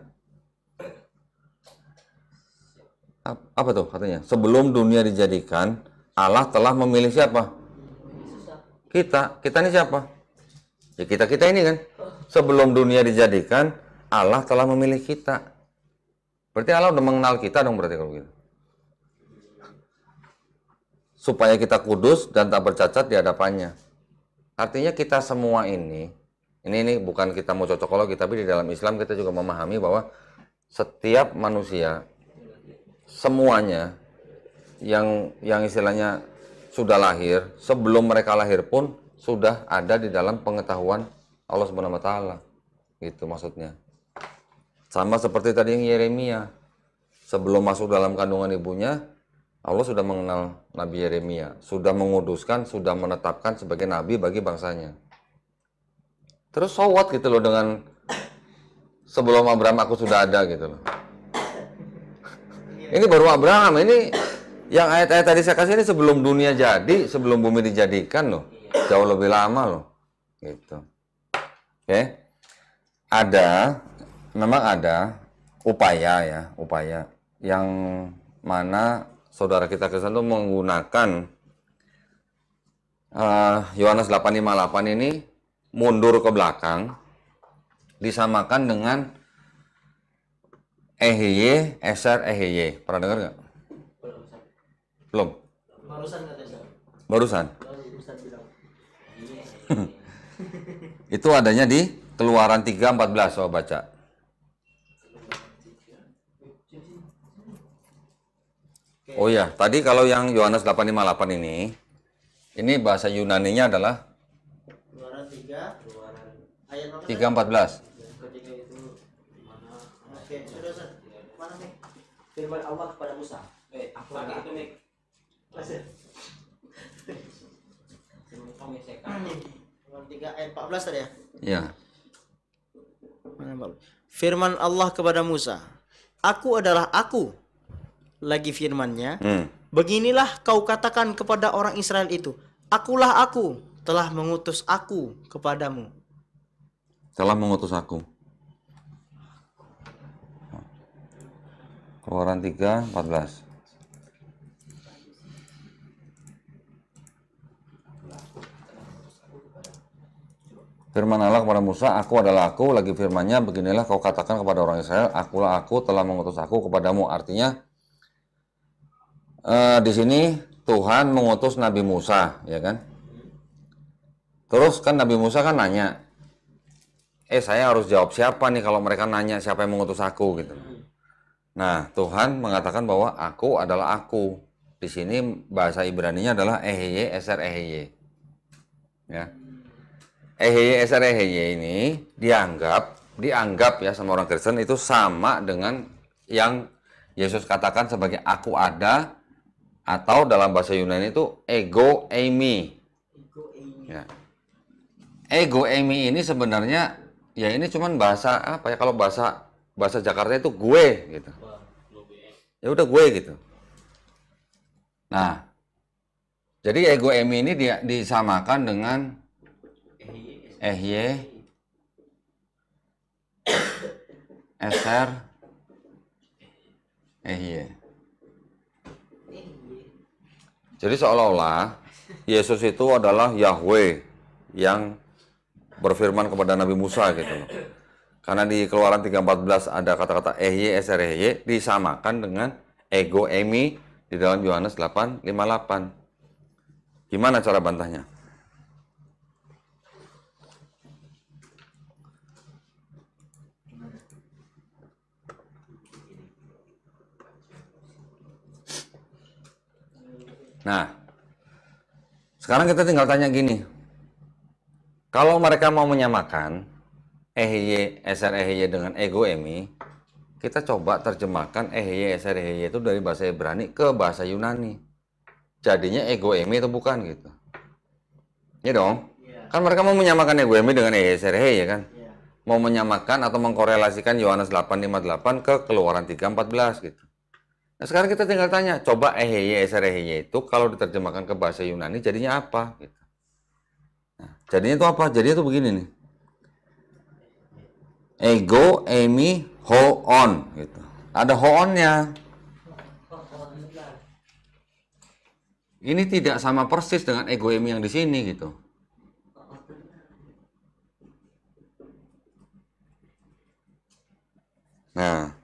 Apa tuh katanya? Sebelum dunia dijadikan, Allah telah memilih siapa? Kita. Kita ini siapa? Ya kita-kita ini kan. Sebelum dunia dijadikan, Allah telah memilih kita. Berarti Allah udah mengenal kita dong berarti kalau gitu supaya kita kudus dan tak bercacat di hadapannya. Artinya kita semua ini, ini ini bukan kita mau cocokologi, tapi di dalam Islam kita juga memahami bahwa setiap manusia semuanya yang yang istilahnya sudah lahir, sebelum mereka lahir pun sudah ada di dalam pengetahuan Allah Subhanahu wa taala. Gitu maksudnya. Sama seperti tadi yang Yeremia, sebelum masuk dalam kandungan ibunya, Allah sudah mengenal Nabi Yeremia, sudah menguduskan, sudah menetapkan sebagai nabi bagi bangsanya. Terus sowat gitu loh dengan sebelum Abraham aku sudah ada gitu loh. Ini baru Abraham, ini yang ayat-ayat tadi saya kasih ini sebelum dunia jadi, sebelum bumi dijadikan loh. Jauh lebih lama loh. Gitu. Oke. Okay. Ada, memang ada upaya ya, upaya yang mana saudara kita Kristen itu menggunakan eh, Yohanes uh, 858 ini mundur ke belakang disamakan dengan EHY, SR EHY. Pernah dengar nggak? Belum. Barusan Barusan. Itu adanya di Keluaran 3:14 coba baca. Okay. Iya. Oh ya, tadi kalau yang Yohanes 858 ini, ini bahasa Yunani-nya adalah 3 ayat 314. Oke, Firman Allah kepada Musa. Eh, aku itu, Mik? Ya. Firman Allah kepada Musa, Aku adalah aku lagi firmannya, hmm. beginilah kau katakan kepada orang Israel itu, akulah aku telah mengutus aku kepadamu. Telah mengutus aku. Keluaran 3, 14. Firman Allah kepada Musa, aku adalah aku, lagi firmannya, beginilah kau katakan kepada orang Israel, akulah aku telah mengutus aku kepadamu. Artinya, Eh, di sini Tuhan mengutus Nabi Musa, ya kan? Terus kan Nabi Musa kan nanya, eh saya harus jawab siapa nih kalau mereka nanya siapa yang mengutus aku gitu. Nah Tuhan mengatakan bahwa aku adalah aku. Di sini bahasa Ibrani-nya adalah ehye eser ehye. Ya. Ehye eser ehye ini dianggap dianggap ya sama orang Kristen itu sama dengan yang Yesus katakan sebagai aku ada atau dalam bahasa Yunani itu ego eimi. Ego eimi. Ya. ini sebenarnya ya ini cuman bahasa apa ya kalau bahasa bahasa Jakarta itu gue gitu. Ya udah gue gitu. Nah, jadi ego eimi ini dia disamakan dengan ehye eser ehye. Jadi seolah-olah Yesus itu adalah Yahweh yang berfirman kepada Nabi Musa gitu loh. Karena di Keluaran 3:14 ada kata-kata ehye eserehye disamakan dengan ego emi di dalam Yohanes 8:58. Gimana cara bantahnya? Nah, sekarang kita tinggal tanya gini. Kalau mereka mau menyamakan EHY, SR EHY dengan ego EMI, kita coba terjemahkan EHY, SR EHY itu dari bahasa Ibrani ke bahasa Yunani. Jadinya ego EMI itu bukan gitu. Ya dong? Iya. Kan mereka mau menyamakan ego EMI dengan EHY, SR EHY ya kan? Iya. Mau menyamakan atau mengkorelasikan Yohanes 858 ke Keluaran 314 gitu. Nah, sekarang kita tinggal tanya, coba eheye eheye itu kalau diterjemahkan ke bahasa Yunani jadinya apa? Gitu. Nah, jadinya itu apa? Jadinya itu begini nih. Ego, emi, ho on gitu. Ada ho onnya. Ini tidak sama persis dengan ego emi yang di sini gitu. Nah,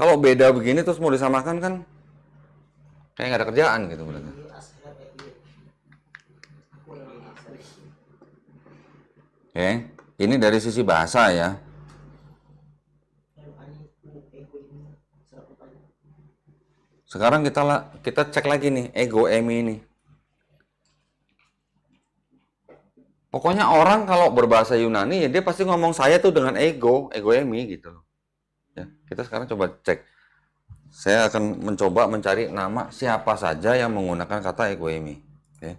kalau beda begini terus mau disamakan kan kayak nggak ada kerjaan gitu berarti. Oke, ya, okay. ini dari sisi bahasa ya. Sekarang kita kita cek lagi nih ego emi ini. Pokoknya orang kalau berbahasa Yunani ya dia pasti ngomong saya tuh dengan ego, ego emi gitu loh. Ya, kita sekarang coba cek. Saya akan mencoba mencari nama siapa saja yang menggunakan kata ekonomi. Oke.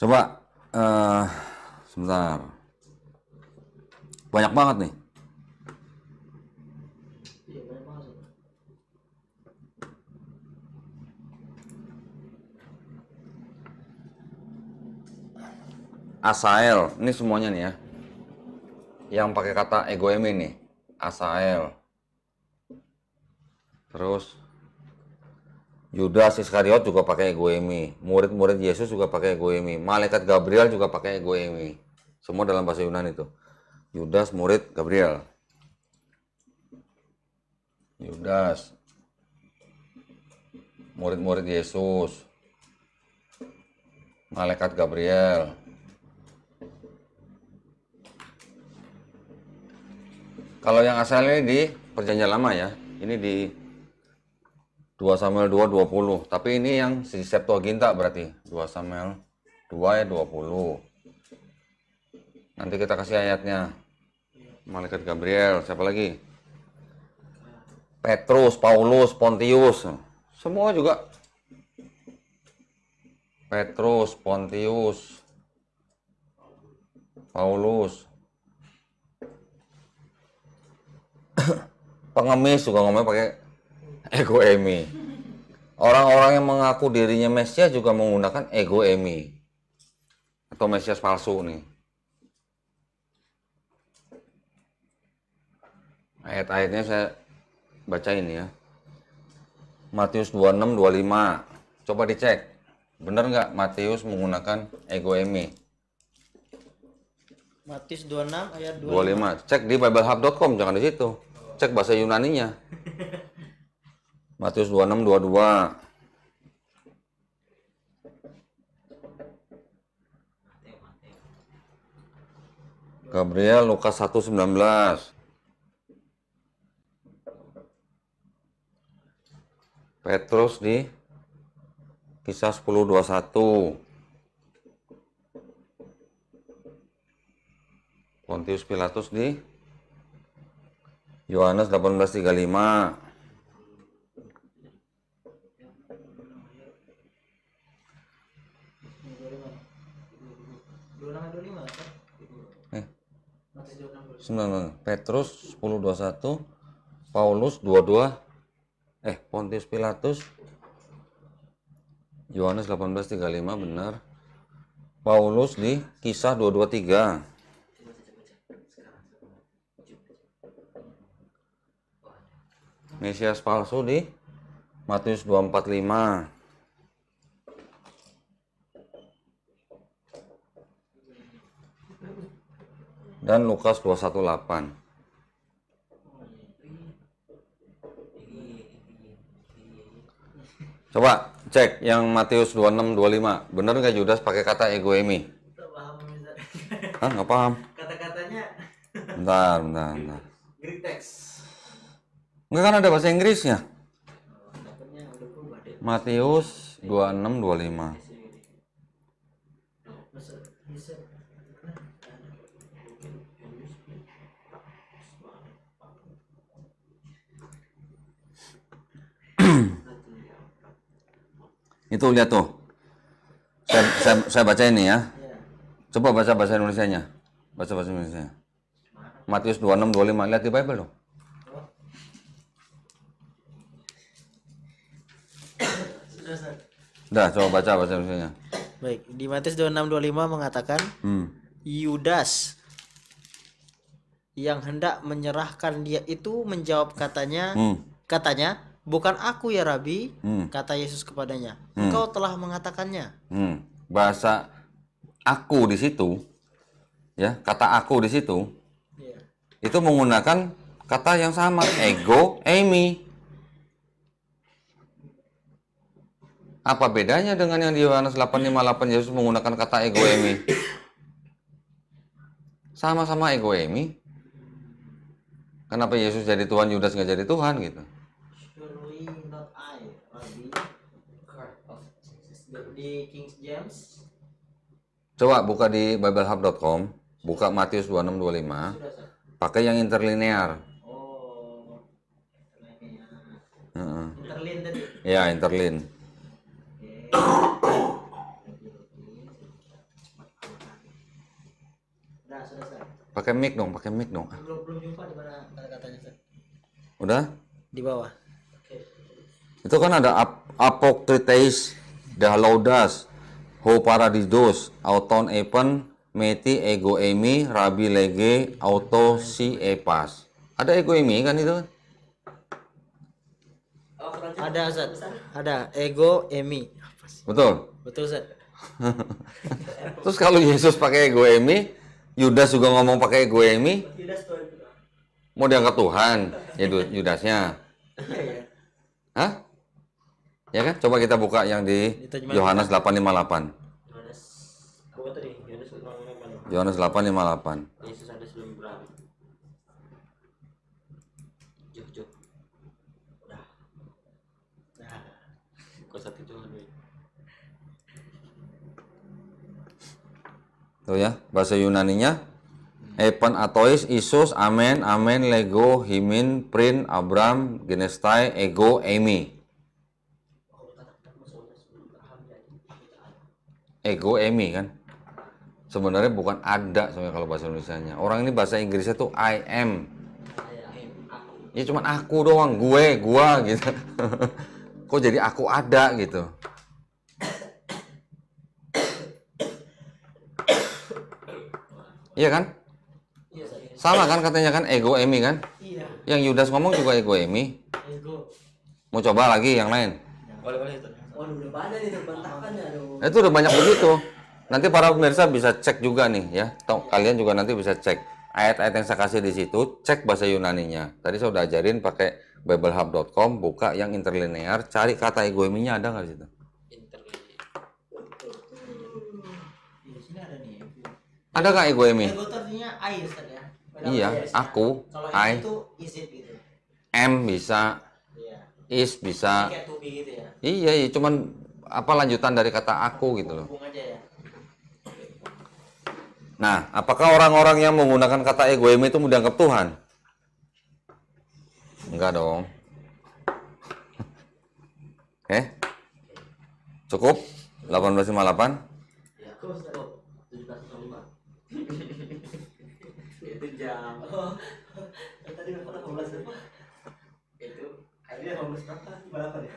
Coba uh, sebentar. Banyak banget nih. Asael, ini semuanya nih ya. Yang pakai kata egoeme nih, Asael. Terus Yudas Iskariot juga pakai egoemi, murid-murid Yesus juga pakai egoemi, malaikat Gabriel juga pakai egoemi. Semua dalam bahasa Yunani itu. Yudas murid Gabriel. Yudas murid-murid Yesus. Malaikat Gabriel. Kalau yang asalnya di perjanjian lama ya, ini di 2 Samuel 2 20. Tapi ini yang si Septuaginta berarti 2 Samuel 2 ya 20. Nanti kita kasih ayatnya. Malaikat Gabriel, siapa lagi? Petrus, Paulus, Pontius. Semua juga Petrus, Pontius, Paulus, pengemis juga ngomong pakai ego emi. Orang-orang yang mengaku dirinya Mesias juga menggunakan ego emi atau Mesias palsu nih. Ayat-ayatnya saya baca ini ya. Matius 26, 25. Coba dicek. Bener nggak Matius menggunakan ego emi? Matius 26 ayat 25. 25. Cek di biblehub.com, jangan di situ cek bahasa Yunaninya. Matius 26 22. Gabriel Lukas 19. Petrus di Kisah 10:21. Pontius Pilatus di Yohanes 1835 Eh. Petrus 1021 Paulus 22 eh Pontius Pilatus Yohanes 1835 benar Paulus di kisah 223 Mesias palsu di Matius 245. dan Lukas 218. Coba cek yang Matius 26 25. Bener nggak Judas pakai kata egoemi? Hah, nggak paham. Kata-katanya. Bentar, bentar, bentar. Greek text. Enggak kan ada bahasa Inggrisnya. Matius 26 25. itu lihat tuh saya, saya, saya baca ini ya coba baca bahasa Indonesia nya baca bahasa Indonesia Matius 26 25 lihat di Bible dong Dah, coba baca baca misalnya Baik, di Matius 2625 mengatakan hmm. Yudas yang hendak menyerahkan dia itu menjawab katanya hmm. katanya bukan aku ya Rabi hmm. kata Yesus kepadanya hmm. engkau telah mengatakannya hmm. bahasa aku di situ ya kata aku di situ yeah. itu menggunakan kata yang sama ego Amy Apa bedanya dengan yang di Yohanes 858 Yesus menggunakan kata egoemi? Sama-sama egoemi. Kenapa Yesus jadi Tuhan, Yudas nggak jadi Tuhan gitu? Coba buka di biblehub.com, buka Matius 2625. Pakai yang interlinear. Oh. Interlin tadi. Ya, interlin. Nah, pakai mic dong, pakai mic dong. Udah? Di bawah. Itu kan ada ap apokriteis, dahlaudas, ho paradidos, auton epen, meti ego emi, rabi lege, auto si epas. Ada ego emi kan itu? Ada, Ada ego emi. Betul? Betul, Ustaz. Terus kalau Yesus pakai egoemi, Yudas juga ngomong pakai egoemi, mau dianggap Tuhan, ya Yudasnya. Hah? Ya kan? Coba kita buka yang di Yohanes 858. Yohanes 858. Tuh ya, bahasa Yunaninya. Epan atois, Isus, amen, amen, lego, himin, Print, abram, genestai, ego, emi. Ego, emi kan? Sebenarnya bukan ada sebenarnya kalau bahasa Indonesia-nya. Orang ini bahasa Inggrisnya tuh I am. Ya cuman aku doang, gue, gua gitu. Kok jadi aku ada gitu. Iya kan? Iya, Sama kan katanya kan ego emi kan? Iya. Yang Yudas ngomong juga ego emi. Ego. Mau coba lagi yang lain? Boleh boleh itu. Oh, udah banyak nah, Itu udah banyak begitu. Nanti para pemirsa bisa cek juga nih ya. Tau, kalian juga nanti bisa cek ayat-ayat yang saya kasih di situ, cek bahasa Yunaninya. Tadi saya udah ajarin pakai biblehub.com, buka yang interlinear, cari kata ego eminya ada nggak di situ? Ada gak ego Emi? Ego artinya I ya, Ustaz ya. Padahal iya, ya, aku. Kalau I itu is it gitu. M bisa. Iya. Is bisa. gitu ya. Iya, iya, cuman apa lanjutan dari kata aku gitu loh. Ya. Nah, apakah orang-orang yang menggunakan kata ego Emi itu dianggap Tuhan? Enggak dong. Eh? Cukup? 1858? Ya, itu jam oh, tadi berapa delapan belas berapa ya? itu akhirnya delapan belas berapa balapan ya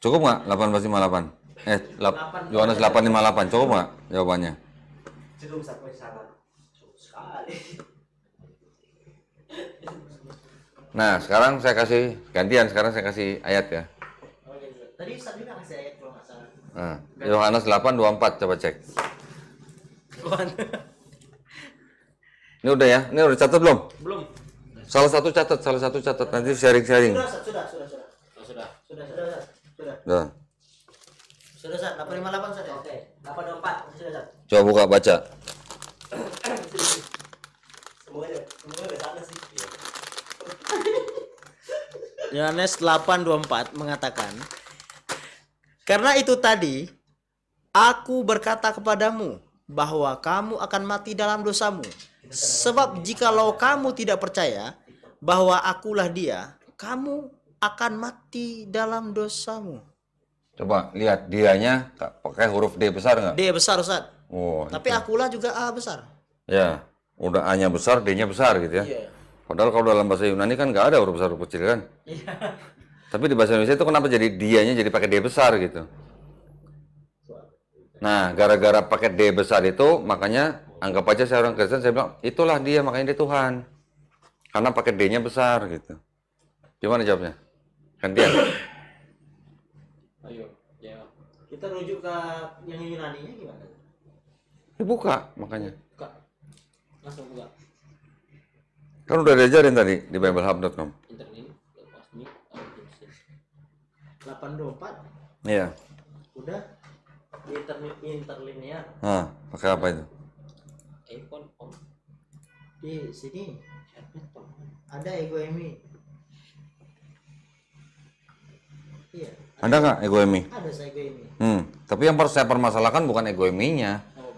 cukup nggak delapan belas lima delapan eh Yohanes delapan lima delapan cukup nggak jawabannya cukup satu sana cukup sekali Nah, sekarang saya kasih gantian. Sekarang saya kasih ayat ya. Oh, iya, iya. tadi Ustaz juga kasih ayat. Ya? Ah. Yohanes Yohanes 8:24 coba cek. ini udah ya, ini udah catat belum? Belum. Salah satu catat, salah satu catat nanti sharing-sharing. Sudah, sudah, sudah, sudah. Oh, sudah, sudah. Sudah, sudah, sudah. Sudah. Sudah. Sudah, sudah, 858, sudah. Oke. 824. Sudah, sudah. Coba buka baca. semuanya, semuanya udah sana sih. Yohanes 824 mengatakan, karena itu tadi, aku berkata kepadamu bahwa kamu akan mati dalam dosamu. Sebab jikalau kamu tidak percaya bahwa akulah dia, kamu akan mati dalam dosamu. Coba lihat dianya pakai huruf D besar nggak? D besar Ustaz. Oh, Tapi itu. akulah juga A besar. Ya, udah A-nya besar, D-nya besar gitu ya. Yeah. Padahal kalau dalam bahasa Yunani kan nggak ada huruf besar huruf kecil kan? Iya. Tapi di bahasa Indonesia itu kenapa jadi dianya jadi pakai D besar gitu? Nah, gara-gara pakai D besar itu, makanya anggap aja saya orang Kristen, saya bilang, itulah dia, makanya dia Tuhan. Karena pakai D-nya besar gitu. Gimana jawabnya? Gantian. Ayo, ya. Kita rujuk ke yang Yunani-nya gimana? Dibuka, ya, makanya. Buka. Langsung buka. Kan udah diajarin tadi di biblehub.com. 824 iya udah di interlin interlinear ah pakai apa itu iPhone om di sini ada ego emi iya ada nggak ego emi ada saya ego emi hmm tapi yang saya permasalahkan bukan ego eminya oh,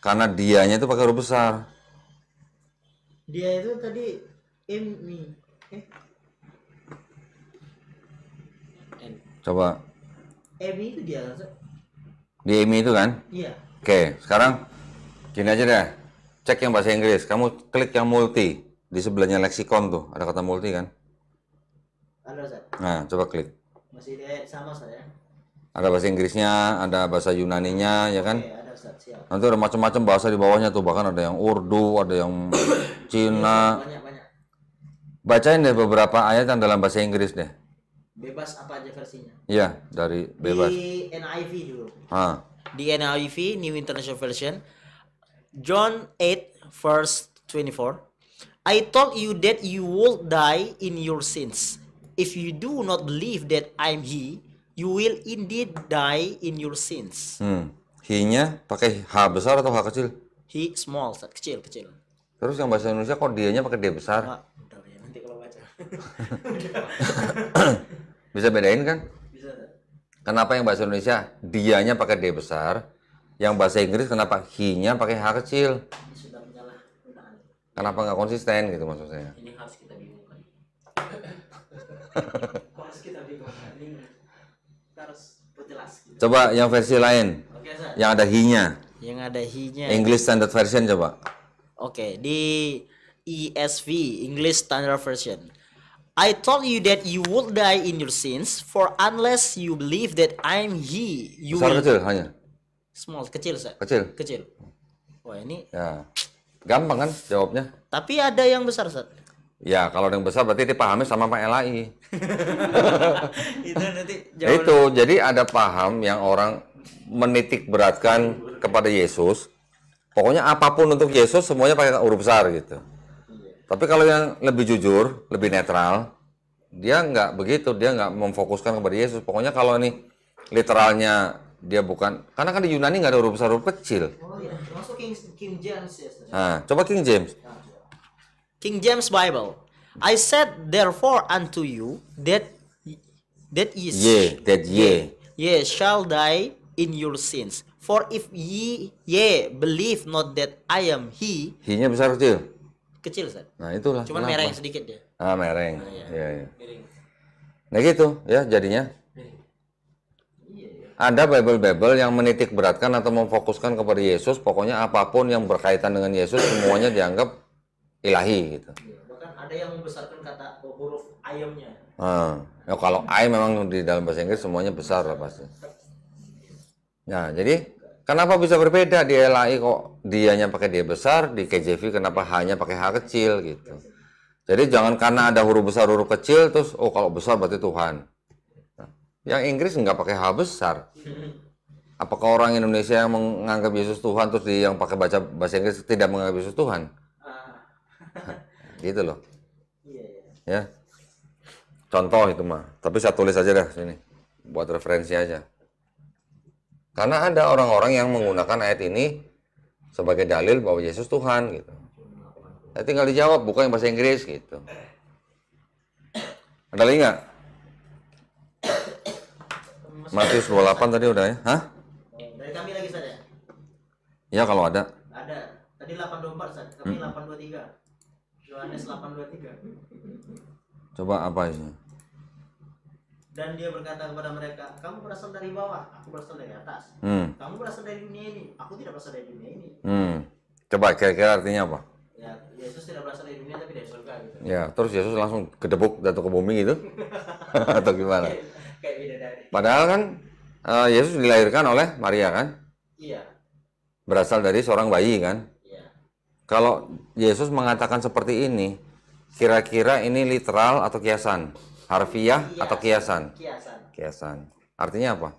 karena dianya itu pakai huruf besar dia itu tadi emi eh Coba. Emi itu dia kan? Di Emi itu kan? Iya. Oke, sekarang gini aja deh. Cek yang bahasa Inggris. Kamu klik yang multi di sebelahnya leksikon tuh ada kata multi kan? Ada Ustaz. Nah, coba klik. Masih deh sama saya. Ada bahasa Inggrisnya, ada bahasa Yunaninya, ya kan? Oke, ada Ustaz, siap. Nanti ada macam-macam bahasa di bawahnya tuh, bahkan ada yang Urdu, ada yang Cina. Banyak, banyak. Bacain deh beberapa ayat yang dalam bahasa Inggris deh bebas apa aja versinya? Iya, dari bebas. Di NIV dulu. Ha. Di NIV New International Version John 8 verse 24 I told you that you will die in your sins if you do not believe that I'm he you will indeed die in your sins. Hmm. He-nya pakai H besar atau H kecil? He small, kecil, kecil. Terus yang bahasa Indonesia kok dia-nya pakai D besar? Nah bisa bedain kan? Bisa. Kenapa yang bahasa Indonesia dianya pakai D besar, yang bahasa Inggris kenapa hinya pakai H kecil? Kenapa nggak konsisten gitu maksudnya? Ini harus kita harus kita harus perjelas. Gitu. Coba yang versi lain. yang ada hinya. Yang ada hinya. English Standard Version coba. Oke, di ESV English Standard Version. I told you that you would die in your sins, for unless you believe that I'm He, you Besar will. kecil hanya. Small kecil saya. Kecil. Kecil. Wah ini. Ya. Gampang kan jawabnya. Tapi ada yang besar Ustaz. Ya kalau ada yang besar berarti dipahami sama Pak LAI. itu nanti jawaban. Itu jadi ada paham yang orang menitik beratkan kepada Yesus. Pokoknya apapun untuk Yesus semuanya pakai huruf besar gitu. Tapi kalau yang lebih jujur, lebih netral, dia nggak begitu, dia nggak memfokuskan kepada Yesus. Pokoknya kalau ini literalnya dia bukan, karena kan di Yunani nggak ada huruf besar huruf kecil. Oh iya. King, James Nah, coba King James. King James Bible. I said therefore unto you that that is ye that ye ye shall die in your sins. For if ye ye believe not that I am he. He-nya besar kecil kecil Ustaz. Nah, itulah. Cuman mereng sedikit dia. Ah, mereng. Nah, ya. Iya, iya. Ya. Nah, gitu ya jadinya. Iya, iya. Ada Bible-Bible yang menitik beratkan atau memfokuskan kepada Yesus, pokoknya apapun yang berkaitan dengan Yesus semuanya dianggap ilahi gitu. Iya, bahkan ada yang membesarkan kata huruf ayamnya. nah Ya, kalau ayam memang di dalam bahasa Inggris semuanya besar lah pasti. Nah, jadi Kenapa bisa berbeda di LAI kok dianya pakai dia besar, di KJV kenapa hanya pakai H kecil gitu. Jadi jangan karena ada huruf besar, huruf kecil, terus oh kalau besar berarti Tuhan. yang Inggris nggak pakai H besar. Apakah orang Indonesia yang menganggap Yesus Tuhan terus di yang pakai baca bahasa Inggris tidak menganggap Yesus Tuhan? Ah. gitu loh. Iya, iya. Ya. Contoh itu mah. Tapi saya tulis aja deh sini. Buat referensi aja. Karena ada orang-orang yang menggunakan ayat ini sebagai dalil bahwa Yesus Tuhan gitu. Saya tinggal dijawab bukan yang bahasa Inggris gitu. Ada lagi nggak? Matius 28 tadi udah ya? Hah? Dari kami lagi saja. Ya iya, kalau ada. Ada. Tadi 824 saja. Kami hmm. 823. Yohanes 823. Coba apa isinya? dan dia berkata kepada mereka, kamu berasal dari bawah, aku berasal dari atas. Hmm. Kamu berasal dari dunia ini, aku tidak berasal dari dunia ini. Hmm. Coba kira-kira artinya apa? Ya, Yesus tidak berasal dari dunia tapi dari surga gitu. Ya, terus Yesus langsung kedebuk jatuh ke bumi gitu? Atau gimana? Padahal kan uh, Yesus dilahirkan oleh Maria kan? Iya. Berasal dari seorang bayi kan? Iya. Kalau Yesus mengatakan seperti ini, kira-kira ini literal atau kiasan? harfiah kiasan. atau kiasan? kiasan? Kiasan. Artinya apa?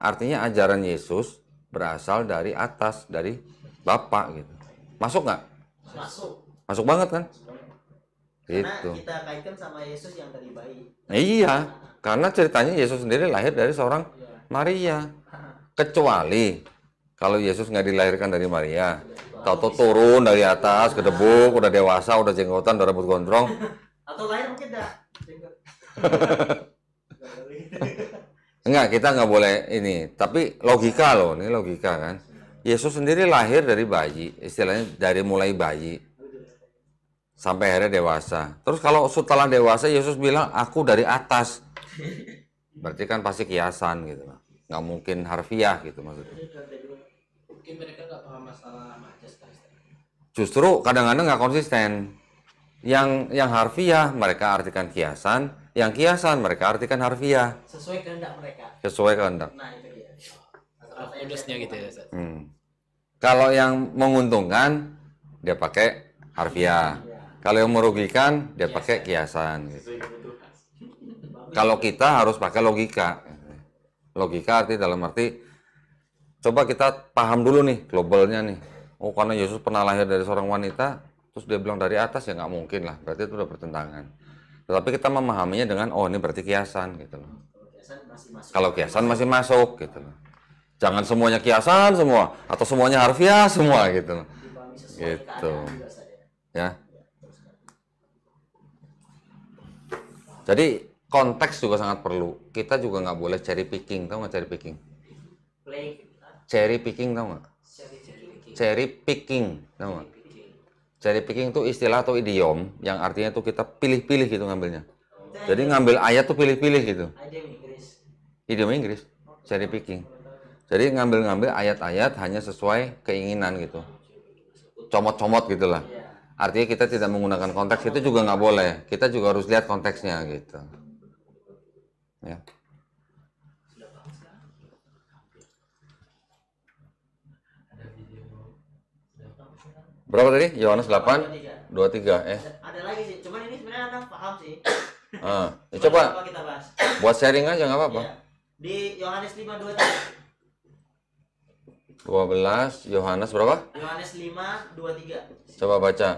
Artinya ajaran Yesus berasal dari atas, dari Bapak gitu. Masuk nggak? Masuk. Masuk banget kan? Karena gitu. kita kaitkan sama Yesus yang dari bayi. Iya, karena ceritanya Yesus sendiri lahir dari seorang iya. Maria. Kecuali kalau Yesus nggak dilahirkan dari Maria, atau iya. turun dari atas, ke debuk, udah dewasa, udah jenggotan, udah rambut gondrong. Atau lahir mungkin dah Enggak, kita nggak boleh ini. Tapi logika loh, ini logika kan. Yesus sendiri lahir dari bayi, istilahnya dari mulai bayi sampai akhirnya dewasa. Terus kalau setelah dewasa Yesus bilang aku dari atas, berarti kan pasti kiasan gitu, nggak mungkin harfiah gitu maksudnya. Justru kadang-kadang nggak konsisten. Yang yang harfiah mereka artikan kiasan, yang kiasan mereka artikan harfiah sesuai kehendak mereka sesuai kehendak nah itu dia gitu ya Hmm. kalau yang menguntungkan dia pakai harfiah iya. kalau yang merugikan dia iya. pakai kiasan gitu. kalau kita harus pakai logika logika arti dalam arti coba kita paham dulu nih globalnya nih oh karena Yesus pernah lahir dari seorang wanita terus dia bilang dari atas ya nggak mungkin lah berarti itu udah pertentangan tetapi kita memahaminya dengan oh ini berarti kiasan gitu loh. Oh, kalau kiasan masih masuk gitu loh. Jangan semuanya kiasan semua atau semuanya harfiah semua gitu loh. Gitu. Ya. ya. Jadi konteks juga sangat perlu. Kita juga nggak boleh cherry picking, tau nggak cherry picking? Cherry picking tau nggak? Cherry picking, tau nggak? Cherry picking itu istilah atau idiom yang artinya tuh kita pilih-pilih gitu ngambilnya. Jadi ngambil ayat tuh pilih-pilih gitu. Idiom Inggris. Cherry picking. Jadi ngambil-ngambil ayat-ayat hanya sesuai keinginan gitu. Comot-comot gitulah. Iya. Artinya kita tidak menggunakan konteks itu juga nggak boleh. Kita juga harus lihat konteksnya gitu. Ya. Berapa tadi? Yohanes 8 23. 23 eh. Ada lagi sih, cuman ini sebenarnya Anda paham sih. Ah, ya coba. coba kita bahas. Buat sharing aja nggak apa-apa. Ya. Di Yohanes 5 23. 12 Yohanes berapa? Yohanes 5 23. Coba baca.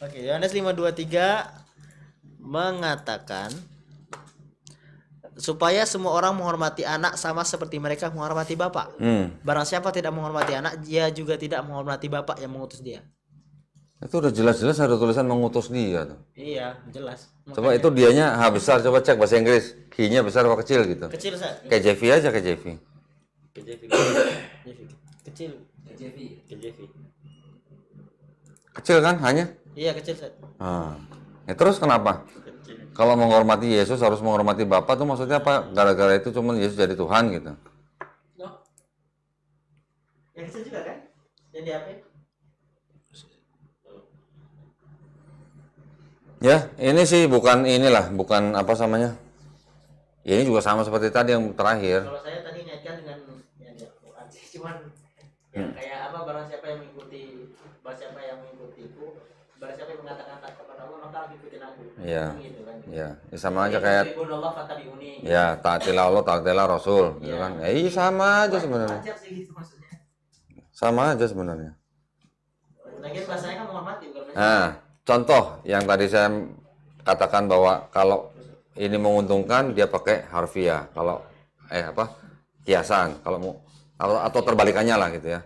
Oke, Yohanes 5 23 mengatakan supaya semua orang menghormati anak sama seperti mereka menghormati bapak. Hmm. Barang siapa tidak menghormati anak, dia juga tidak menghormati bapak yang mengutus dia. Itu udah jelas-jelas ada tulisan mengutus dia Iya, jelas. Makanya. Coba itu dianya H besar, coba cek bahasa Inggris. h besar apa kecil gitu? Kecil, Ustaz. Kayak Jeffy aja kayak Jeffy. Ke Jevi. kecil. Ke Kecil kan hanya? Iya, kecil, Ustaz. Ah. Ya terus kenapa? kalau menghormati Yesus harus menghormati Bapa tuh maksudnya apa? Gara-gara itu cuman Yesus jadi Tuhan gitu. No. Yesus juga kan? Jadi apa? Ya, ini sih bukan inilah, bukan apa samanya. Ya, ini juga sama seperti tadi yang terakhir. Kalau saya tadi niatkan dengan ya, cuman ya, kayak apa barang siapa yang mengikuti, barang siapa yang mengikutiku, Ya, mengatakan Allah Iya. Kan gitu kan. Iya. Ya, sama aja kayak Ya, taatilah Allah, taatilah Rasul, ya. gitu iya. kan. Ya, iya sama aja sebenarnya. Gitu sama aja sebenarnya. kan menghormati Nah, contoh yang tadi saya katakan bahwa kalau ini menguntungkan dia pakai harfiah kalau eh apa kiasan kalau mau atau, atau terbalikannya lah gitu ya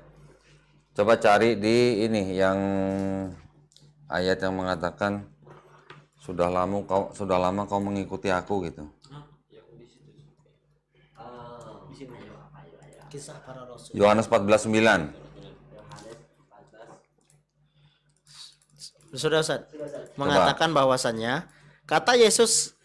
coba cari di ini yang ayat yang mengatakan sudah lama kau sudah lama kau mengikuti aku gitu. Ya, ah, Yohanes Yohanes 14:9. Sudah Ustaz. Mengatakan bahwasannya kata Yesus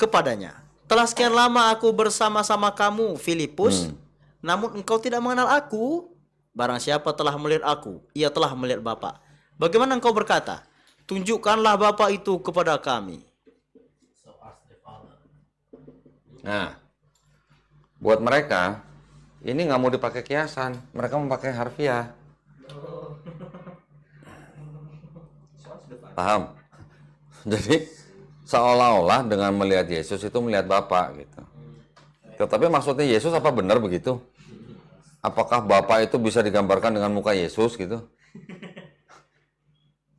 kepadanya, "Telah sekian lama aku bersama-sama kamu, Filipus, hmm. namun engkau tidak mengenal aku. Barang siapa telah melihat aku, ia telah melihat Bapa." Bagaimana engkau berkata, tunjukkanlah Bapa itu kepada kami. Nah, buat mereka, ini nggak mau dipakai kiasan, mereka memakai harfiah. Paham? Jadi seolah-olah dengan melihat Yesus itu melihat Bapa gitu. Tetapi maksudnya Yesus apa benar begitu? Apakah Bapak itu bisa digambarkan dengan muka Yesus gitu?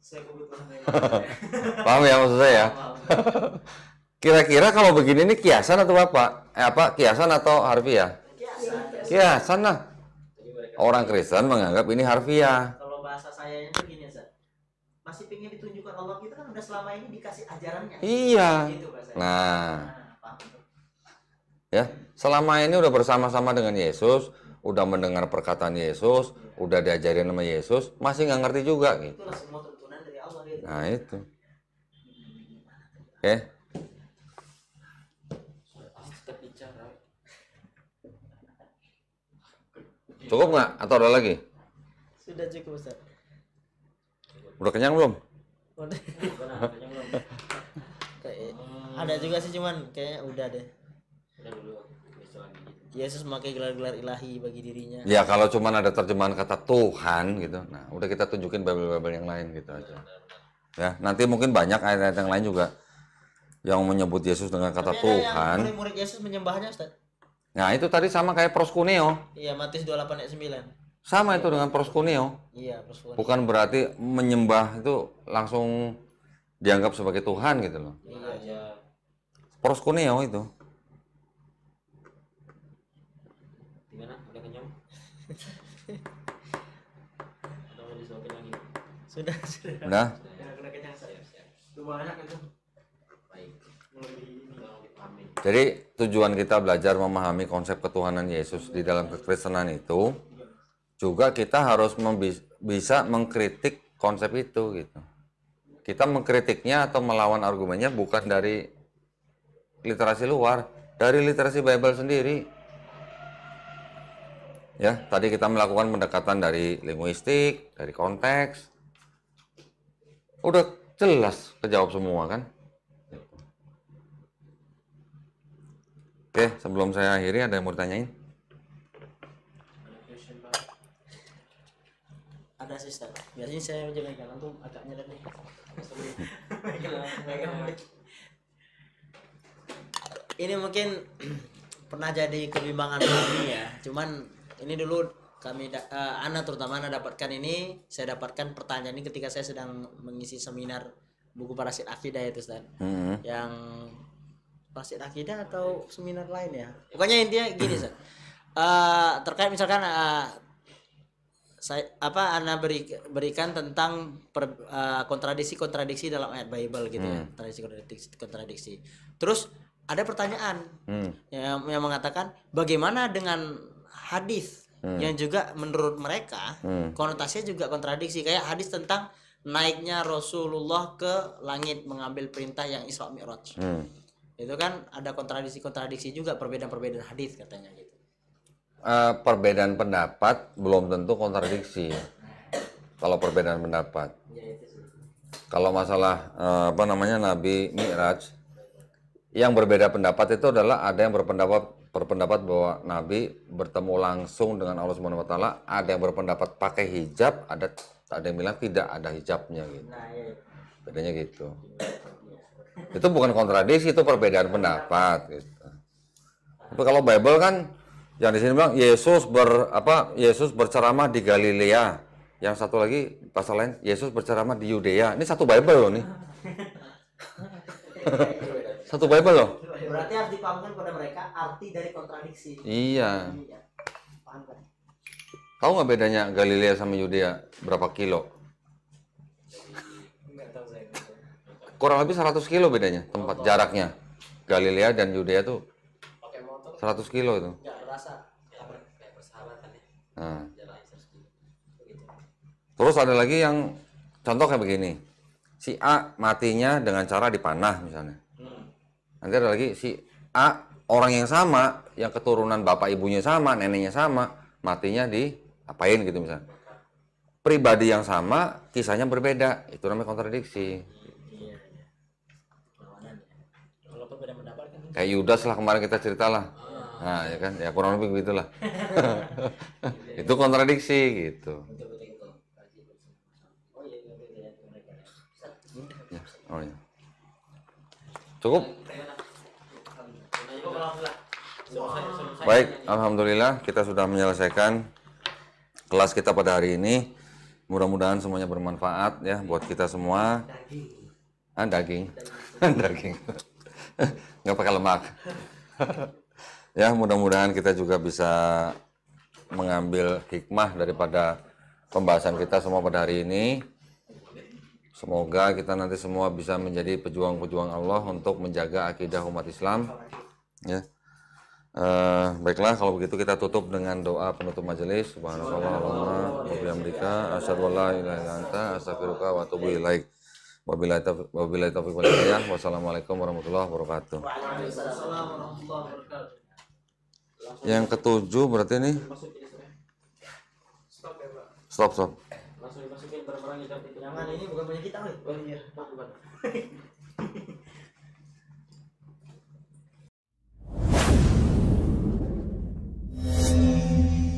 Saya Paham ya maksud saya ya? Kira-kira kalau begini ini kiasan atau apa? Eh, apa kiasan atau harfiah? Ya? Kiasan. Kiasan lah. Orang Kristen menganggap ini harfiah. Ya. Kalau bahasa saya ini begini Ustaz. Masih pingin ditunjukkan Allah kita kan udah selama ini dikasih ajarannya. Iya. Gitu, nah. nah ya, selama ini udah bersama-sama dengan Yesus, udah mendengar perkataan Yesus, udah diajarin sama Yesus, masih nggak ngerti juga gitu. Itulah semua Nah itu. Oke. Okay. Cukup nggak? Atau ada lagi? Sudah cukup Ustaz. Udah kenyang belum? ada juga sih cuman kayaknya udah deh. Udah dulu. Yesus memakai gelar-gelar ilahi bagi dirinya. Ya kalau cuman ada terjemahan kata Tuhan gitu, nah udah kita tunjukin babel-babel yang lain gitu aja. Ya, nanti mungkin banyak ayat-ayat yang lain juga yang menyebut Yesus dengan kata Tapi Tuhan. Murid-murid Yesus menyembahnya, Ustaz. Nah, itu tadi sama kayak proskuneo. Iya, Matius 28 ayat 9. Sama itu dengan proskuneo. Iya, proskuneo. Bukan berarti menyembah itu langsung dianggap sebagai Tuhan gitu loh. Iya, iya. Proskuneo itu. Gimana? Udah kenyang? Sudah, sudah. Sudah jadi tujuan kita belajar memahami konsep ketuhanan Yesus di dalam kekristenan itu juga kita harus bisa mengkritik konsep itu gitu. Kita mengkritiknya atau melawan argumennya bukan dari literasi luar, dari literasi Bible sendiri. Ya, tadi kita melakukan pendekatan dari linguistik, dari konteks. Udah Jelas kejawab semua kan? Oke, sebelum saya akhiri ada yang mau ditanyain? Ada sister, Biasanya saya menjelaskan tuh agak nyeret nih. ini mungkin pernah jadi kebimbangan kami ya. Cuman ini dulu kami da- uh, Ana terutama Ana dapatkan ini saya dapatkan pertanyaan ini ketika saya sedang mengisi seminar buku parasit akidah itu Ustaz. Hmm. Yang parasit akidah atau seminar lain ya. Pokoknya intinya gini Ustaz. Uh, terkait misalkan uh, saya apa Ana beri, berikan tentang per, uh, kontradiksi-kontradiksi dalam ayat Bible gitu ya. hmm. ya. Kontradiksi kontradiksi. kontradiksi. Terus ada pertanyaan hmm. yang, yang mengatakan bagaimana dengan hadis hmm. yang juga menurut mereka hmm. konotasinya juga kontradiksi kayak hadis tentang naiknya Rasulullah ke langit mengambil perintah yang Isra Mi'raj. Hmm. Itu kan ada kontradiksi-kontradiksi juga perbedaan-perbedaan hadis katanya gitu. Uh, perbedaan pendapat belum tentu kontradiksi. Kalau perbedaan pendapat. Ya, itu Kalau masalah uh, apa namanya Nabi Mi'raj yang berbeda pendapat itu adalah ada yang berpendapat berpendapat bahwa Nabi bertemu langsung dengan Allah Subhanahu Wa Ada yang berpendapat pakai hijab, ada ada yang bilang tidak ada hijabnya gitu. Nah, iya, iya. Bedanya gitu. Itu bukan kontradiksi, itu perbedaan pendapat. Gitu. Tapi kalau Bible kan yang di sini bilang Yesus ber apa Yesus berceramah di Galilea. Yang satu lagi pasal lain Yesus berceramah di Yudea. Ini satu Bible loh nih. satu Bible loh. Berarti harus dipahamkan pada mereka arti dari kontradiksi. Iya. iya. Tahu nggak bedanya Galilea sama Yudea berapa kilo? Kurang lebih 100 kilo bedanya tempat jaraknya. Galilea dan Yudea tuh 100 kilo itu. Ya. Nah. Terus ada lagi yang contoh kayak begini. Si A matinya dengan cara dipanah misalnya nanti ada lagi si A orang yang sama yang keturunan bapak ibunya sama neneknya sama matinya di apain gitu misalnya pribadi yang sama kisahnya berbeda itu namanya kontradiksi kayak Yudas lah kemarin kita ceritalah nah ya kan ya kurang lebih begitulah itu kontradiksi gitu ya, oh iya. cukup Baik, alhamdulillah kita sudah menyelesaikan kelas kita pada hari ini. Mudah-mudahan semuanya bermanfaat ya buat kita semua. Daging. Ah, daging. daging. Nggak pakai lemak. ya, mudah-mudahan kita juga bisa mengambil hikmah daripada pembahasan kita semua pada hari ini. Semoga kita nanti semua bisa menjadi pejuang-pejuang Allah untuk menjaga akidah umat Islam ya uh, baiklah kalau begitu kita tutup dengan doa penutup majelis subhanallahumma wa wassalamualaikum warahmatullahi wabarakatuh yang ketujuh berarti ini stop stop langsung dimasukin barang-barang yang dapat ini bukan punya kita nih oh, iya. bukan bukan you